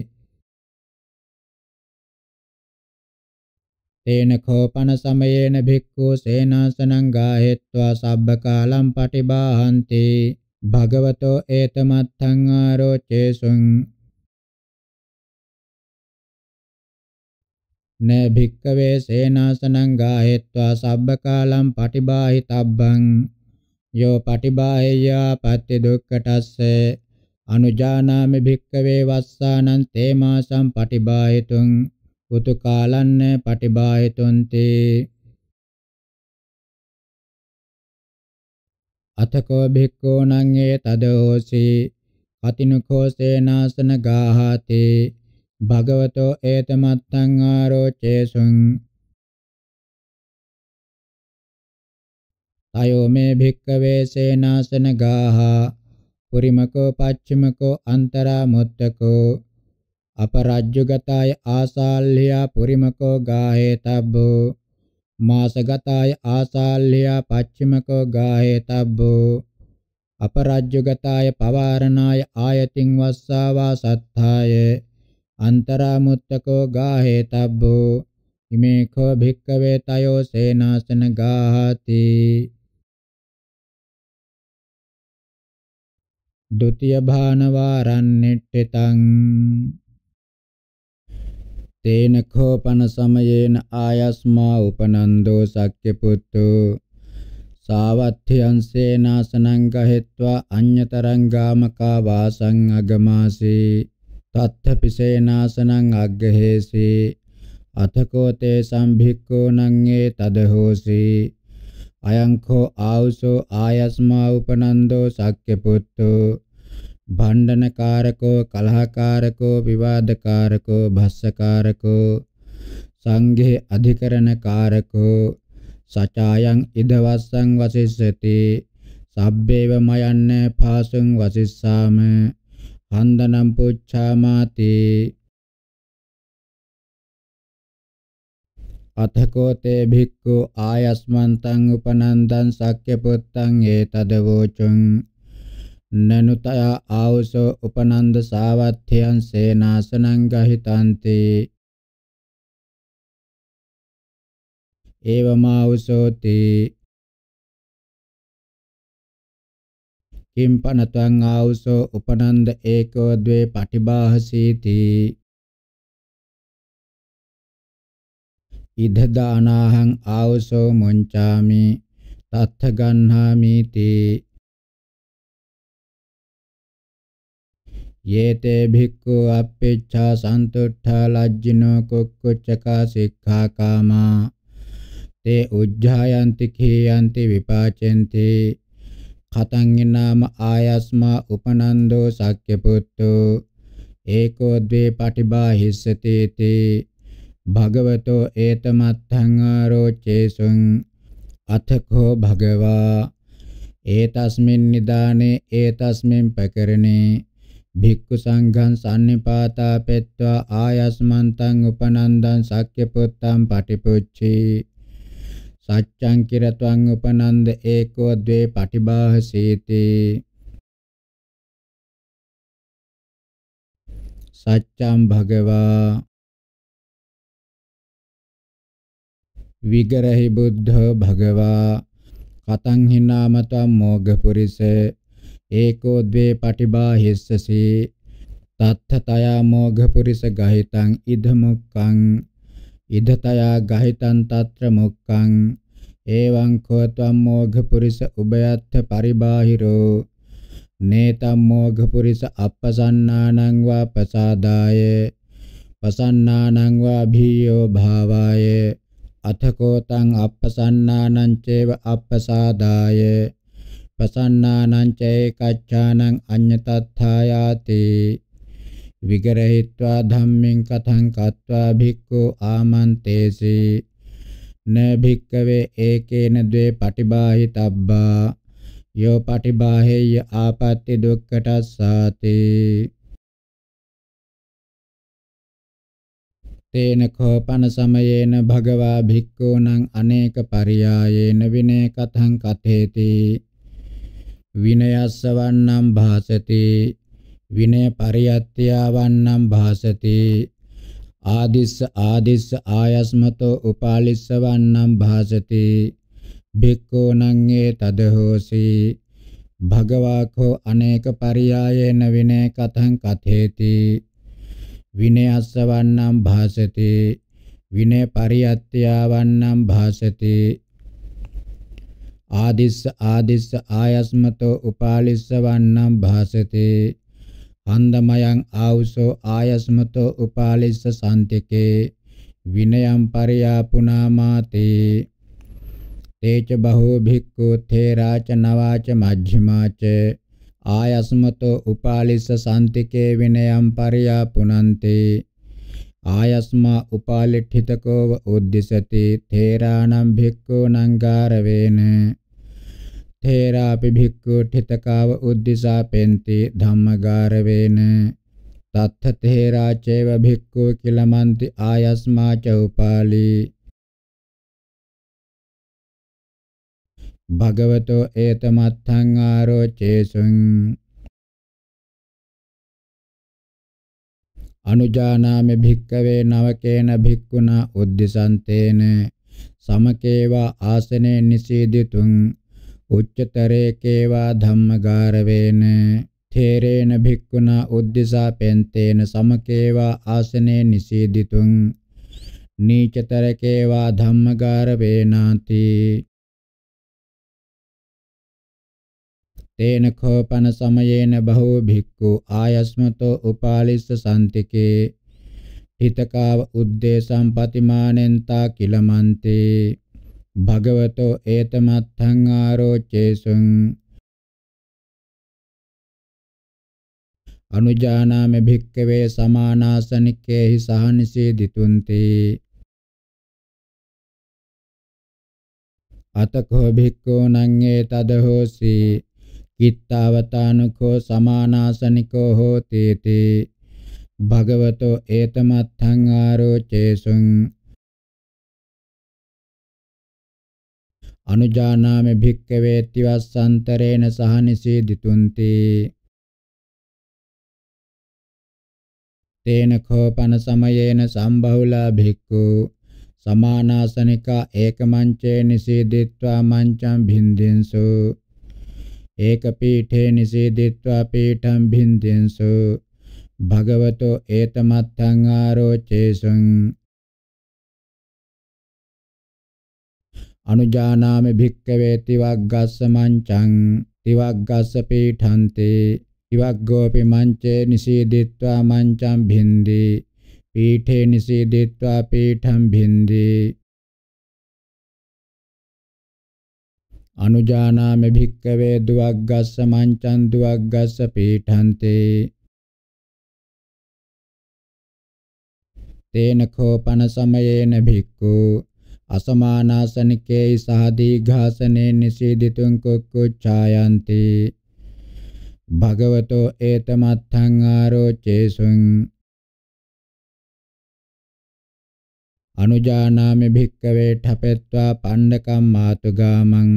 තේන කෝපන සමයේන භික්ඛු සේනාසනං ගාහෙත්වා සබ්බකාලම් පටිභාහන්ති භගවතෝ ඒතමත්තං ආරෝචේසුං න භික්කවේ සේනාසනං ගාහෙත්වා සබ්බකාලම් පටිබාහිතබ්බං යෝ පටිබාහේය පත්‍ය දුක්ඛටස්සේ අනුජානාමි භික්කවේ වස්සානං තේමාසං පටිබාහිතුං උතු කාලන්න පටිබාහිතුන්ති අතකෝ භික්ඛූ නං ඒ තදෝසි කතිනකෝ සේනාසන ගාහතේ භගවතෝ ඒතමත්තං ආරෝචේසුං තයෝ මේ භික්කවේ සේනාසන ගාහා පුරිමකෝ පච්චිමකෝ අන්තරා මුත්තකෝ අපරජ්ජුගතය ආසාල්හියා පුරිමකෝ ගාහේ තබ්බෝ මාසගතය ආසාල්හියා පච්චිමකෝ ගාහේ තබ්බෝ අපරජ්ජුගතය පවාරණාය ආයතින් වස්සාවා සත්තායේ අන්තරාමුත්තකෝ ගාහේතබ්බෝ ඉමේ කෝ භික්කවේ තයෝ සේනාසන ගාහති ဒုတိ ය භානවාරන්නෙට්ඨිතං තේන කෝපන සමයේන ආයස්මා උපනන්දෝ සක්්‍ය පුත්තු සාවත්ථ්‍යං සේනාසනං ගහෙත්වා අඤ්‍යතරං ගාමකා වාසං අගමාසී තත්ථ පිසේනාසනං අග්ගහේසි අතකෝතේ සම්භික්ඛෝ නං ඒ තදහෝසි අයංඛෝ ආවුසෝ ආයස්මා උපනන්දෝ සක්්‍ය පුත්තෝ භණ්ඩනකාරකෝ කලහකාරකෝ විවාදකාරකෝ භස්සකාරකෝ සංඝේ අධිකරණකාරකෝ සචායන් ඉදවස්සං වසිස්සති සබ්බේව මයන්න පාසුං වසිස්සාම හන්දනම් පුච්ඡාමාතේ අතකෝ තේ භික්ඛු ආයස්මන්තං උපනන්දං සක්්‍ය පුත්තං ඒතද වෝචුං නනුතය ආවසෝ උපනන්ද සාවත්ථයන් සේනාසනං ගහිතන්ති ඒවමාවසෝති කිම්පනතං ආවුසෝ උපනන්ද ඒකෝ ද්වේ පටිභාසීති ඉද දානහං ආවුසෝ මුංචාමි තත්ථ ගන්හාමිති යේතේ භික්ඛු අප්පේච්ඡා සන්තුට්ඨා ලජ්ජිනෝ කුක්කුච්චකා සික්ඛාකාමා තේ උජ්ජායන්ති කීයන්ති විපාචෙන්ති කතං නාම ආයස්මා උපනන්දෝ සක්්‍ය පුත්තෝ ඒකෝ ද්වේ පටිභාහිස්සති තේ භගවතෝ ඒතමත්ථං ආරෝචේසුං අතකෝ භගවා ඒතස්මින් නිදානේ ඒතස්මින් පකරණේ භික්ඛු සංඝං සම්නිපාතා පෙත්වා ආයස්මන්තං උපනන්දං සක්්‍ය පුත්තං පටිපුච්චේ සච්ඡං කිරත්වං උපනන්ද ඒකෝ ද්වේ පටිභාසීති සච්ඡං භගවා විගරහි බුද්ධ භගවා කතං හිනාමතම් මෝඝපුරිස ඒකෝ ද්වේ පටිභාහිස්සසී තත්ථ තයා මෝඝපුරිස ගහිතං ඉද මුක්ඛං ඉදතයා ගහිතං తත්‍ර මොක්ඛං එවං කෝ ත්වම් මෝඝ පුරිස උභයත්ථ පරිබාහිරෝ නේතම් මෝඝ පුරිස අපසන්නානං වා පසාදාය පසන්නානං වා භීයෝ භාවාය අතකෝ තං අපසන්නානං චේව අපසාදාය පසන්නානං චේ කච්ඡානං අඤ්ඤතත්ථායාති විගරහිत्वा ධම්මෙන් කතං කତ୍වා භික්ඛු ආමන්තේසි න භික්කවේ ඒකේන द्वे පටිබාහිතබ්බා යෝ පටිබාහෙය ආපත්‍ති දුක්ඛටස්සාති තේන කෝපන සමයේන භගවා භික්ඛූණං අනේක පරියායේන විනේ කතං කතේති විනයස්ස වන්නම් භාසති විනය පරියත්‍යාවන්නම් භාසති ආදිස්ස ආදිස්ස ආයස්මතෝ උපාලිස්සවන්නම් භාසති භික්ඛෝ නංගේ තදහෝසි භගවාඛෝ අනේක පරියායේන විනය කතං කතේති විනයස්සවන්නම් භාසති විනය පරියත්‍යාවන්නම් භාසති ආදිස්ස ආදිස්ස ආයස්මතෝ උපාලිස්සවන්නම් භාසතේ හන්දමයන් ආවුසෝ ආයස්මතෝ උපාලිස්ස සාන්තිකේ විනයම් පරියාපුනාමාතේ තේච බහෝ භික්ඛු තේරාච නවාච මජ්ක්‍ධිමාච ආයස්මතෝ උපාලිස්ස සාන්තිකේ විනයම් පරියාපුනන්තේ ආයස්මා උපාලිට්ඨිතකෝව උද්දිසති තේරාණං භික්ඛු නංගාරවේන තේරාපි භික්ඛු ඨිතකාව උද්දිසා පෙන්ති ධම්මගාරවේන තත්ථ තේරා චේව භික්ඛු කිලමන්ති ආයස්මා ච උපාලි භගවතෝ ඒතමත්තං ආරෝචේසුං අනුජානාමි භික්කවේ නවකේන භික්ඛුනා උද්දිසන්තේන සමකේවා ආසනේ නිසීදිතුං උච්චතරේ කේවා ධම්මගාරවේන තේරේන භික්ඛුනා උද්දිසා පෙන්තේන සමකේවා ආසනේ නිසීදිතුං නීචතරකේවා ධම්මගාරවේනාති තේන කෝපන සමයේන බහෝ භික්ඛු ආයස්මතෝ උපාලිස්ස සම්තිකේ හිතකාව උද්දේශම් පතිමානෙන්තා කිලමන්තේ භගවතෝ ඒතමත්තං ආරෝචේසුං අනුජානාමෙ භික්කවේ සමානාසනිකේහි සහනිසේ දිතුන්ති අතකෝ භික්ඛෝ නං ඒතද හෝසි කිත්තවතානුකෝ සමානාසනිකෝ හෝතේති භගවතෝ ඒතමත්තං ආරෝචේසුං අනුජානාමේ භික්කවේ තිවස්සන්තරේන සහනිසීදිතුන්ති තේන කෝපන සමයේන සම්බහුලා භික්ඛු සමානාසනිකා ඒකමංචේ නිසීදිත්වා මංචං භින්දින්සු ඒක පීඨේ නිසීදිත්වා පීඨං භින්දින්සු භගවතෝ ඒතමත්තං ආරෝචේසං අනුජානාමි භික්කවේ තිවග්ගස්ස මංචං තිවග්ගස්ස පීඨන්තේ තිවග්ගෝපි මංචේ නිසීදිත්වා මංචං භින්දි පීඨේ නිසීදිත්වා පීඨං භින්දි අනුජානාමි භික්කවේ දුවග්ගස්ස මංචං දුවග්ගස්ස පීඨන්තේ තේන කෝපන සමයේන භික්ඛු අසමානාසනිකේ සහ දීඝාසනේ නිසීදිතුං කුක්කුච්ඡායන්ති භගවතෝ ඒතමත්ථං ආරෝචේසුං අනුජානාමි භික්කවේ ඨපෙත්වා පණ්ඩකම් මාතුගාමං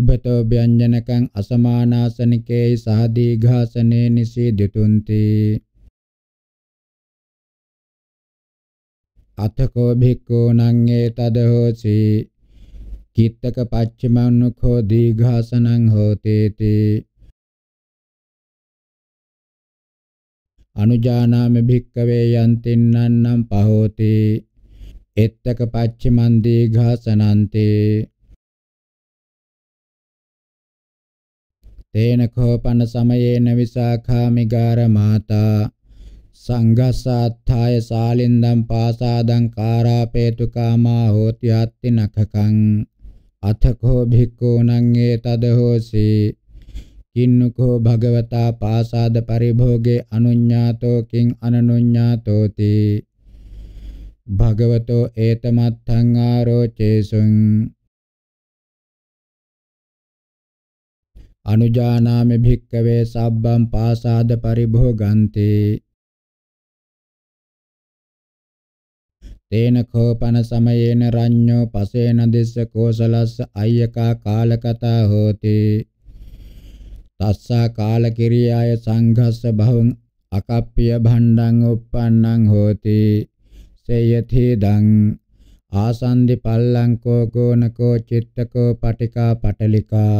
උබතෝ ව්‍යංජනකං අසමානාසනිකේ සහ දීඝාසනේ නිසීදිතුන්ති අතකෝ භික්ඛු නං ඒතද හෝසි කිත්තක පච්චමනුඛෝ දීඝාසනං හෝතේති අනුජානාම භික්කවේ යන්තින්නන්නම් පහෝති එත්තක පච්චමන් දීඝාසනන්තේ තේන කෝපන සමයේන විසාඛා මිගාර මාතා සංඝස්සාත්ථාය සාලින්දම් පාසාදං කාරාපේතුකාමා හෝති අත්ති නඛකං අතකෝ භික්ඛූණං ඒතද හෝසි කින්නකෝ භගවතා පාසාද පරිභෝගේ අනුඤ්ඤාතෝ කිං අනනුඤ්ඤාතෝති භගවතෝ ඒතමත්තං ආරෝචේසුං අනුජානාමි භික්කවේ සබ්බම් පාසාද පරිභෝගන්තේ තේන කෝපන සමයේන රඤ්ඤෝ පසේන දිස්ස කෝසලස්ස අයකා කාලකතා හෝති තස්සා කාලකිරියාය සංඝස්ස භවං අකප්පිය භණ්ඩං uppannං හෝති සේයති දං ආසන්දි පල්ලංකෝ ගෝනකෝ චිත්තකෝ පටිකා පටලිකා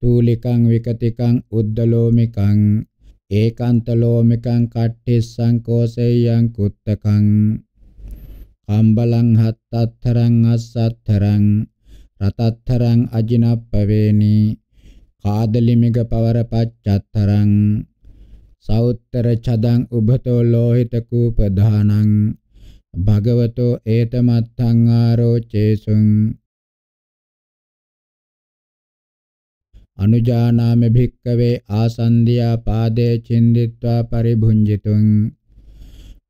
තූලිකං විකතිකං උද්දලෝමිකං ඒකාන්තලෝමිකං කට්ඨිස්සං කෝසෙයං කුත්තකං කම්බලං හත්තරං අස්සතරං රතතරං අජිනප්පවේනි කාදලිමිග පවරපච්චතරං සෞත්තර චදං උභතෝ ලෝහිත කූපදානං භගවතෝ ඒතමත්තං ආරෝචේසුං අනුජානාමි භික්කවේ ආසන්දියා පාදේ චින්දිත්වා පරිභුංජිතුං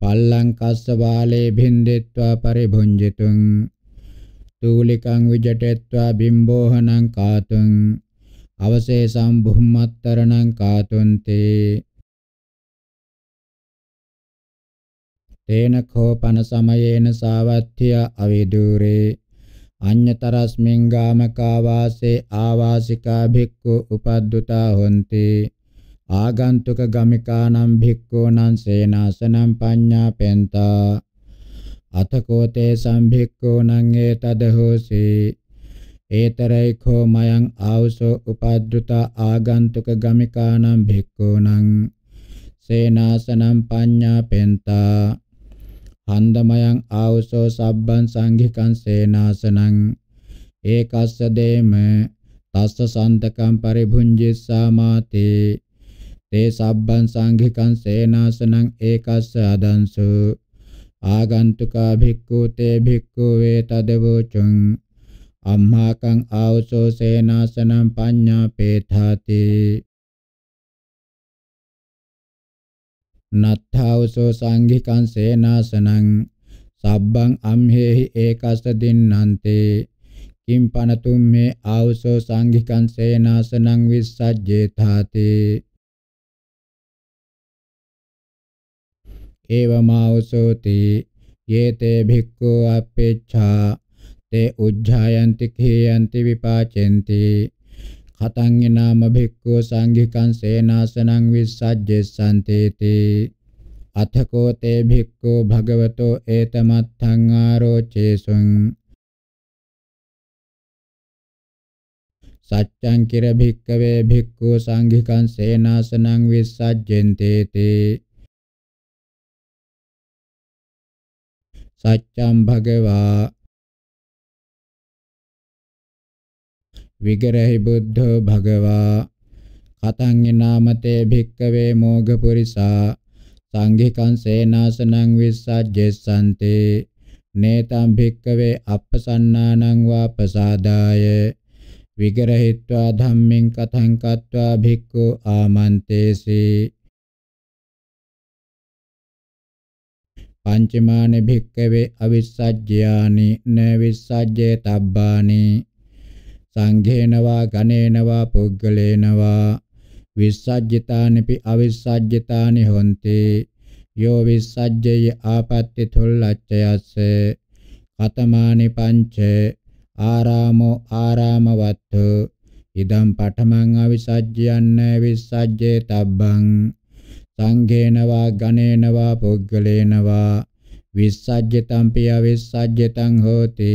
පල්ලංකස්ස වාලේ භින්දෙත්වා පරිභුංජිතුං තූලිකං විජටෙත්වා බිම්බෝහනං කාතුං අවශේෂං බුම්මත්තරණං කාතුන්ති තේන කෝපන සමයේන සාවත්ත්‍ය අවිදූරේ අඤ්‍යතරස්මින් ගාමකා වාසේ ආවාසිකා භික්ඛු උපද්දුතා හොಂತಿ ආගන්තුක ගමිකානම් භික්ඛූනම් සේනාසනම් පඤ්ඤා පෙන්තා අතකෝතේ සම්භික්ඛූනම් ඒතද හෝසි ඒතරයිඛෝ මයං ආවසෝ උපද්දුත ආගන්තුක ගමිකානම් භික්ඛූනම් සේනාසනම් පඤ්ඤා පෙන්තා හන්දමයන් ආවසෝ සබ්බන් සංඝිකං සේනාසනං ඒකස්ස දේම තස්ස සන්තකම් පරිභුංජිස්සාමාතේ තේ සබ්බන් සංඝිකං සේනාසනං ඒකස්ස අදංසු ආගන්තුකා භික්ඛු තේ භික්ඛු වේ තදවෝචං අම්මාකං ආවසෝ සේනාසනං පඤ්ඤා පේථාති නත්ථවසෝ සංඝිකං සේනාසනං සබ්බං අම්හෙහි ඒකස්ස දින්නන්තේ කිම් පනතුම් මේ ආවසෝ සංඝිකං සේනාසනං විස්සජ්ජේ තාතේ एवमावसोति ये ते भिक्खु अपेच्छा ते උජ්ජායන්ති කේයන්ති විපාචෙන්ති खतं नाम भिक्खु सांघिकं सेनासनं विसज्जसन्तीति अथ को ते भिक्खु भगवतो एतमत्थं आरोचेसुं सच्चं किर भिक्खवे भिक्खु सांघिकं सेनासनं विसज्जन्तीति සච්ඡම් භගවා විගරහි බුද්ධෝ භගවා කතං නාමතේ භික්කවේ මෝඝ පුරිසා සංඝිකං සේනාසනං විස්සජ්ජසන්තේ නේතං භික්කවේ අප්පසන්නානං වාපසාදාය විගරහිत्वा ධම්මෙන් කතං කତ୍වා භික්ඛු ආමන්තේසී පංචමාන භික්කවේ අවිස්සජ්ජානි න විස්සජ්ජේ තබ්බානි සංඝේනවා ගණේනවා පුද්ගලේනවා විස්සජ්ජිතානිපි අවිස්සජ්ජිතානි හොಂತಿ යෝ විස්සජ්ජේ ආපත්‍ති තුල්ලච්ඡයස්ස කතමානි පංච ආරාමෝ ආරාමවත්තු ඉදම් පඨමං අවිසජ්ජයන්න විසජ්ජේ තබ්බං සංඝේනවා ගණේනවා පුද්ගලේනවා විස්සජ්ජතම්පිය විස්සජ්ජතං හෝති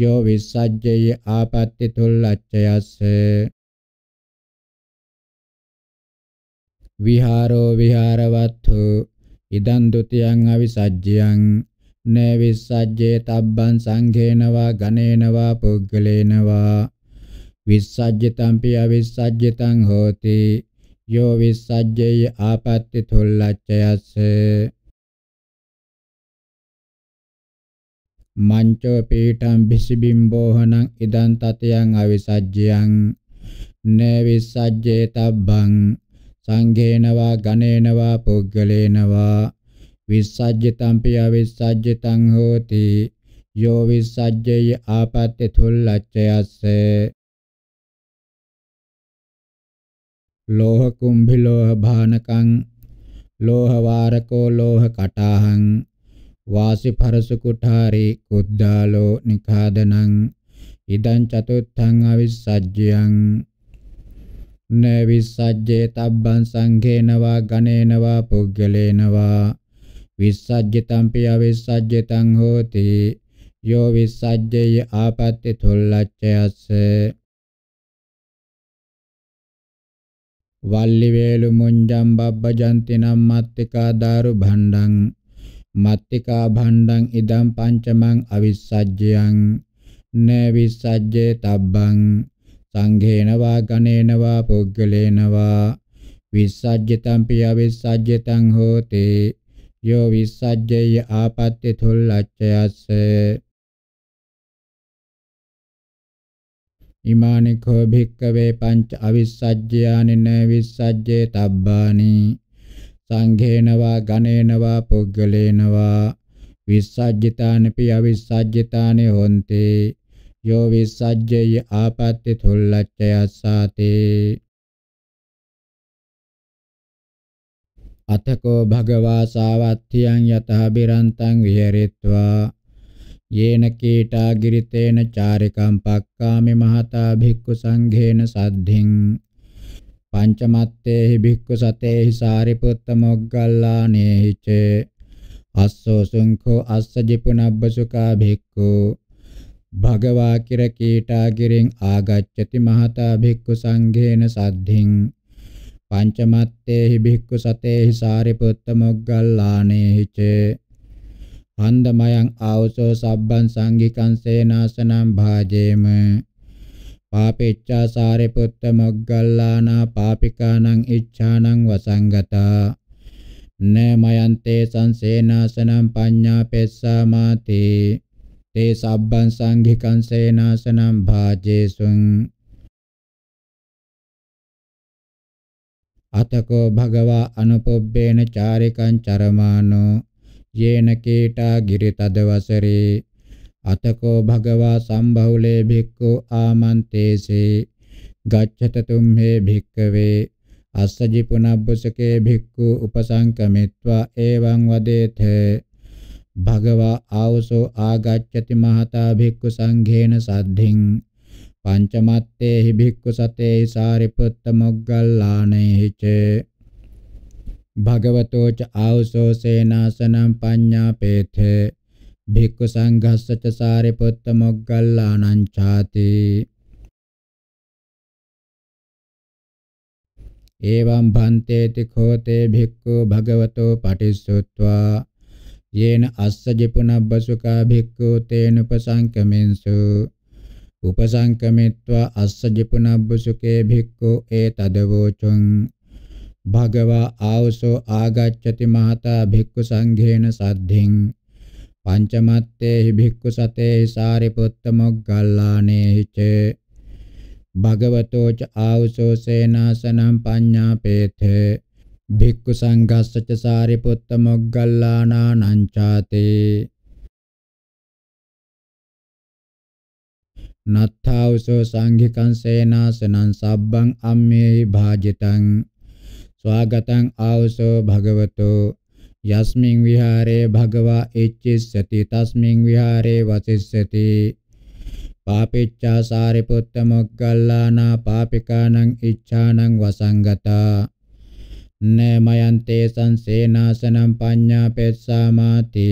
යෝ විස්සජ්ජේ ආපත්‍ති තුල්ලච්ඡයස්ස විහාරෝ විහාරවත්තු ඉදං ဒ ුතියං අවිසජ්ජයං න විස්සජ්ජේ තබ්බං සංඝේනවා ගණේනවා පුද්ගලේනවා විස්සජ්ජතම්පිය විස්සජ්ජතං හෝති යෝ විස්සජ්ජේ ආපත්‍ති තුල්ලච්ඡයස්ස මංචෝ පීඨං බිසිබිම්බෝහනං ඉදං තතියං අවිසජ්ජයං නේ විසජ්ජේ තබ්බං සංඝේනවා ගණේනවා පුග්ගලේනවා විසජ්ජිතං පිය විසජ්ජිතං හෝති යෝ විසජ්ජේ ආපත්‍ති තුල්ලච්ඡයස්ස ලෝහ කුම්භි ලෝහ භානකං ලෝහ වාරකෝ ලෝහ කටාහං වාසි පරස කුඨාරේ කුද්දාලෝ නිඛාදනං ඉදං චතුත්ථං අවිසජ්ජයං න විසජ්ජේ තබ්බං සංඝේන වා ගණේන වා පුග්ගලේන වා විසජ්ජතං පිය විසජ්ජතං හෝති යෝ විසජ්ජේ ආපත්‍ති තුල්ලච්ඡයස්ස වල්ලිවේලු මුංජම් බබ්බජන්තිනම් මත්තිකා දාරු භණ්ඩං මත්තිකා භණ්ඩං ඉදම් පංචමං අවිස්සජ්ජයං න විස්සජ්ජේ තබ්බං සංඝේන වා ගණේන වා පුද්ගලේන වා විස්සජ්ජතං පිය විස්සජ්ජතං හෝතේ යෝ විස්සජ්ජේ ආපත්‍ති තුල්ලච්ඡයස්සේ ඉමානි කෝ භික්කවේ පංච අවිස්සජ්ජයානි න විස්සජ්ජේ තබ්බානි සංඝේනවා ගණේනවා පුද්ගලේනවා විස්සජ්ජිතානපි අවිස්සජ්ජිතානි හොන්තේ යෝ විස්සජ්ජේ ආපත්‍ති තුල්ලච්චයස්සාතේ අතකෝ භගවා සාවත්තියං යතහ බිරන්තං විහෙරිත්වා යේන කීටා ගිරිතේන චාරිකම් පක්කාමි මහතා භික්ඛු සංඝේන සද්ධින් පංචමත්තේහි භික්ඛු සතේහි සාරිපුත්ත මොග්ගල්ලානේහි ච අස්සෝ සුංඛෝ අස්සජිපුනබ්බසුකා භික්ඛු භගවා කිර කීටා ගිරින් ආගච්ඡති මහතා භික්ඛු සංඝේන සද්ධින් පංචමත්තේහි භික්ඛු සතේහි සාරිපුත්ත මොග්ගල්ලානේහි ච හන්දමයන් ආවසෝ සබ්බන් සංගිකං සේනාසනං භාජේම පාපෙච්චා සාරිපුත්ත මොග්ගල්ලානා පාපිකානං ඉච්ඡානං වසංගතා නමයන්තේ සංසේනාසනං පඤ්ඤා පෙස්සා මාතේ තේ සබ්බන් සංඝිකං සේනාසනං භාජේසුං අතකෝ භගවා අනුපොබ්බේන චාරිකං චරමානෝ යේන කේටා ගිරිතද වසරේ අතකෝ භගවා සම්බහුලේ භික්ඛු ආමන්තේසේ ගච්ඡත තුම්හේ භික්ඛවේ අස්සජි පුනබ්බසකේ භික්ඛු උපසංකමිත්වා එවං වදේත භගවා ආවසෝ ආගච්ඡති මහතා භික්ඛු සංඝේන සද්ධින් පංචමත්තේ හි භික්ඛු සතේ සාරිපුත්ත මොග්ගල්ලානේ ච භගවතෝ ච ආවසෝ සේනාසනං පඤ්ඤාපේත භික්ඛු සංඝස්ස ච සාරිපුත්ත මොග්ගල්ලානං ඡාති එවං භන්තේති කෝතේ භික්ඛු භගවතෝ පටිසුත්වා යේන අස්සජි පුනබ්බසුකා භික්ඛු තේන උපසංකමෙන්සු උපසංකමිත්වා අස්සජි පුනබ්බසුකේ භික්ඛු ඒතදවෝචං භගවා ආවසෝ ආගච්ඡති මහතා භික්ඛු සංඝේන සද්ධින් පංචමත්තේ භික්ඛු සතේ සාරිපුත්ත මොග්ගල්ලානේ ච භගවතෝ ච ආවසෝ සේනාසනං පඤ්ඤාපේත භික්ඛු සංඝස්ස ච සාරිපුත්ත මොග්ගල්ලානානං ചാතේ නත්ථාවසෝ සංඝිකං සේනාසනං සබ්බං අම්මේ භාජිතං ස්වාගතං ආවසෝ භගවතෝ යස්මින් විහාරේ භගවා ඉච්ඡිස්සති තස්මින් විහාරේ වසිස්සති පාපිච්චා සාරිපුත්ත මොග්ගල්ලානා පාපිකානං ඉච්ඡානං වසංගතා නමයන්තේ සංසේනාසනම් පඤ්ඤා පෙස්සාමාති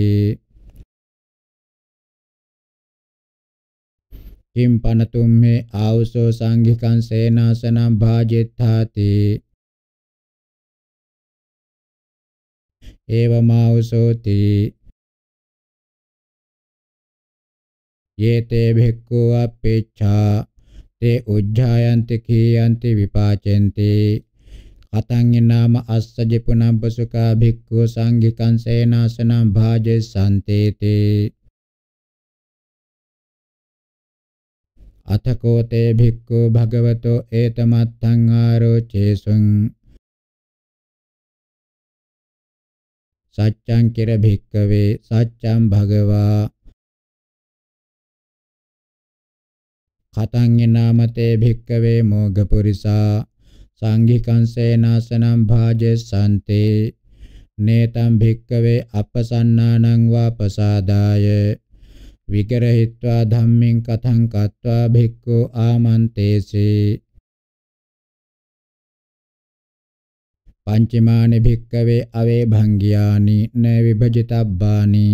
කිම් පනතුම් මේ ආවසෝ සංඝිකං සේනාසනම් භාජෙත්තාති एवमावसोति ये ते भिक्खु अपेच्छा ते उज्झायन्ति खीयन्ति विपाचन्ति कथं नाम अस्य जिपुनब्बसुका भिक्खु साङ्घिकं सेनासनं भाजयन्तीति अथ को ते भिक्खु भगवतो एतमत्थं आरोचेषुं සච්ඡං කිර භික්කවේ සච්ඡං භගවා කතං නාමතේ භික්කවේ මොග්ගපුරිසා සංඝිකංසේනාසනං භාජසන්තේ නේතම් භික්කවේ අපසන්නානං වා පසාදාය විගරහිत्वा ධම්මින් කතං කତ୍वा භික්ඛු ආමන්තේසේ පංචමානි භික්කවේ අවේ භංගියානි න විභජිතබ්බානි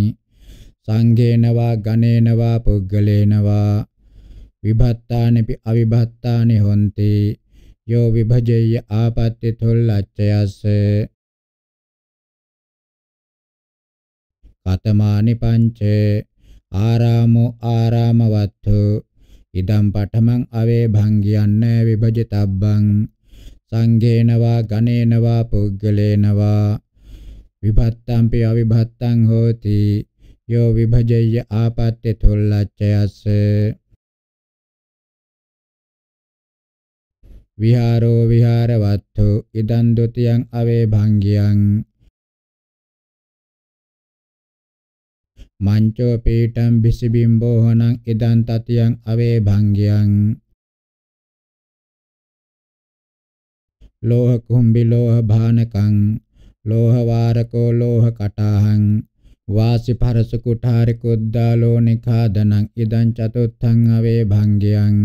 සංඝේනවා ගණේනවා පුද්ගලේනවා විභත්තානිපි අවිභත්තානි හොಂತಿ යෝ විභජෙය්‍ය ආපත්‍ති තුල්ලච්ඡයස්ස කතමානි පංච ආරාමෝ ආරාමවත්තු ඉදම් පඨමං අවේ භංගියන්න විභජිතබ්බං සංඝේනවා ගණේනවා පුද්ගලේනවා විභත්තම්පි අවිභත්තං හෝති යෝ විභජය ආපත්‍ය තොල්ලච්චයස්ස විහාරෝ විහාරවත්තු ඉදන් ဒ ුතියං අවේ භංගියං මංචෝ පීඨං බිසිබිම්බෝ හනං ඉදන් තතියං අවේ භංගියං ලෝහ කුම්බි ලෝහ භානකං ලෝහ වාරකෝ ලෝහ කටාහං වාසි පරස කුඨාරි කුද්දාලෝ නිඛාදනං ඉදං චතුත්ථං අවේ භංගයං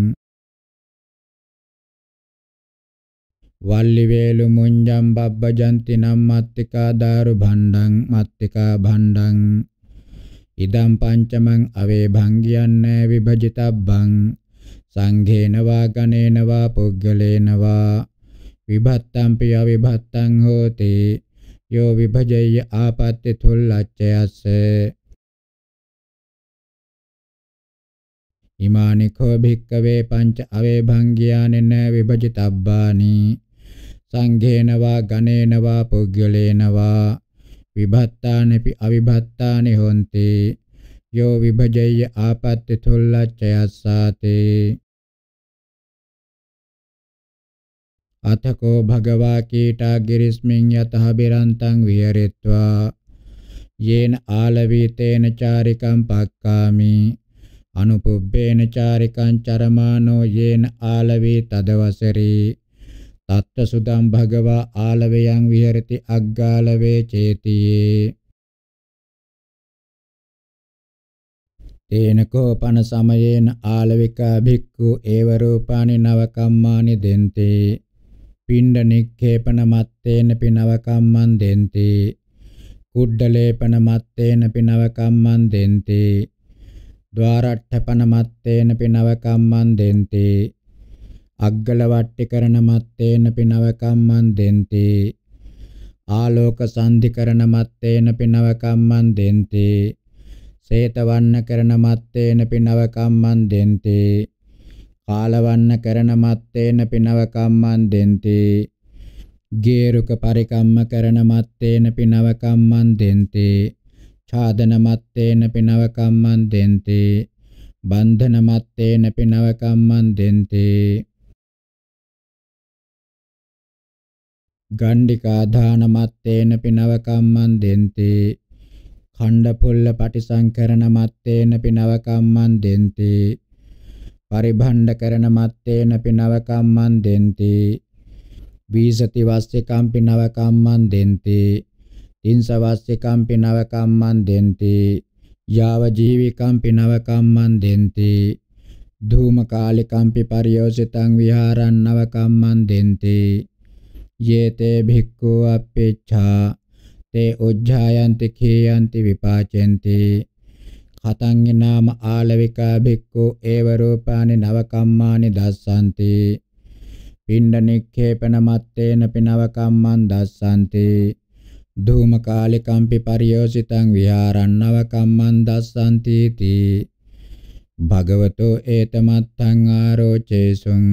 වල්ලි වේලු මුංජම් බබ්බජන්ති නම් මත්තිකා දාරු භණ්ඩං මත්තිකා භණ්ඩං ඉදම් පංචමං අවේ භංගියන්න විභජිතබ්බං සංඝේන වා ගණේන වා පුද්ගලේන වා විභත්තම් පිය විභත්තං හෝති යෝ විභජය ආපත්‍ය තුල්ලච්ඡයස්ස ඉමානි කෝ භික්කවේ පංච අවේභංගියානෙන විභජිතබ්බානි සංඝේනවා ගණේනවා පුග්ගලේනවා විභත්තානේපි අවිභත්තානි හොಂತಿ යෝ විභජය ආපත්‍ය තුල්ලච්ඡයස්සාතේ අතකෝ භගවා කීටා ගිරිස්මින් යතහ බිරන්තං විහෙරිත්වා යේන ආලවීතේන චාරිකම් පක්කාමි අනුපුබ්බේන චාරිකං චරමානෝ යේන ආලවී තදවසරි තත්ත සුදම් භගවා ආලවයන් විහෙරති අග්ගාලවේ චේතියේ තේන කෝපන සමයේන ආලවිකා භික්ඛු ඒව රූපානි නව කම්මානි දෙන්තේ පිණ්ඩ නික්ඛේපන මත්තේන පිනවකම්මන් දෙන්ති කුඩ්ඩලේපන මත්තේන පිනවකම්මන් දෙන්ති ద్వාරට්ඨපන මත්තේන පිනවකම්මන් දෙන්ති අග්ගල වට්ටිකරණ මත්තේන පිනවකම්මන් දෙන්ති ආලෝක සන්ධිකරණ මත්තේන පිනවකම්මන් දෙන්ති සේතවන්න කරණ මත්තේන පිනවකම්මන් දෙන්ති කාලවන්න කරන මත්තේන පිනවකම්මන් දෙන්ති ගේරුක පරිකම්ම කරන මත්තේන පිනවකම්මන් දෙන්ති ඡාදන මත්තේන පිනවකම්මන් දෙන්ති බන්ධන මත්තේන පිනවකම්මන් දෙන්ති ගණ්ඩිකා දාන මත්තේන පිනවකම්මන් දෙන්ති ඛණ්ඩ පුල්ල පටිසංකරණ මත්තේන පිනවකම්මන් දෙන්ති පරිභණ්ඩ කරන මත්තේන පිනව කම්මන් දෙන්ති වීසති වාස්සේ කම්පිනව කම්මන් දෙන්ති තින්ස වාස්සේ කම්පිනව කම්මන් දෙන්ති යාව ජීවිකම් පිනව කම්මන් දෙන්ති ධූම කාලි කම්පි පරියෝසිතං විහාරන්නව කම්මන් දෙන්ති යේතේ භික්ඛු අපේච්ඡා තේ උජ්ජායන්ති කේයන්ති විපාචෙන්ති හතංගිනාම ආලවිකා භික්ඛු ඒව රූපානි නවකම්මානි දස්සanti පින්ඩ නික්ඛේපන මත්තේන පිනවකම්මන් දස්සanti ධූම කාලිකම්පි පරියෝසිතං විහාරන්නව කම්මන් දස්සන්ති තී භගවතෝ ඒතමත්තං ආරෝචේසුං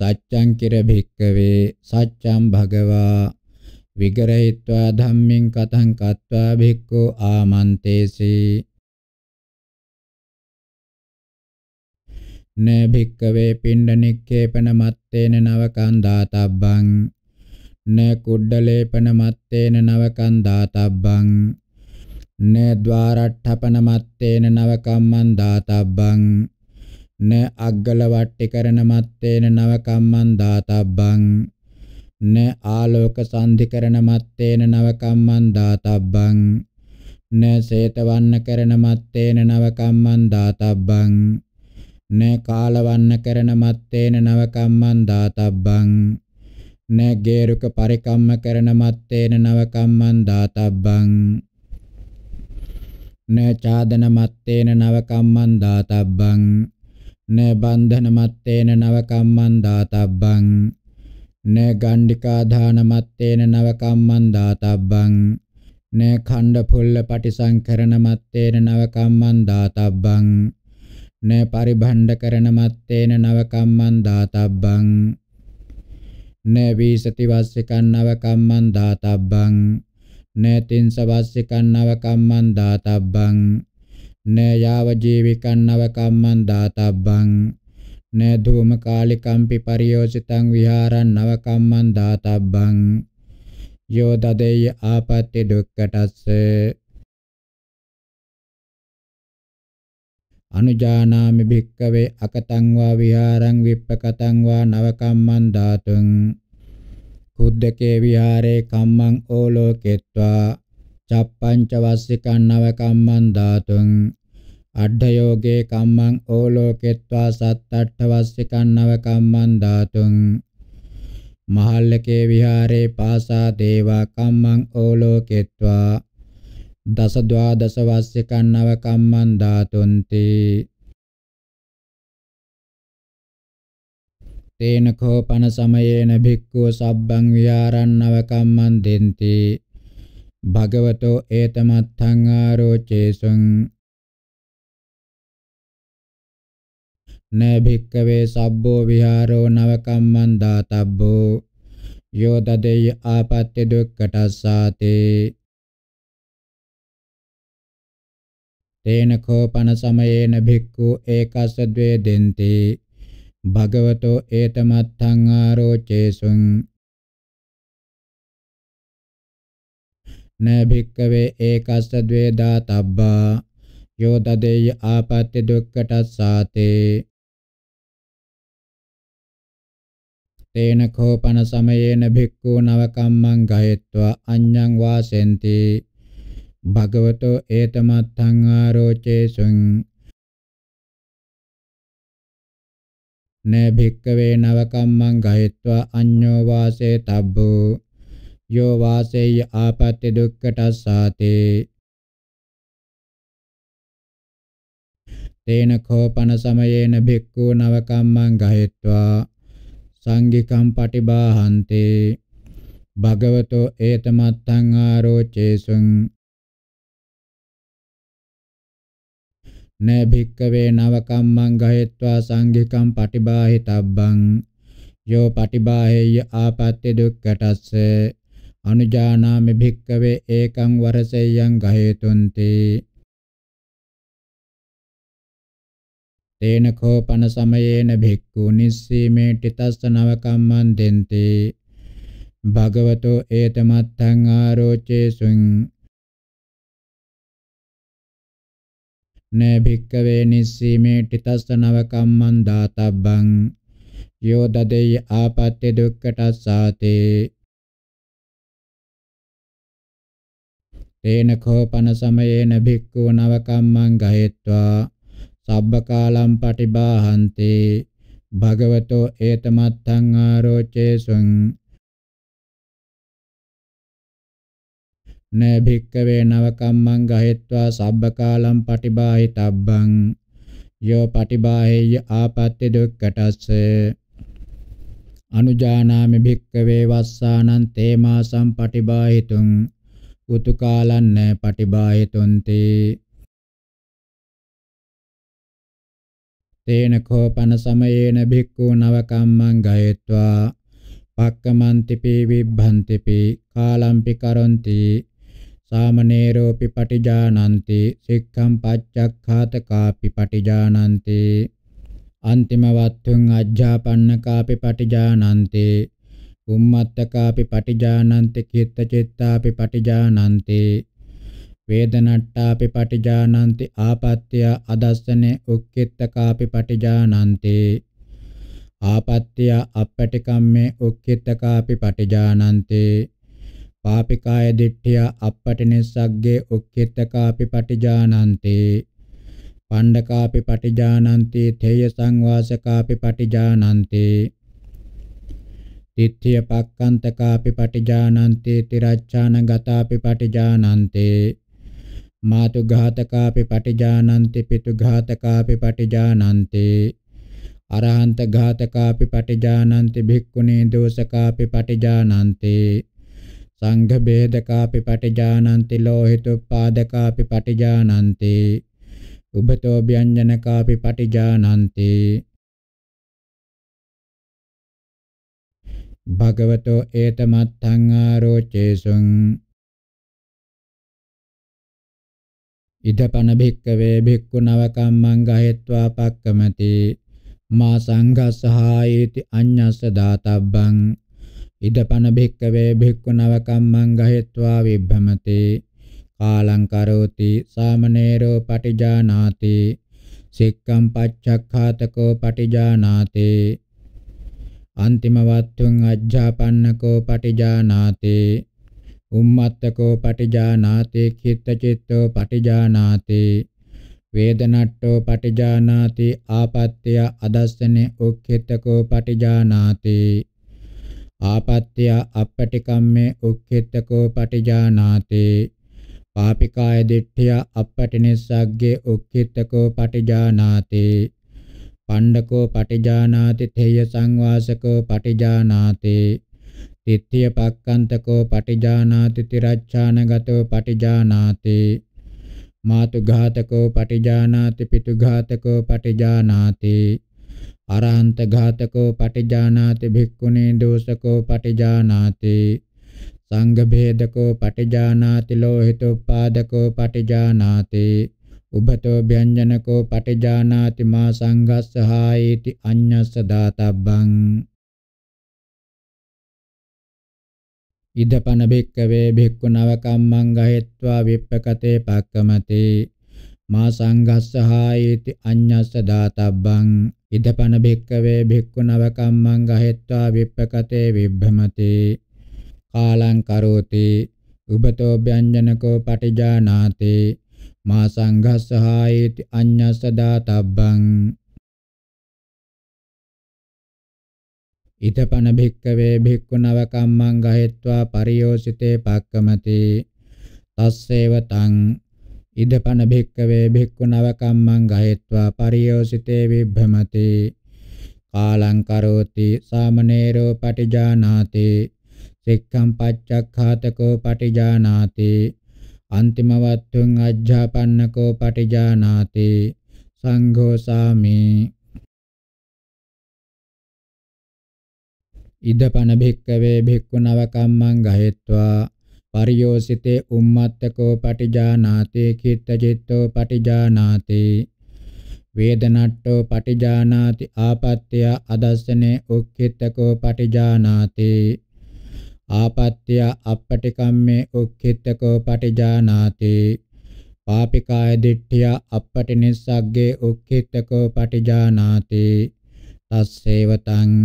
සච්ඡං කිර භික්කවේ සච්ඡම් භගවා විග්‍රහීත්වා ධම්මින් කතං කତ୍වා භික්ඛු ආමන්තේසී න භික්කවේ පිණ්ඩනික්කේපන මත්තේන නවකං දාතබ්බං න කුඩ්ඩලේපන මත්තේන නවකං දාතබ්බං න ద్వාරට්ඨපන මත්තේන නවකම්මං දාතබ්බං න අග්ගල වට්ටි කරන මත්තේන නවකම්මං දාතබ්බං න ආලෝක සංධිකරණ මත්තේන නවකම්මන් දාතබ්බං න සේතවන්න කරන මත්තේන නවකම්මන් දාතබ්බං න කාලවන්න කරන මත්තේන නවකම්මන් දාතබ්බං න ගේරුක පරිකම්ම කරන මත්තේන නවකම්මන් දාතබ්බං න ඡාදන මත්තේන නවකම්මන් දාතබ්බං න බන්ධන මත්තේන නවකම්මන් දාතබ්බං න ගණ්ඩිකා දානමත්තේන නවකම්මන් දාතබ්බං න ඛණ්ඩ පුල්ල පටිසංකරණ මත්තේන නවකම්මන් දාතබ්බං න පරිභණ්ඩ කරන මත්තේන නවකම්මන් දාතබ්බං න වීසති වස්සිකන් නවකම්මන් දාතබ්බං න තින්ස වස්සිකන් නවකම්මන් දාතබ්බං න යාව ජීවිකන් නවකම්මන් දාතබ්බං න ධූම කාලිකම්පි පරියෝසිතං විහාරං නව කම්මං දාතබ්බං යෝ දදේය ආපත්‍ය දුක්කටස්ස අනුජානාමි භික්කවේ අකතං වා විහාරං විප්පකතං වා නව කම්මං දාතුං කුද්දකේ විහාරේ කම්මං ඕලෝකෙත්වා චප්පංච වස්සිකං නව කම්මං දාතුං අඩ්ඩයෝගේ කම්මං ඕලෝකෙත්වා සත්තට්ඨවස්සිකන්නව කම්මං ධාතුං මහල්ලකේ විහාරේ පාසා දේවා කම්මං ඕලෝකෙත්වා දස ද්වාදස වස්සිකන්නව කම්මං ධාතුන්ති තේන කෝපන සමයේන භික්ඛු සබ්බං විහාරන්නව කම්මං දෙන්ති භගවතෝ ඒතමත්තං ආරෝචේසං නභික්කවේ සබ්බෝ විහාරෝ නවකම්මන් දාතබ්බෝ යෝ දදේය ආපත්‍ය දුක්කටස්සාතේ තේන කෝපන සමයේන භික්ඛු ඒකස්ස ද්වේ දෙන්ති භගවතෝ ඒතමත්තං ආරෝචේසුං න භික්කවේ ඒකස්ස ද්වේ දාතබ්බා යෝ දදේය ආපත්‍ය දුක්කටස්සාතේ තේන කෝපන සමයේන භික්ඛු නවකම්මං ගහෙත්වා අඤ්ඤං වාසෙන්ති භගවතෝ ඒතමත්තං ආරෝචේසුං නේ භික්කවේ නවකම්මං ගහෙත්වා අඤ්ඤෝ වාසේ තබ්බෝ යෝ වාසේය ආපත්‍ය දුක්ඛටස්සාතේ තේන කෝපන සමයේන භික්ඛු නවකම්මං ගහෙත්වා සංගිකම් පටිභාහන්ති භගවතෝ ඒතමත්තං ආරෝචේසුං න භික්කවේ නව කම්මං ගහෙත්වා සංගිකම් පටිභාහිතබ්බං යෝ පටිභාහෙය ආපත්‍ය දුක්ඛටස්ස අනුජානාමි භික්කවේ ඒකං වරසෙයං ගහෙතුන්ති තේන කෝපන සමයේන භික්ඛු නිස්සීමේ තිතස්ස නව කම්මං දෙන්ති භගවතෝ ඒතමත්තං ආරෝචේසුං නේ භික්කවේ නිස්සීමේ තිතස්ස නව කම්මං දාතබ්බං යෝ දදේ ආපත්‍ය දුක්ඛටස්සාතේ තේන කෝපන සමයේන භික්ඛු නව කම්මං ගහෙත්වා සබ්බකාලම් පටිභාහන්තේ භගවතෝ ඒතමත්තං ආරෝචේසුං නේ භික්කවේ නව කම්මං ගහෙත්වා සබ්බකාලම් පටිභාහිතබ්බං යෝ පටිභාහෙය ආපත්‍ති දුක්ඛටස්ස අනුජානාමි භික්කවේ වස්සානං තේමාසම් පටිභාහිතුං උතුකාලන්න පටිභාහිතුන්තේ තේන කෝපන සමයේන භික්ඛු නවකම්මං ගයetva පක්කමන්තිපි විභ්බන්තිපි කාලම්පි කරොන්ති සාමනේරෝපි පටිජානಂತಿ සික්ඛම් පච්චක්ඛාත කාපි පටිජානಂತಿ අන්තිම වත්තුන් අජ්ජාපන්න කාපි පටිජානಂತಿ උම්මත්ත කාපි පටිජානಂತಿ කිත්ත චිත්තාපි පටිජානಂತಿ වේදනට්ඨාපි පටිජානන්ති ආපත්‍ය අදස්සනේ උක්කිට්ඨකාපි පටිජානන්ති ආපත්‍ය අපටිකම්මේ උක්කිට්ඨකාපි පටිජානන්ති පාපිකාය දිට්ඨිය අපටිනිස්සග්ගේ උක්කිට්ඨකාපි පටිජානන්ති පණ්ඩකාපි පටිජානන්ති තේය සංවාසකාපි පටිජානන්ති තිත්‍ය පක්කන්තකාපි පටිජානන්ති තිරච්ඡාන ගතාපි පටිජානන්තේ මාතු ඝාතකාපි පටිජානන්ති පිතු ඝාතකාපි පටිජානන්ති අරහන්ත ඝාතකාපි පටිජානන්ති භික්ඛුනේ දෝසකාපි පටිජානන්ති සංඝ බේදකාපි පටිජානන්ති ලෝහිතුප්පාදකාපි පටිජානන්ති උබතෝ ව්‍යඤ්ජනකාපි පටිජානන්ති භගවතෝ ඒතමත් සංආරෝචේසුං ඉදපන භික්කවේ භික්ඛු නව කම්මං ගහෙත්වා පක්කමති මා සංඝස්සහායේති අඤ්ඤස්ස දාතබ්බං ඉදපන භික්කවේ භික්ඛු නව කම්මං ගහෙත්වා විභ්‍රමති කාලං කරෝති සාමනේරෝ පටිජානාති සික්කම් පච්චක්ඛාතකෝ පටිජානාති අන්තිම වත්තුන් අජ්ජාපන්නකෝ පටිජානාති උම්මත්තකෝ පටිජානාති චිත්තචිත්තෝ පටිජානාති වේදනට්ඨෝ පටිජානාති ආපත්‍ය අදස්සනේ උක්ඛිතකෝ පටිජානාති ආපත්‍ය අපටිකම්මේ උක්ඛිතකෝ පටිජානාති පාපිකාය දිට්ඨිය අපටිනිස්සග්ගේ උක්ඛිතකෝ පටිජානාති පණ්ඩකෝ පටිජානාති තේය සංවාසකෝ පටිජානාති තිට්ඨිය පක්කන්තකෝ පටිජානාති තිරච්ඡානගතෝ පටිජානාති මාතුඝාතකෝ පටිජානාති පිතුඝාතකෝ පටිජානාති අරහන්ත ඝාතකෝ පටිජානාති භික්ඛුනේ දෝසකෝ පටිජානාති සංඝ භේදකෝ පටිජානාති ලෝහිතෝපාදකෝ පටිජානාති උබතෝ ව්‍යඤ්ජනකෝ පටිජානාති මා සංඝස්සහායේති අඤ්ඤස්ස දාතබ්බං ඉදපන භික්කවේ භික්ඛුනව කම්මං ගහෙත්වා විප්පකතේ පක්කමති මා සංඝස්සහායේති අඤ්ඤස්ස දාතබ්බං ඉදපන භික්කවේ භික්ඛුනව කම්මං ගහෙත්වා විප්පකතේ විභ්‍රමති කාලං කරෝති උබතෝ ව්‍යඤ්ජනකෝ පටිජානාති මා සංඝස්සහායේති අඤ්ඤස්ස දාතබ්බං ඊත පන භික්කවේ භික්කුණව කම්මං ගහෙත්වා පරියෝසිතේ පක්කමති තස්සේව තං ඉද පන භික්කවේ භික්කුණව කම්මං ගහෙත්වා පරියෝසිතේ විභ්‍රමති කාලං කරෝති සාමනේරෝ පටිජානාති සික්ඛම් පච්චක්ඛාතකෝ පටිජානාති අන්තිමවත්තුං අජ්ජාපන්නකෝ පටිජානාති සංඝෝ සාමේ ඉද පන භික්කවේ භික්ඛුනව කම්මං ගහෙත්වා පරියෝසිතේ උම්මත්තකෝ පටිජානාති කිත්තචිත්තෝ පටිජානාති වේදනට්ඨෝ පටිජානාති ආපත්‍ය අදස්සනේ උක්ඛිතකෝ පටිජානාති ආපත්‍ය අපටිකම්මේ උක්ඛිතකෝ පටිජානාති පාපිකාය දිට්ඨිය අපටි නිස්සග්ගේ උක්ඛිතකෝ පටිජානාති තස්සේවතං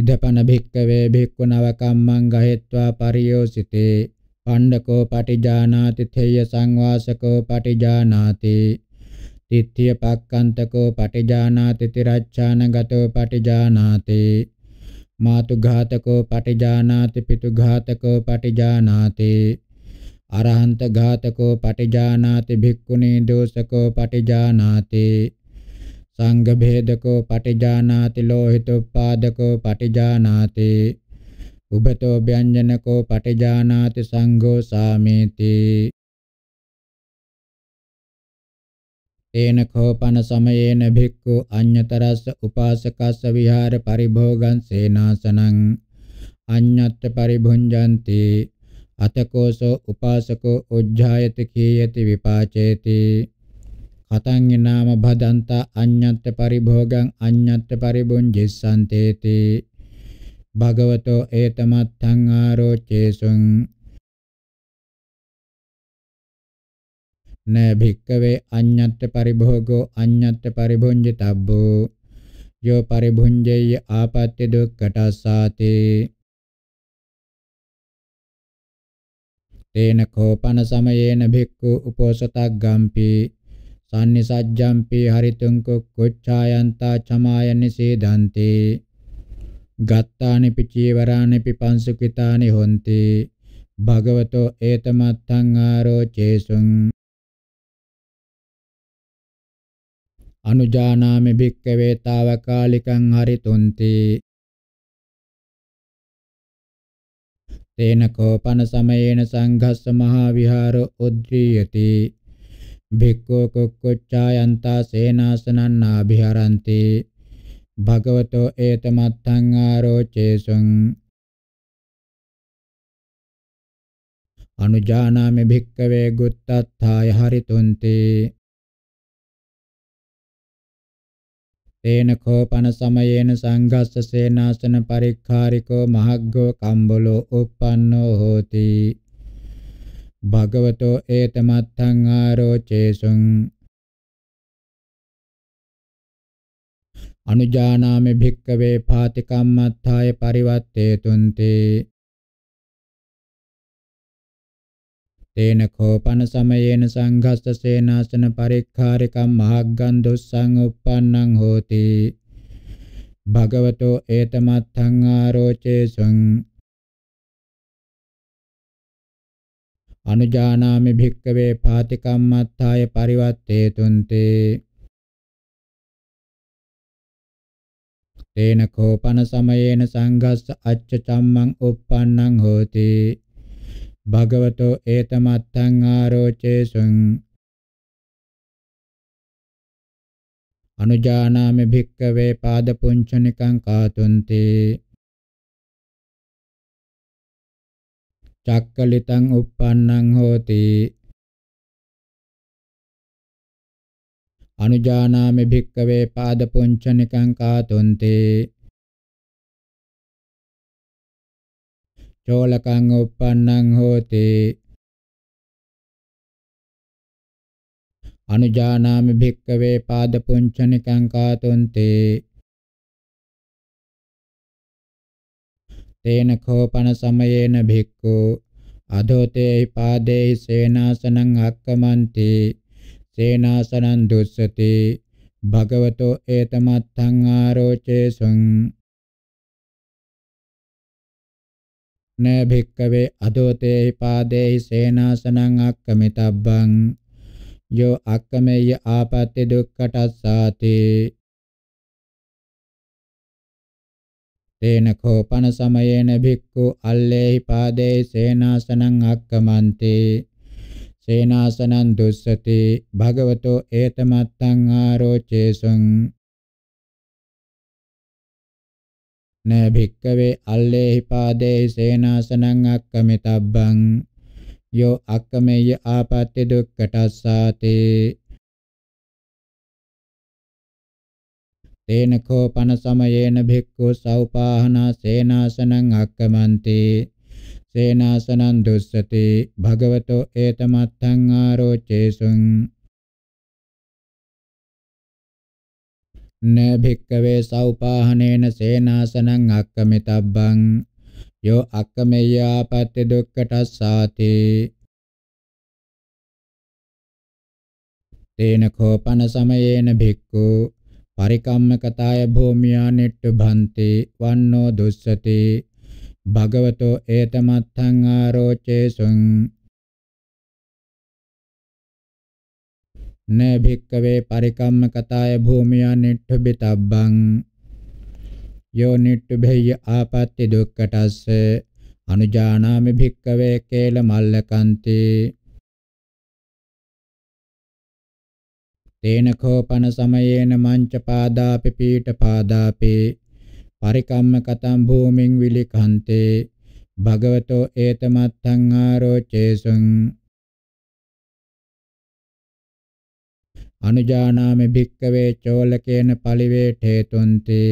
ඉදපන භික්කවේ භික්කුණව කම්මං ගහෙත්වා පරියෝසිතේ පණ්ඩකෝ පටිජානාති තේය සංවාසකෝ පටිජානාති තිත්‍ය පක්කන්තකෝ පටිජානාති තිරච්ඡානගතෝ පටිජානාති මාතුඝාතකෝ පටිජානාති පිතුඝාතකෝ පටිජානාති අරහන්ත ඝාතකෝ පටිජානාති භික්ඛුනී දෝසකෝ පටිජානාති සංඝ භේදකෝ පටිජානාති ලෝහිතුප්පාදකෝ පටිජානාති උබතෝ ව්‍යංජනකෝ පටිජානාති සංඝෝ සාමේති තේන කෝපන සමයේන භික්ඛු අඤ්‍යතරස්ස උපාසකස්ස විහාර පරිභෝගං සේනාසනං අඤ්ඤත්ත පරිභුංජಂತಿ අතකෝසෝ උපාසකෝ උජ්ජායති කීයති විපාචේති අතං නාම භදන්තා අඤ්ඤත්ත පරිභෝගං අඤ්ඤත්ත පරිබුංජිස්සන්තේති භගවතෝ ඒතමත්තං ආරෝචේසුං න භික්කවේ අඤ්ඤත්ත පරිභෝගෝ අඤ්ඤත්ත පරිභුංජිතබ්බෝ යෝ පරිභුංජේය ආපත්‍ය දුක්ඛටස්සාති තේන කෝපන සමයේන භික්ඛු උපෝසතක් ගම්පි sanni sajjampi haritunko kocchayantaa chamayanni sedanti gattaani pichiwaraani pipansukitaani honti භගවතෝ ඒතමත්තං ආරෝචේසුං අනුජානාමි භික්කවේ తాවකාලිකං හරිතුන්ති තේන කෝපන සමයේන සංඝස්ස මහා විහාරෝ උද්දීයති භික්ඛෝ කොක්කොච්චායන්තා සේනාසනං නාභිහරಂತಿ භගවතෝ ඒතමත්තං ආරෝචේසුං අනුජානාමි භික්කවේ ගුත්තත්ථාය හරිතුන්ති තේන කෝපන සමයේන සංඝස්ස සේනාසන පරික්ඛාරිකෝ මහග්ගෝ කම්බලෝ uppannෝ හෝති භගවතෝ ඒතමත්තං ආරෝචේසුං අනුජානාමේ භික්කවේ පාති කම්මත්තාය පරිවත්තේතුන්ති තේන කෝපන සමයේන සංඝස්ස සේනාසන පරික්ඛාරිකම් මහග්ගන් දුස්සං uppannං හෝති භගවතෝ ඒතමත්තං ආරෝචේසුං අනුජානාමි භික්කවේ පාතිකම්මත්තාය පරිවත්තේතුන්තේ තේන කෝපන සමයේන සංඝස්ස අච්ච චම්මං uppannං හෝති භගවතෝ ඒතමත්තං ආරෝචේසුං අනුජානාමි භික්කවේ පාද පුංචනිකං කාතුන්තේ චක්කලිතං uppannං හෝති අනුජානාමි භික්කවේ පාද පුංචනිකං කාතුන්තේ චෝලකං uppannං හෝති අනුජානාමි භික්කවේ පාද පුංචනිකං කාතුන්තේ තේන කෝපන සමයේන භික්ඛු අදෝතේ පාදේ සේනාසනං අක්කමන්ති සේනාසනං දුස්සති භගවතෝ ඒතමත්තං ආරෝචේසුං න භික්කවේ අදෝතේ පාදේ සේනාසනං අක්කමිතබ්බං යෝ අක්කමෙය්‍ය ආපත්‍ති දුක්ඛටස්සාති තේන කෝපන සමයේන භික්ඛු අල්ලේහි පාදේ සේනාසනං අක්කමන්ති සේනාසනං දුස්සති භගවතෝ ඒතමත්තං ආරෝචේසං න භික්ඛවේ අල්ලේහි පාදේ සේනාසනං අක්කමිතබ්බං යෝ අක්කමෙය්‍ය ආපත්‍ය දුක්ඛටස්සාතේ තේන කෝපන සමයේන භික්ඛු සෞපාහනා සේනාසනං අක්කමන්ති සේනාසනං දුස්සති භගවතෝ ඒතමත්තං ආරෝචේසුං න භික්කවේ සෞපාහනේන සේනාසනං අක්කමිතබ්බං යෝ අක්කමෙය්‍යාපත්‍ය දුක්ඛටස්සාති තේන කෝපන සමයේන භික්ඛු පරිකම්මකතාය භූමියා නෙට්ට භන්ති වන්නෝ දුස්සති භගවතෝ ඒතමත්තං ආරෝචේසුං න භික්කවේ පරිකම්මකතාය භූමියා නෙට්ට බිතබ්බං යෝ නෙට්ට භෙය්‍ය ආපත්‍ති දුක්කටස්ස අනුජානාමි භික්කවේ කේල මල්ලකන්තේ තේන කෝපන සමයේන මංච පාදාපි පීඨ පාදාපි පරිකම්ම කතම් භූමින් විලිඛන්තේ භගවතෝ ඒතමත්තං ආරෝචේසුං අනුජානාමි භික්කවේ චෝලකේන පලිවේඨේතුන්ති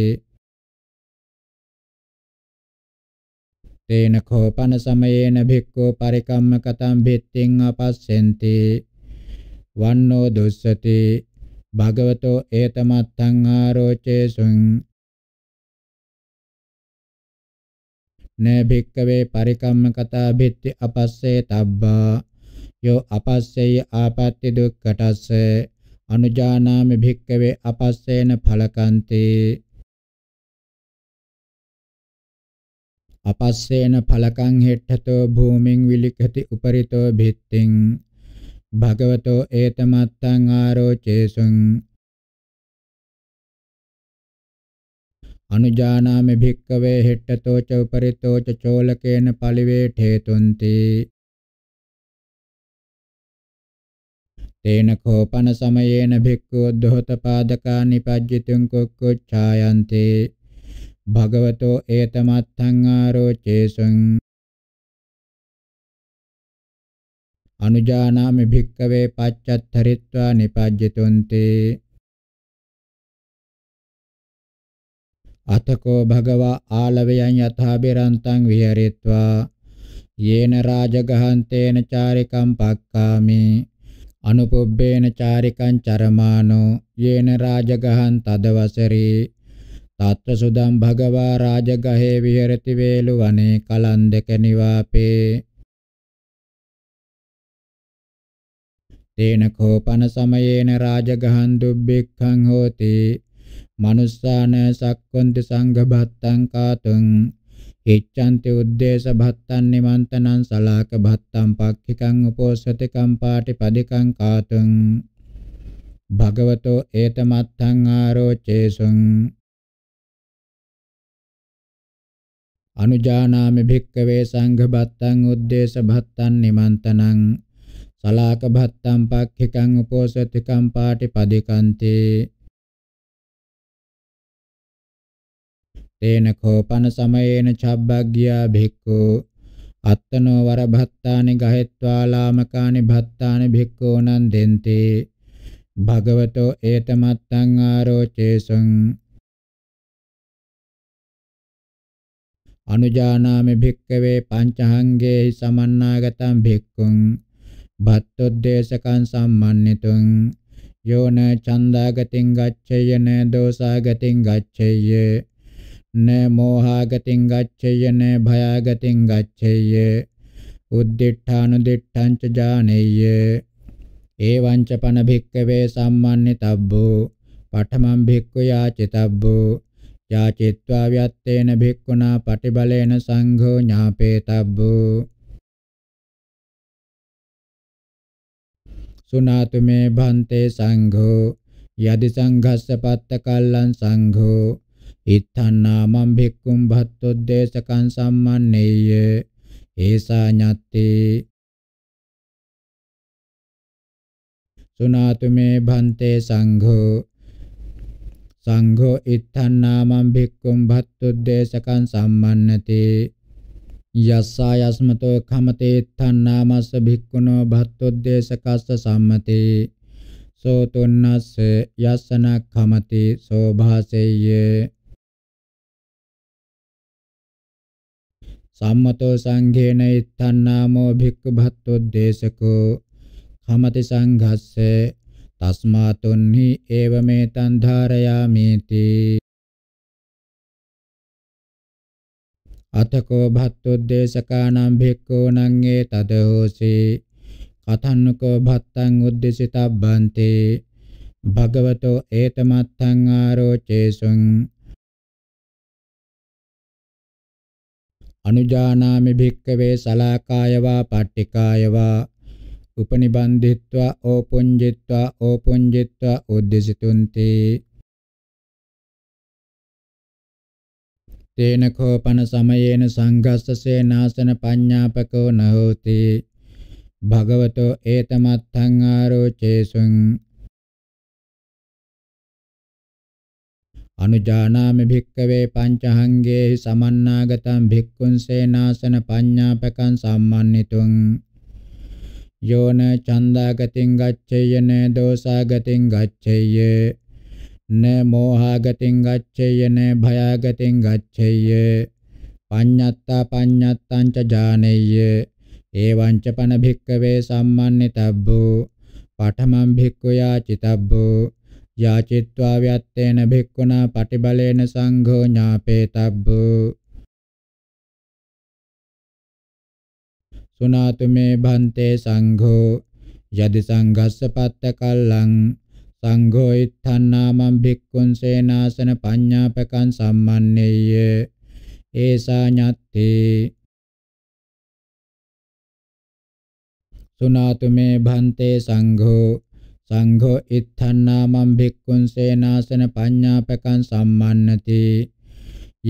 තේන කෝපන සමයේන භික්ඛෝ පරිකම්ම කතම් භිත්තිං අපස්සෙන්ති වන්නෝ දුස්සති භගවතෝ ඒතමත්තං ආරෝචේසුං න භික්කවේ පරිකම්මකතා භිත්‍ති අපස්සේ තබ්බා යෝ අපස්සෙය ආපත්‍ති දුක්ඛටස්ස අනුජානාමි භික්කවේ අපස්සේන ඵලකන්තේ අපස්සේන ඵලකං හෙට්ඨතෝ භූමින් විලිඛති උපරිතෝ භිත්තිං භගවතෝ ඒතමත්තං ආරෝචේසුං අනුජානාමි භික්කවේ හෙට්ටතෝ ච උපරිතෝ ච චෝලකේන පලිවේඨේතුන්ති තේන කෝපන සමයේන භික්ඛු දොහත පාදකානි පජ්ජිතුං කුක්කුච්ඡායන්ති භගවතෝ ඒතමත්තං ආරෝචේසුං අනුජානාමි භික්කවේ පච්චත්තරිත්වා නිපජ්ජතුන්ති අතකෝ භගවා ආලවයන් යථාබිරන්තං විහෙරිත්වා යේන රාජගහන්තේන චාරිකම් පක්කාමි අනුපොබ්බේන චාරිකං චරමානෝ යේන රාජගහන් තදවසරේ තත්ත්‍ර සුදම් භගවා රාජගහේ විහෙරති වේලු වනේ කලන් දෙක නිවාපේ තේන කෝපන සමයේන රාජගහන් දුබ්බෙක්ඛං හෝති manussාන සක්කොන්ති සංඝ භත්තං කාතුං ඉච්ඡන්ති උද්දේශ භත්තං නිමන්තනං සලාක භත්තං පක්ඛිකං උපෝසති කම්පාටි පදිකං කාතුං භගවතෝ ඒතමත්තං ආරෝචේසුං අනුජානාමි භික්කවේ සංඝ භත්තං උද්දේශ භත්තං නිමන්තනං සලාක භත්තම් පක්ඛිකං උපෝසතිකං පාටිපදිකන්තේ තේන කෝපන සමයේන චබ්බග්ගියා භික්ඛු අත්තනෝ වර භත්තානි ගහෙත්වා ලාමකානි භත්තානි භික්ඛූනං දෙන්තේ භගවතෝ ඒතමත්තං ආරෝචේසං අනුජානාමි භික්කවේ පංචහංගේ සමන්නාගතං භික්ඛුං බත්තොද්දේශකං සම්මන්නිතුං යෝන චන්දාගතින් ගච්ඡේය න දෝසාගතින් ගච්ඡේය න මෝහාගතින් ගච්ඡේය න භයාගතින් ගච්ඡේය උද්දිඨානුදිඨං ච ජානෙය්‍ය එවං ච පන භික්කවේ සම්මන්නිතබ්බෝ පඨමං භික්ඛු යාචිතබ්බෝ යාචිත්වා ව්‍යත්තේන භික්ඛුනා පටිබලේන සංඝෝ ඥාපේතබ්බෝ සුනාතු මේ භන්තේ සංඝෝ යදි සංඝස්ස පත්ත කල්ලං සංඝෝ ඉත්තන්නාමං භික්ඛුම් භත්තොද්දේශකං සම්මන්නේය ඒසා ඤත්තේ සුනාතු මේ භන්තේ සංඝෝ සංඝෝ ඉත්තන්නාමං භික්ඛුම් භත්තොද්දේශකං සම්මන්නතේ යස්සා යස්මතෝ කමතේ තණ්හාමස්ස භික්ඛුනෝ භත්තොද්දේශකස්ස සම්මතේ සෝතුන්නස්ස යස්සන කමති සෝභාසෙය්‍ය සම්මතෝ සංඝේන ඉත්තන්නාමෝ භික්ඛු භත්තොද්දේශකෝ කමති සංඝස්ස තස්මාතුන්හි ඒවමේතං ධාරයාමේති අතකෝ භත්තුද්දේශකානම් භික්ඛූ නං ඒ තදෝසි කතන්නකෝ භත්තං උද්දේශිතබ්බන්ති භගවතෝ ඒතමත්තං ආරෝචේසුං අනුජානාමි භික්කවේ සලාකායවා පට්ඨිකායවා උපනිබන්ධිත්වා ඕපුඤ්ජිත්වා ඕපුඤ්ජිත්වා උද්දේශිතුන්ති තේන කෝපන සමයේන සංඝස්සසේ නාසන පඤ්ඤාපකෝ නහෝති භගවතෝ ඒතමත්තං ආරෝචේසුං අනුජානාමි භික්කවේ පංචහංගේහි සමන්නාගතං භික්ඛුන් සේනාසන පඤ්ඤාපකං සම්මන්නිතුං යෝන චන්දාගතින් ගච්ඡේයන දෝසාගතින් ගච්ඡේය न मोहागतिं गच्छेय न भयागतिं गच्छेय पඤ්ඤත්තා පඤ්ඤත්තං ච ජානෙය්‍ය එවං ච පන භික්කවේ සම්මන්නිතබ්බෝ පඨමං භික්ඛු යාචිතබ්බෝ යාචිත්වා ව්‍යත්තේන භික්ඛුනා පටිබලේන සංඝෝ ඥාපේතබ්බෝ සුනාතු මේ භන්තේ සංඝෝ යදි සංඝස්ස පත්ත කල්ලං සංඝෝ ඉත්ථන්නාමං භික්ඛුන් සේනාසන පඤ්ඤාපකං සම්මන්නේය ඒසා ඤත්තේ සුනාතු මේ භන්තේ සංඝෝ සංඝෝ ඉත්ථන්නාමං භික්ඛුන් සේනාසන පඤ්ඤාපකං සම්මන්නති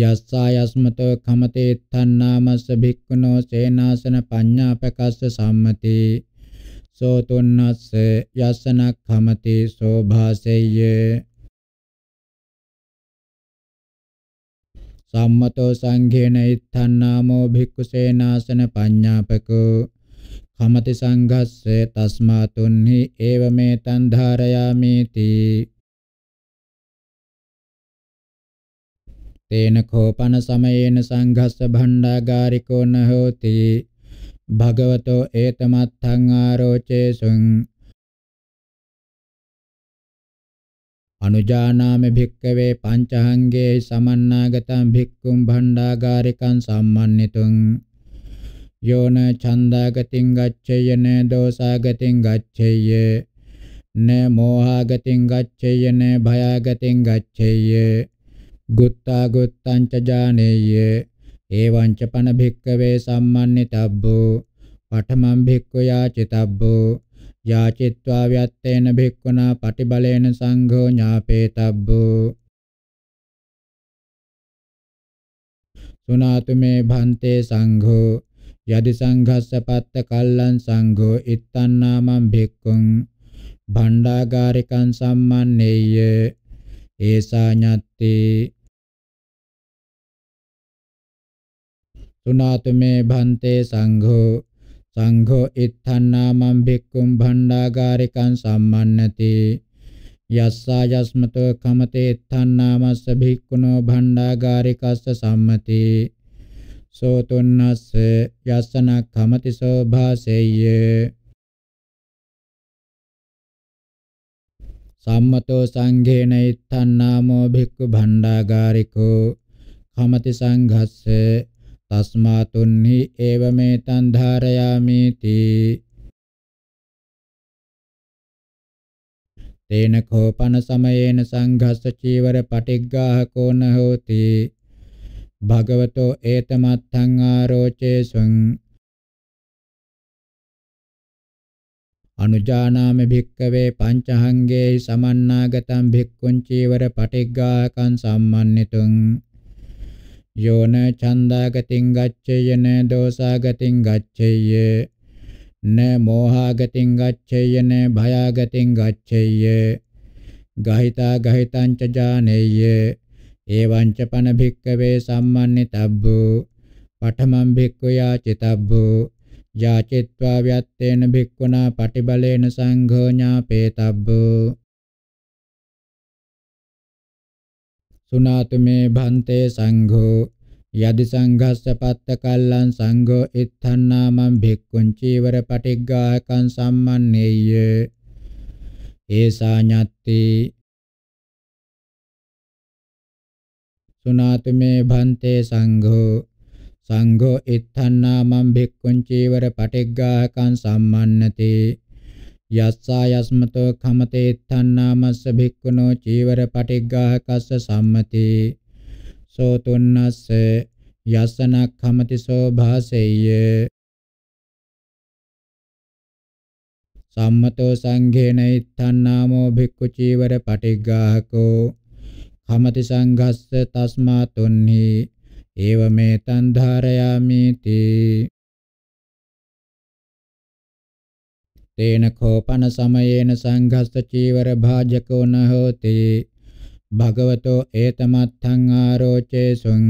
යස්සා යස්මතෝ කමතේ ඉත්ථන්නාමස්ස භික්ඛුනෝ සේනාසන පඤ්ඤාපකස්ස සම්මතේ සෝතුන්නස්ස යස්සනක් හමති සෝභාසෙය්‍ය සම්මතෝ සංඝේන ඉත්තන්නාමෝ භික්ඛු සේනාසන පඤ්ඤාපකෝ කමති සංඝස්ස තස්මාතුන්හි ඒව මේ තන් ධාරයාමේති තේන කෝපන සමයේන සංඝස්ස භණ්ඩාගාරිකෝ නහෝති භගවතෝ ඒතමත්තං ආරෝචේසුං අනුජානාමි භික්කවේ පංචහංගේ සමන්නාගතං භික්ඛුම් භණ්ඩාගාරිකං සම්මන්නිතුං යෝන ඡන්දාගතින් ගච්ඡේය න දෝසාගතින් ගච්ඡේය න මෝහාගතින් ගච්ඡේය න භයාගතින් ගච්ඡේය ගුත්තා ගුත්තං ච ජානේය එවංච පන භික්කවේ සම්මන්නිතබ්බෝ පඨමං භික්ඛු යාචිතබ්බෝ යාචිත්වා ව්‍යත්තේන භික්ඛුනා පටිබලේන සංඝෝ ඥාපේතබ්බෝ සුනාතු මේ භන්තේ සංඝෝ යදි සංඝස්ස පත්ත කල්ලං සංඝෝ ඉත්තන්නාමං භික්ඛුං භණ්ඩාගාරිකං සම්මන්නේය ඒසා ඤත්ති තුනාතුමේ භන්තේ සංඝෝ සංඝෝ ඉත්ථන්නාමං භික්ඛුම් භණ්ඩාගාරිකං සම්මන්නති යස්සා යස්මතෝ කමතේ ඉත්ථන්නාමස්ස භික්ඛුනෝ භණ්ඩාගාරිකස්ස සම්මති සෝතුන්නස්ස යස්සන කමති සෝභාසෙය්‍ය සම්මතෝ සංඝේන ඉත්ථන්නාමෝ භික්ඛු භණ්ඩාගාරිකෝ කමති සංඝස්ස තස්මාතුන්හි ඒව මේතං ධාරයාමේති තේන කෝපන සමයේන සංඝස්ස චීවර පටිග්ගාහකෝ න හෝති භගවතෝ ඒතමත්තං ආරෝචේසුං අනුජානාමි භික්කවේ පංචහංගේ සමන්නාගතං භික්ඛුං චීවර පටිග්ගාහකං සම්මන්නිතුං යෝන ඡන්දාගතින් ගච්ඡේය න දෝසාගතින් ගච්ඡේය න මෝහාගතින් ගච්ඡේය න භයාගතින් ගච්ඡේය ගහිතා ගහිතං ච ජානේය එවං ච පන භික්කවේ සම්මන්නිතබ්බෝ පඨමං භික්ඛු යාචිතබ්බෝ යාචිත්වා ව්‍යත්තේන භික්ඛුනා පටිබලේන සංඝෝ ඥාපේතබ්බෝ සුනාතු මේ භන්තේ සංඝෝ යදි සංඝස්ස පත්ත කල්ලං සංඝෝ ඉත්ථන්නාමං භික්ඛුං චීවර පටිග්ගායකං සම්මන්නේය ඒසා ඤත්ති සුනාතු මේ භන්තේ සංඝෝ සංඝෝ ඉත්ථන්නාමං භික්ඛුං චීවර පටිග්ගායකං සම්මන්නතේ යස්සා යස්මතෝ කමතේ තණ්හාමස්ස භික්ඛුනෝ චීවර පටිග්ගාහකස්ස සම්මති සෝ තුන්නස්ස යසනක් කමති සෝ භාසෙය්‍ය සම්මතෝ සංඝේන ඉත්තන්නාමෝ භික්ඛු චීවර පටිග්ගාහකෝ කමති සංඝස්ස තස්මා තුන්හි ඒව මේ තන් ධාරයාමි තී තේන කෝපන සමයේන සංඝස්ස චීවර භාජකෝ නහෝති භගවතෝ ඒතමත්තං ආරෝචේසුං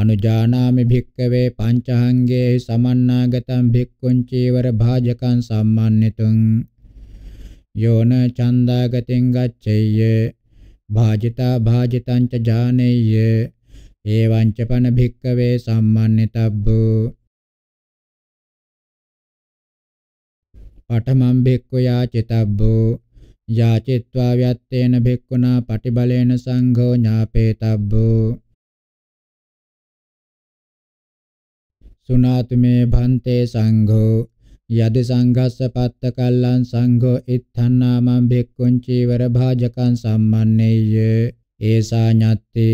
අනුජානාමි භික්කවේ පංචහංගේ සමන්නාගතං භික්ඛුං චීවර භාජකං සම්මන්නිතුං යෝන චන්දාගතින් ගච්ඡෙය්‍ය භාජිතා භාජිතං ච ජානෙය්‍ය එවං ච පන භික්කවේ සම්මන්නිතබ්බෝ පඨමම් භික්ඛු යාචිතබ්බෝ යාචිත්වා ව්‍යත්තේන භික්ඛුනා පටිබලේන සංඝෝ ඥාපේතබ්බෝ සුනාතුමේ භන්තේ සංඝෝ යද සංඝස්ස පත්ත කල්ලං සංඝෝ ඉත්ථන්නාමං භික්ඛුං චීවර භාජකං සම්මන්නේය ඒසා ඤත්ති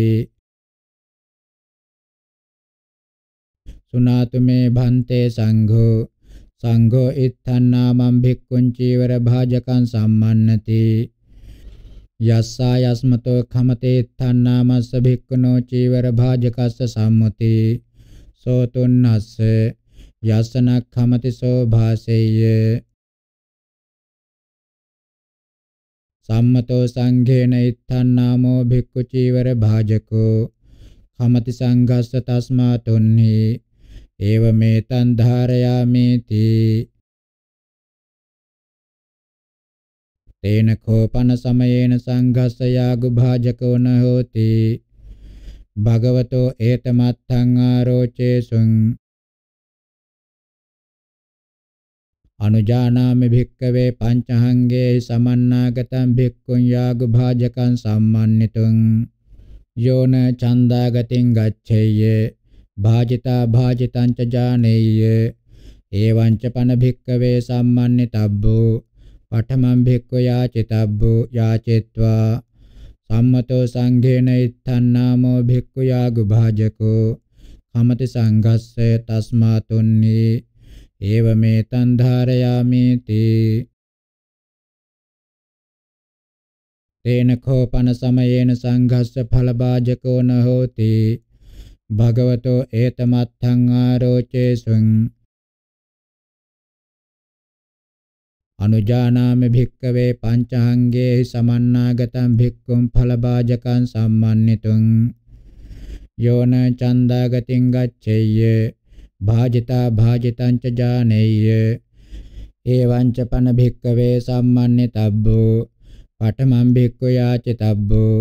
සුනාතුමේ භන්තේ සංඝෝ සංඝෝ ඉත්ථන්නාමං භික්ඛුං චීවර භාජකං සම්මන්නති යස්සා යස්මතෝ ඛමතේ ඉත්ථන්නාමස්ස භික්ඛුනෝ චීවර භාජකස්ස සම්මුති සෝතුන්නස්ස යස්සන ඛමති සෝ භාසෙය්‍ය සම්මතෝ සංඝේන ඉත්ථන්නාමෝ භික්ඛු චීවර භාජකෝ කමති සංඝස්ස තස්මා තුන්හි ඒව මේතං ධාරයාමේති තේන කෝපන සමයේන සංඝස්සයාගු භාජකෝ න හෝති භගවතෝ ඒතමත්තං ආරෝචේසුං අනුජානාමි භික්කවේ පංචහංගේ සමන්නාගතං භික්ඛුන් යාගු භාජකං සම්මන්නිතුං යෝන චන්දාගතින් ගච්ඡේය භාජිතා භාජිතං ච ජානේය එවං ච පන භික්කවේ සම්මන්නිතබ්බෝ පඨමං භික්ඛු යාචිතබ්බෝ යාචෙත්වා සම්මතෝ සංඝේන ඉත්තන්නාමෝ භික්ඛු යාගු භාජකෝ කමති සංඝස්ස තස්මාතුන්නි ඒව මේ තන් ධාරයාමේති තේන කෝපන සමයේන සංඝස්ස ඵල භාජකෝ නහෝති භගවතෝ ඒතමත්තං ආරෝචේසුං අනුජානාමි භික්කවේ පංචහංගේ සමන්නාගතං භික්ඛුම් ඵලභාජකං සම්මන්නිතුං යෝන චන්දාගතින් ගච්ඡෙය්‍ය භාජිතා භාජිතං ච ජානෙය්‍ය එවං ච පන භික්කවේ සම්මන්නිතබ්බෝ පඨමං භික්ඛු යාචිතබ්බෝ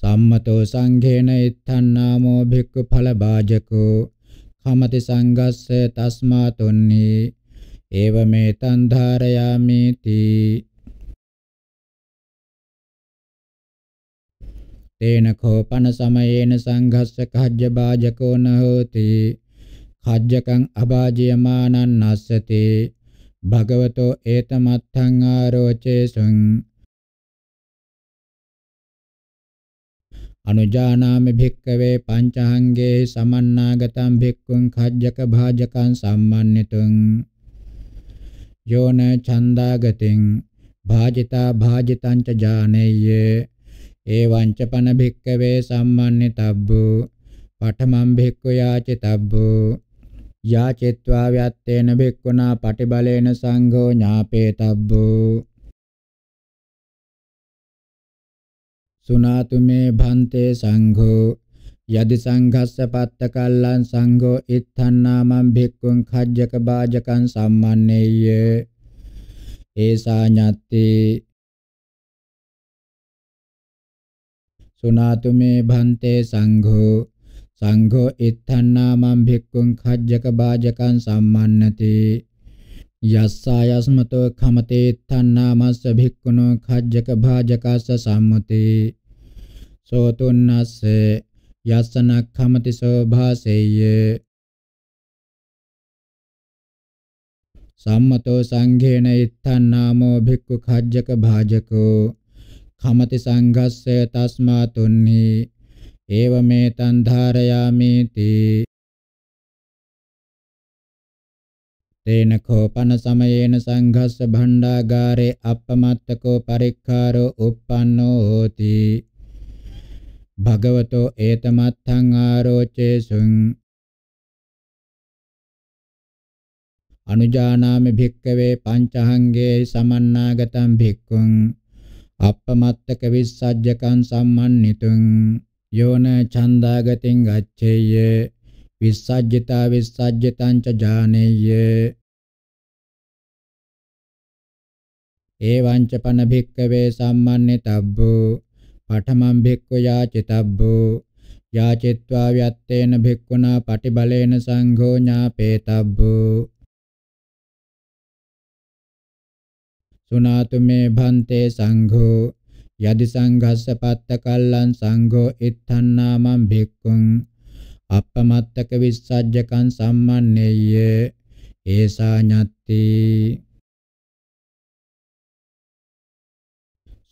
සම්මතෝ සංඝේන ඉත්තන් නාමෝ භික්ඛු ඵල භාජකෝ කමති සංගස්ස තස්මා තොන්නි ඒව මේ තන් ධාරයාමේති තේන කෝපන සමයේන සංඝස්ස කහජ්ජ භාජකෝ නහෝති කජ්ජකං අභාජ්‍යමානං නස්සති භගවතෝ ඒතමත්තං ආරෝචේසුං අනුජානාමි භික්කවේ පංචහංගේ සමන්නාගතම් භික්ඛුං khajjaka bhajakam sammannitung යෝන ඡන්දාගතින් භාජිතා භාජිතං ච ජානෙය්‍ය එවං ච පන භික්කවේ සම්මන්නිතබ්බු පඨමං භික්ඛු යාචිතබ්බු යාචිත්වා ව්‍යත්තේන භික්ඛුනා පටිබලේන සංඝෝ ඥාපේතබ්බු සුනාතු මේ භන්තේ සංඝෝ යදි සංඝස්ස පත්ත කල්ලං සංඝෝ ඉත්තන්නාමං භික්ඛුං khajjaka bājakං සම්මන්නේය ඒසා ඤත්ති සුනාතු මේ භන්තේ සංඝෝ සංඝෝ ඉත්තන්නාමං භික්ඛුං khajjaka bājakං සම්මන්නතේ යස්සායස්මතෝ ඛමතේ තණ්හාමස්ස භික්ඛුනෝ khajjaka bhajakasස සම්මුති සෝතුන්නස්ස යස්සන ඛමති සෝභාසෙය්‍ය සම්මතෝ සංඝේන ඉත්තන්නාමෝ භික්ඛු khajjaka bhajakෝ ඛමති සංඝස්ස තස්මා තුන්හි ඒවමෙතං ධාරයාමේති තේන කෝපන සමයේන සංඝස්ස භණ්ඩාගාරේ අපමත්තකෝ පරික්ඛාරෝ uppannෝ hoti භගවතෝ ඒතමත්තං ආරෝචේසුං අනුජානාමි භික්කවේ පංචහංගේ සමන්නාගතං භික්ඛුං අපමත්තක විස්සජ්ජකං සම්මන්නිතුං යෝන ඡන්දාගතින් ගච්ඡේය විස්සජ්ජිතා විස්සජ්ජතං ච ජානෙය්‍ය එවං ච පන භික්කවේ සම්මන්නිතබ්බෝ පඨමං භික්ඛු යාචිතබ්බෝ යාචිත්වා ව්‍යත්තේන භික්ඛුනා පටිබලේන සංඝෝ ඥාපේතබ්බෝ සුනාතු මේ භන්තේ සංඝෝ යදි සංඝස්ස පත්ත කල්ලං සංඝෝ ඉත්ථන්නාමං භික්ඛුං අප්පමත්තක විස්සජ්ජකං සම්මන්නේය ඒසා ඤත්ති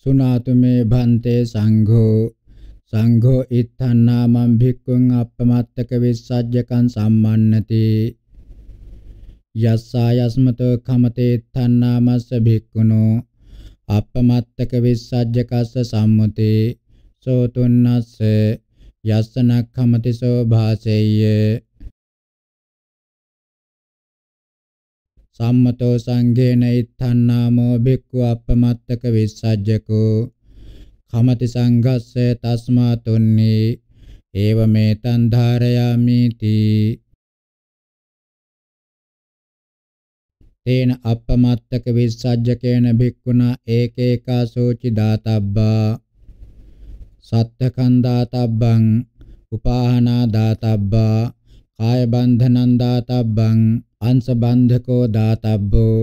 සුනාතුමේ භන්තේ සංඝෝ සංඝෝ ඉත්තන්නාමං භික්ඛුං අප්පමත්තක විස්සජ්ජකං සම්මන්නති යස්සායස්මතෝ කමතේ ඉත්තන්නාමස්ස භික්ඛුනෝ අප්පමත්තක විස්සජ්ජකස්ස සම්මුතේ සෝතුන්නස්ස යස්සනක්ඛමති සෝභාසෙය්‍ය සම්මතෝ සංඝේන ඉත්ථන්නාමෝ භික්ඛු අපමත්තක විස්සජ්ජකෝ කමති සංඝස්ස තස්මා තුන්නේ ඒව මේතං ධාරයාමිති තේන අපමත්තක විස්සජ්ජකේන භික්ඛුනා ඒකේකා සෝචි දාතබ්බා සත්තකං දාතබ්බං උපාහනා දාතබ්බා කාය බන්ධනං දාතබ්බං අංශබන්ධකෝ දාතබ්බෝ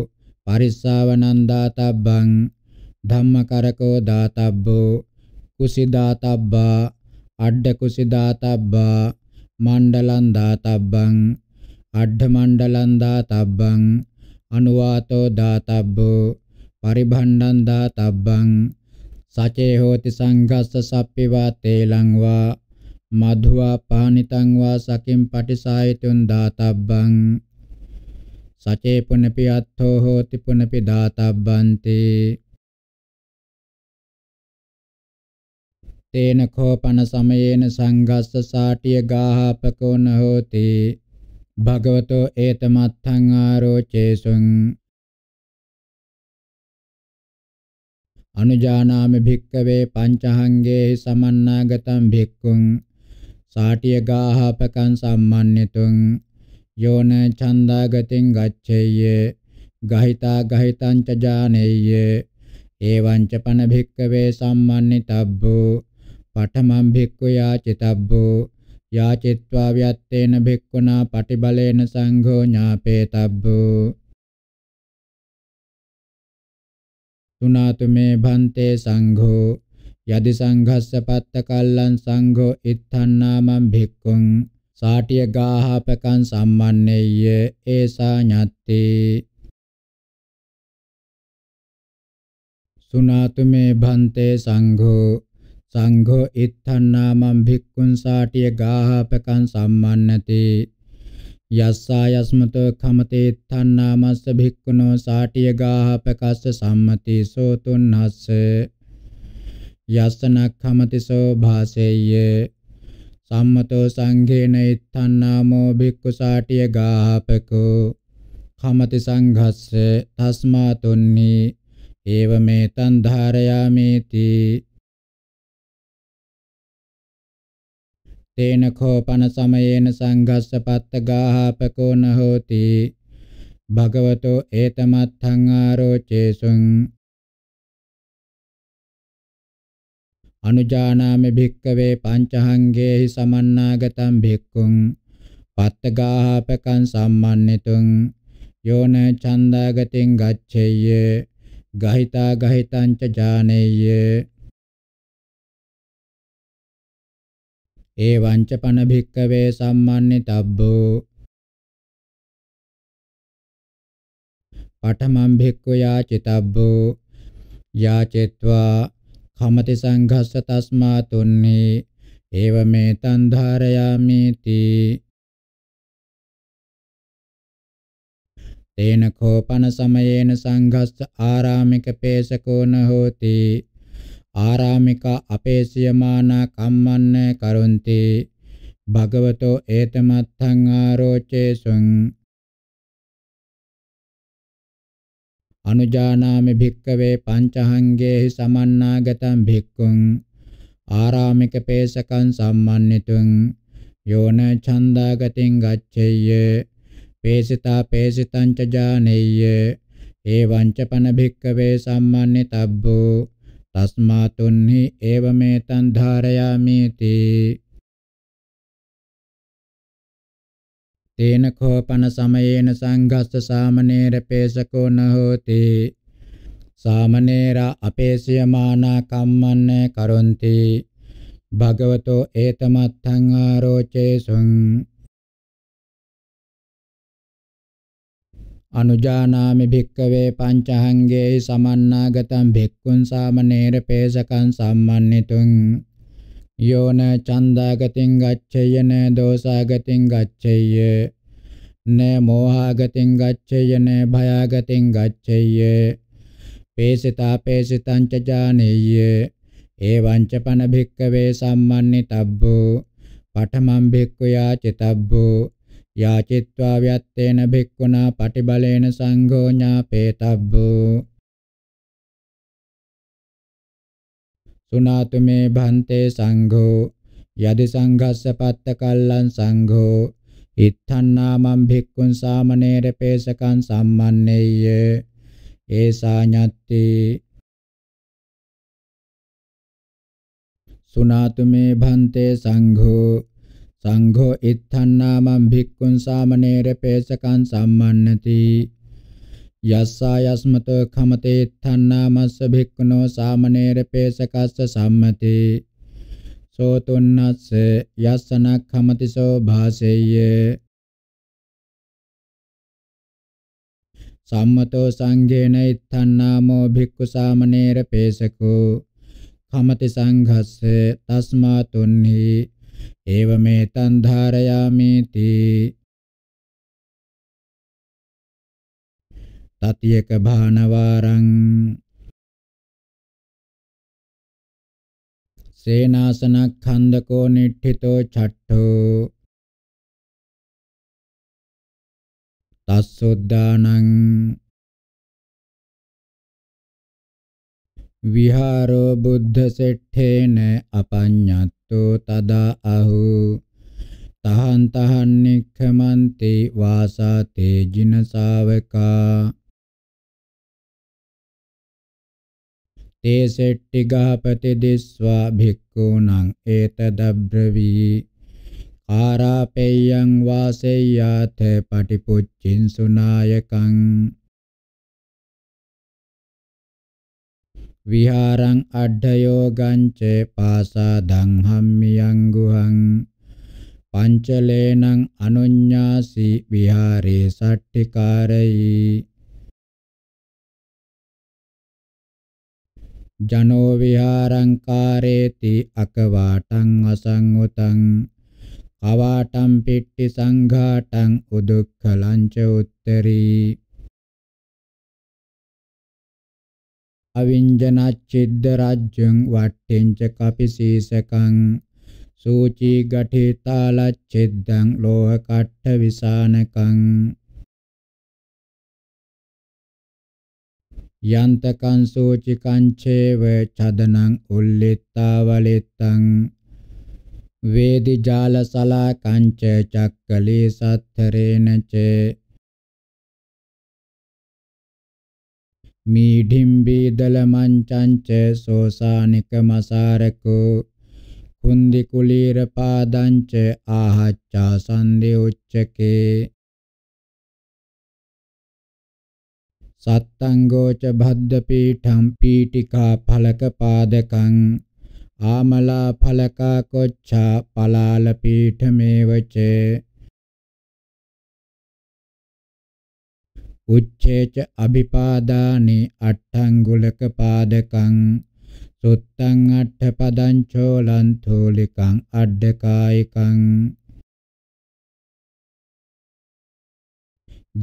පරිස්සාවනං දාතබ්බං ධම්මකරකෝ දාතබ්බෝ කුසිදාතබ්බා අඩ කුසිදාතබ්බා මණ්ඩලං දාතබ්බං අඩ මණ්ඩලං දාතබ්බං අනුවාතෝ දාතබ්බෝ පරිභණ්ඩං දාතබ්බං සචේ හෝති සංඝස්ස සප්පිවා තේලං වා මධ්වා පානිතං වා සකින් පටිසායිතුන් දාතබ්බං සචේ පුනපි අත්ථෝ හෝති පුනපි දාතබ්බන්ති තේන කෝපන සමයේන සංඝස්ස සාටිය ගාහපකෝ නහෝති භගවතෝ ඒතමත්ථං ආරෝචේසුං අනුජානාමි භික්කවේ පංචහංගේ සමන්නාගතම් භික්ඛුං සාටිය ගාහපකං සම්මන්නිතුං යෝන ඡන්දාගතෙන් ගච්ඡේය ගහිතා ගහිතං ච ජානේය එවං ච පන භික්කවේ සම්මන්නිතබ්බෝ පඨමං භික්ඛු යාචිතබ්බෝ යාචිත්වා ව්‍යත්තේන භික්ඛුනා පටිබලේන සංඝෝ ඥාපේතබ්බෝ තුනාතු මේ භන්තේ සංඝෝ යදි සංඝස්ස පත්ත කල්ලං සංඝෝ ඉත්ථන්නාමං භික්ඛුං සාටිය ගාහපකං සම්මන්නේය ඒසා ඤත්ති සුනාතු මේ භන්තේ සංඝෝ සංඝෝ ඉත්තන්නාමං භික්ඛුන් සාටිය ගාහපකං සම්මන්නති යස්සා යස්මත කමතේ තන්නාමස්ස භික්ඛුනෝ සාටිය ගාහපකස්ස සම්මති සෝතුන්නස්ස යස්සනක් කමතිසෝ භාසෙය්‍ය සම්මතෝ සංඝේන ඉත්තානාමෝ භික්ඛු සාටිය ගාහපකෝ කමති සංඝස්ස තස්මා තුන්නි ඒව මේතං ධාරයාමේති තේන කෝපන සමයේන සංඝස්ස පත්ත ගාහපකෝ නහෝති භගවතෝ ඒතමත්ථං ආරෝචේසුං අනුජානාමි භික්කවේ පංචහංගේහි සමන්නාගතම් භික්ඛුං පත්තගාහපකං සම්මන්නිතුං යෝන චන්දාගතින් ගච්ඡෙය්‍ය ගහිතා ගහිතං ච ජානෙය්‍ය ඒවං ච පන භික්කවේ සම්මන්නිතබ්බෝ පඨමං භික්ඛු යාචිතබ්බෝ යාචෙත්වා කමති සංඝස්ස තස්මා තුන්නේ ඒව මේ තන් ධාරයාමීති තේන කෝපන සමයේන සංඝස්ස ආරාමික පේසකෝ න හෝති ආරාමික අපේසියමානා කම්මන්න කරුන්ති භගවතෝ ඒතමත්තං ආරෝචේසුං අනුජානාමි භික්කවේ පංචහංගේහි සමන්නාගතං භික්ඛුං ආරාමික පේසකං සම්මන්නිතුං යෝන ඡන්දාගතින් ගච්ඡෙය්‍ය පේසිතා පේසිතං ච ජානෙය්‍ය එවං ච පන භික්කවේ සම්මන්නිතබ්බෝ තස්මා තුන්හි ඒවමෙතං ධාරයාමේති තේන කෝපන සමයේන සංඝස්ස සාමනේර පේසකෝ නහෝති සාමනේර අපේසියමානා කම්මන්න කරොන්ති භගවතෝ ඒතමත්තං ආරෝචේසුං අනුජානාමි භික්කවේ පංචහංගේ සමන්නාගතම් භික්ඛුන් සාමනේර පේසකං සම්මන්නිතුං යෝන චන්දාගතින් ගච්ඡේය න දෝසාගතින් ගච්ඡේය න මෝහාගතින් ගච්ඡේය න භයාගතින් ගච්ඡේය පේසිතා පේසිතං ච ජානෙය්‍ය එවං ච පන භික්කවේ සම්මන්නිතබ්බෝ පඨමං භික්ඛු යාචිතබ්බෝ යාචිත්වා ව්‍යත්තේන භික්ඛුනා පටිබලේන සංඝෝ ඥාපේතබ්බෝ සුනාතු මේ භන්තේ සංඝෝ යදි සංඝස්ස පත්ත කල්ලං සංඝෝ ඉත්තන්නාමං භික්ඛුන් සාමනේර පේසකං සම්මන්නේය ඒසා ඤත්ති සුනාතු මේ භන්තේ සංඝෝ සංඝෝ ඉත්තන්නාමං භික්ඛුන් සාමනේර පේසකං සම්මන්නති යස්සා යස්මතෝ ඛමතේ තණ්හාමස්ස භික්ඛුනෝ සාමනේර පේසකස්ස සම්මති සෝතුන්නස්ස යස්සන ඛමති සෝ භාසෙය්‍ය සම්මතෝ සංඝේන ඉත්තන්නාමෝ භික්ඛු සාමනේර පේසකෝ කමති සංඝස්ස තස්මා තුන්හි ඒවමෙතන් ධාරයාමේති තතියක භානවාරං සේනාසනක්ඛන්ධකෝ නිට්ඨිතෝ චට්ඨෝ තස්සොද්දානං විහාරෝ බුද්ධ සෙට්ඨේන අපඤ්ඤත්තෝ තදා අහු තහන් තහන් නික්ඛමන්ති වාසා තේජින ශාවකා තේ සෙට්ටි ගහපති දිස්වා භික්ඛූණං ඒතදබ්‍රවී ආරාපේයං වාසෙය්‍යාත පටිපුච්චින් සුනායකං විහාරං අඩ්ඩයෝ ගංචේ පාසා ධම්හම්මියං ගුහං පංචලේනං අනුඤ්ඤාසි විහාරේ සට්ඨිකාරයි ජනෝ විහාරංකාරේති අකවාටං අසංඋතං අවාටම් පිට්ටි සංඝාටං උදුක්ඛලංච උත්තරී අවිඤ්ජනච්චිද්ද රජ්ජං වට්ඨෙන්ච කපිසීසකං සූචී ගඨේතාලච්චිද්දං ලෝහ කට්ඨ විසානකං යන්තකං සෝචිකං චේව ඡදනං උල්ලිත්තා වලිත්තං වේදි ජාල සලාකං ච චක්කලී සත්තරේන ච මීඩිම්බී දල මංචං ච සෝසානික මසාරකෝ කුන්දි කුලීර පාදං ච ආහච්ඡා සන්දි උච්චකේ සත්තංගෝච භද්ද පීඨං පීඨිකා ඵලක පාදකං ආමලා ඵලකා කොච්චා පලාල පීඨමේවච උච්චේච අභිපාදානි අට්ඨංගුලක පාදකං සුත්තං අට්ඨපදං චෝලං තෝලිකං අඩ්ඩකායිකං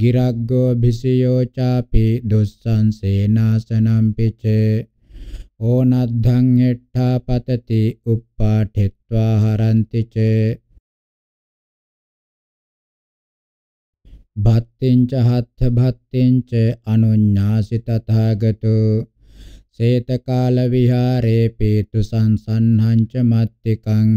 ගිරග්ගෝ භිසියෝචාපි දුස්සංසේනාසනම් පිච ඕනද්ධං එට්ඨා පතති uppāṭhettvā haranti ce භත්තෙන්ච හත්ථ භත්තෙන්ච අනුඤ්ඤාසි තථාගතෝ සේතකාල විහාරේ පීතු සංසන්හංච මත්තිකං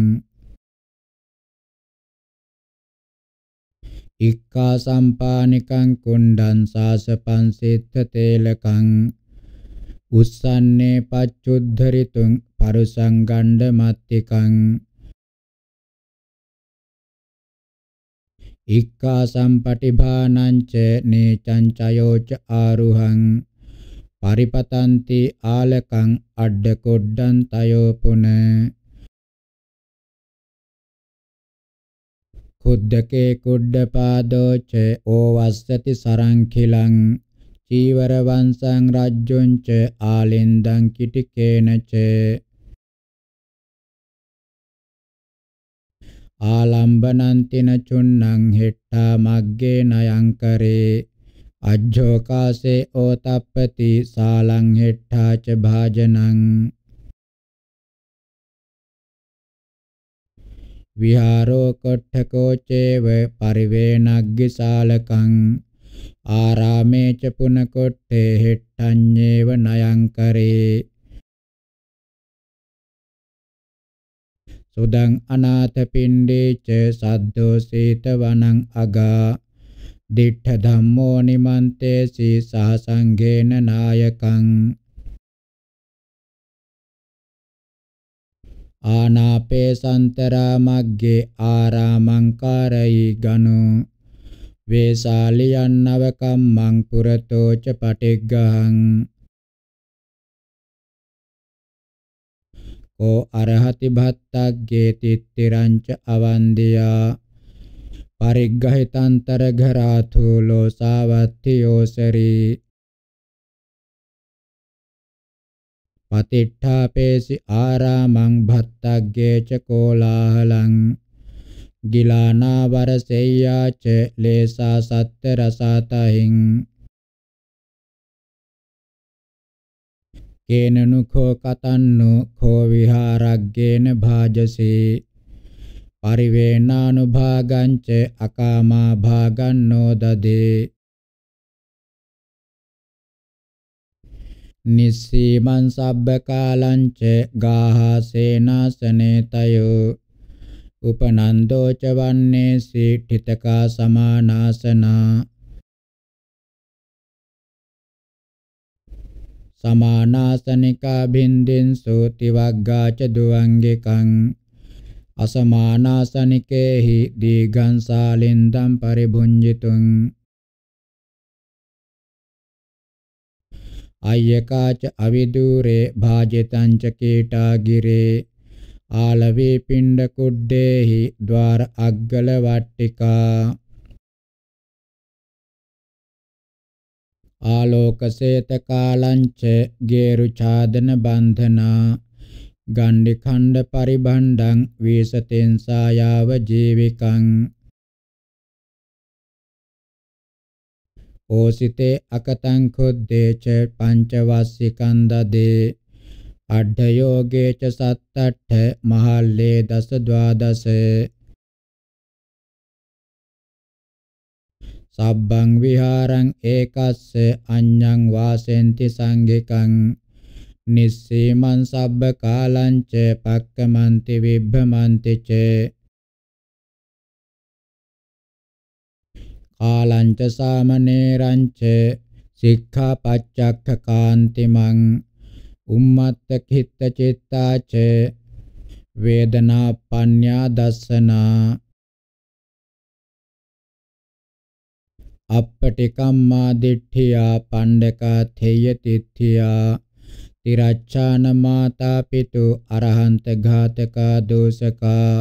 ඉක්කා සම්පානිකං කුණ්ඩං සාසපං සිත්ත තේලකං උස්සන්නේ පච්චුද්ධරිතුං පරුසං ගණ්ඩ මත්තිකං ඉක්කා සම්පටිභානංච නේචං චයෝච ආරුහං පරිපතන්ති ආලකං අඩ කොඩ්ඩං තයෝ පුනේ කුද්දකේ කුඩ්ඩ පාදෝ ච ඕවස්සති සරංඛිලං චීවර වංශං රජ්ජුං ච ආලින්දං කිටිකේන ච ආලම්බනන්තින චුන්නං හෙට්ටා මග්ගේ නයං කරේ අජ්ජෝකාසේ ඕතප්පති සාලං හෙට්ටා ච භාජනං විහාරෝ කොට්ඨකෝ චේව පරිවේනග්ගිසාලකං ආරාමේ ච පුනකොට්ඨේ හෙට්ඨඤ්ඤේව නයං කරේ සුදං අනාථ පිණ්ඩේ ච සද්දෝ සීතවනං අගා දිඨ ධම්මෝ නිමන්තේ සී සහ සංඝේන නායකං ආනාපේ සන්තරා මග්ගේ ආරාමංකාරයි ගනු වේසාලියන්නව කම්මං පුරතෝ ච පටිග්ගහං කෝ අරහති භත්තග්ගේ තිත්තිරං ච අවන්දියා පරිග්ගහිතන්තර ඝරාතුලෝ සාවත්තියෝසරී පතිට්ඨාපේසි ආරාමං භත්තග්ගේ ච කෝලාහලං ගිලානා වරසෙය්‍යා ච ලේසා සත්ත රසාතහින් කේනනු කෝ කතන්නු කෝ විහාරග්ගේන භාජසේ පරිවේනානුභාගං ච අකාමා භාගන්නෝ දදේ නිස්සීමන් සබ්බකාලංච ගාහසේනාසනේ තයෝ උපනන්දෝ ච වන්නේ සීඨිතකා සමානාසනා සමානාසනිකා බින්දින් සෝති වග්ගා ච දුවංගිකං අසමානාසනිකේහි දීගං සාලින්දම් පරිභුඤ්ජිතුං අයකාච අවිදූරේ භාජිතංච කීටා ගිරේ ආලවේ පිණ්ඩ කුඩ්ඩේහි ద్వාර අග්ගල වට්ටිකා ආලෝකසේත කාලංච ගේරු ඡාදන බන්ධනා ගණ්ඩි ඛණ්ඩ පරිබණ්ඩං වීසතෙන් සායාව ජීවිකං ඕසිතේ අකතං කුද්දේච පංචවස්සිකන්දදේ අඩ්ඩයෝගේච සත්තට්ඨ මහල්ලේ දස ද්වාදස සබ්බං විහාරං ඒකස්ස අඤ්ඤං වාසෙන්ති සංඝිකං නිස්සීමන් සබ්බ කාලං ච පක්කමන්ති විභ්‍රමන්ති ච ආලංච සාමනේරංච සික්ඛාපච්චක්ඛ කාන්තිමං උම්මත්ත කිත්ත චිත්තාච වේදනා පඤ්ඤා දස්සනා අප්පටිකම්මා දිට්ඨියා පණ්ඩකා තේය තිත්‍ත්‍යා තිරච්ඡාන මාතා පිතු අරහන්ත ඝාතකා දෝසකා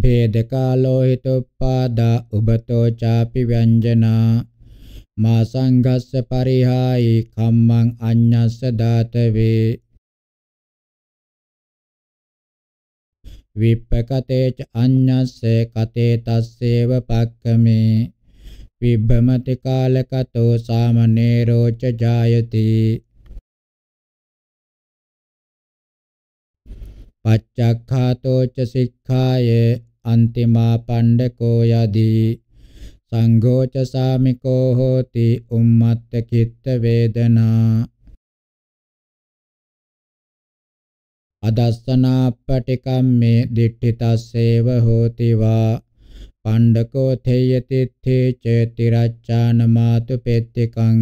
භේදකාලෝ හිතුප්පාදා උබතෝ ചാපි ව්‍යංජනා මා සංඝස්ස පරිහායි කම්මං අඤ්ඤස්ස දාතවේ විප්පකතේච අඤ්ඤස්ස කතේ තස්සේව පක්කමේ විභ්‍රමති කාලකතෝ සාමනේරෝච ජායති පච්චක්ඛාතෝ ච සික්ඛාය අන්තිමා පණ්ඩකෝ යදී සංඝෝ ච සාමිකෝ හෝති උම්මත්ත කිත්ත වේදනා අදස්සනා පටිකම්මේ දිට්ඨිතස්සේව හෝති වා පණ්ඩකෝ තේයති තේ ච තිරච්ඡාන මාතු පෙත්තිකං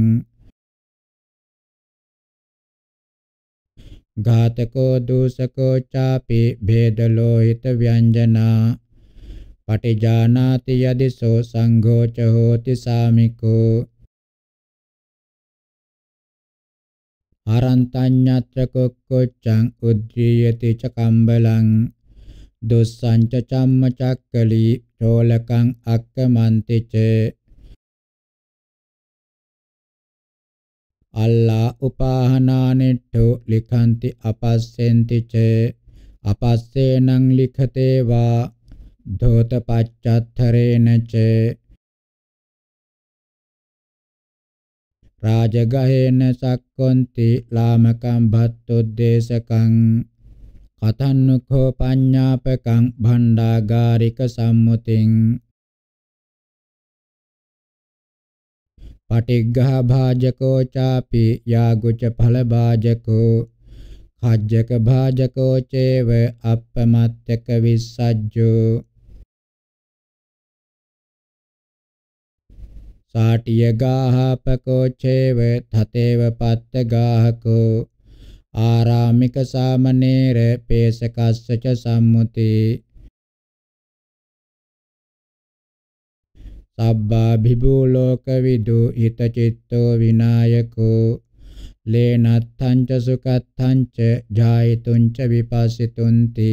ඝාතකෝ දූසකෝ ചാපි භේද ලෝහිත ව්‍යංජනා පටිජානාති යදිසෝ සංඝෝ ච හෝති සාමිකෝ ආරන්තඤ්ඤත්‍ර කොක්කොච්ඡං උද්ධීයති ච කම්බලං දුස්සං ච චම්මචක්කලී චෝලකං අක්කමන්ති ච අල්ලා උපාහනානෙට්ඨෝ ලිඛන්ති අපස්සෙන්ති ච අපස්සේනං ලිඛතේවා ධෝත පච්චත්තරේන ච රාජගහේන සක්කොන්ති ලාමකම් භත්තුද්දේශකං කතන්නුඛෝ පඤ්ඤාපකං භණ්ඩාගාරික සම්මුතින් පටිග්ගහ භාජකෝ ചാපි යාගුච ඵල භාජකෝ කජ්ජක භාජකෝ චේව අප්පමත්තක විස්සජ්ජෝ සාටිය ගාහපකෝ චේව තතේව පත්ත ගාහකෝ ආරාමික සාමනේර පේසකස්සච සම්මුති sabbā bhibhū loka vidu ita citto vinayako lenatthañ ca sukathañ ca jayitun ca vipassitunti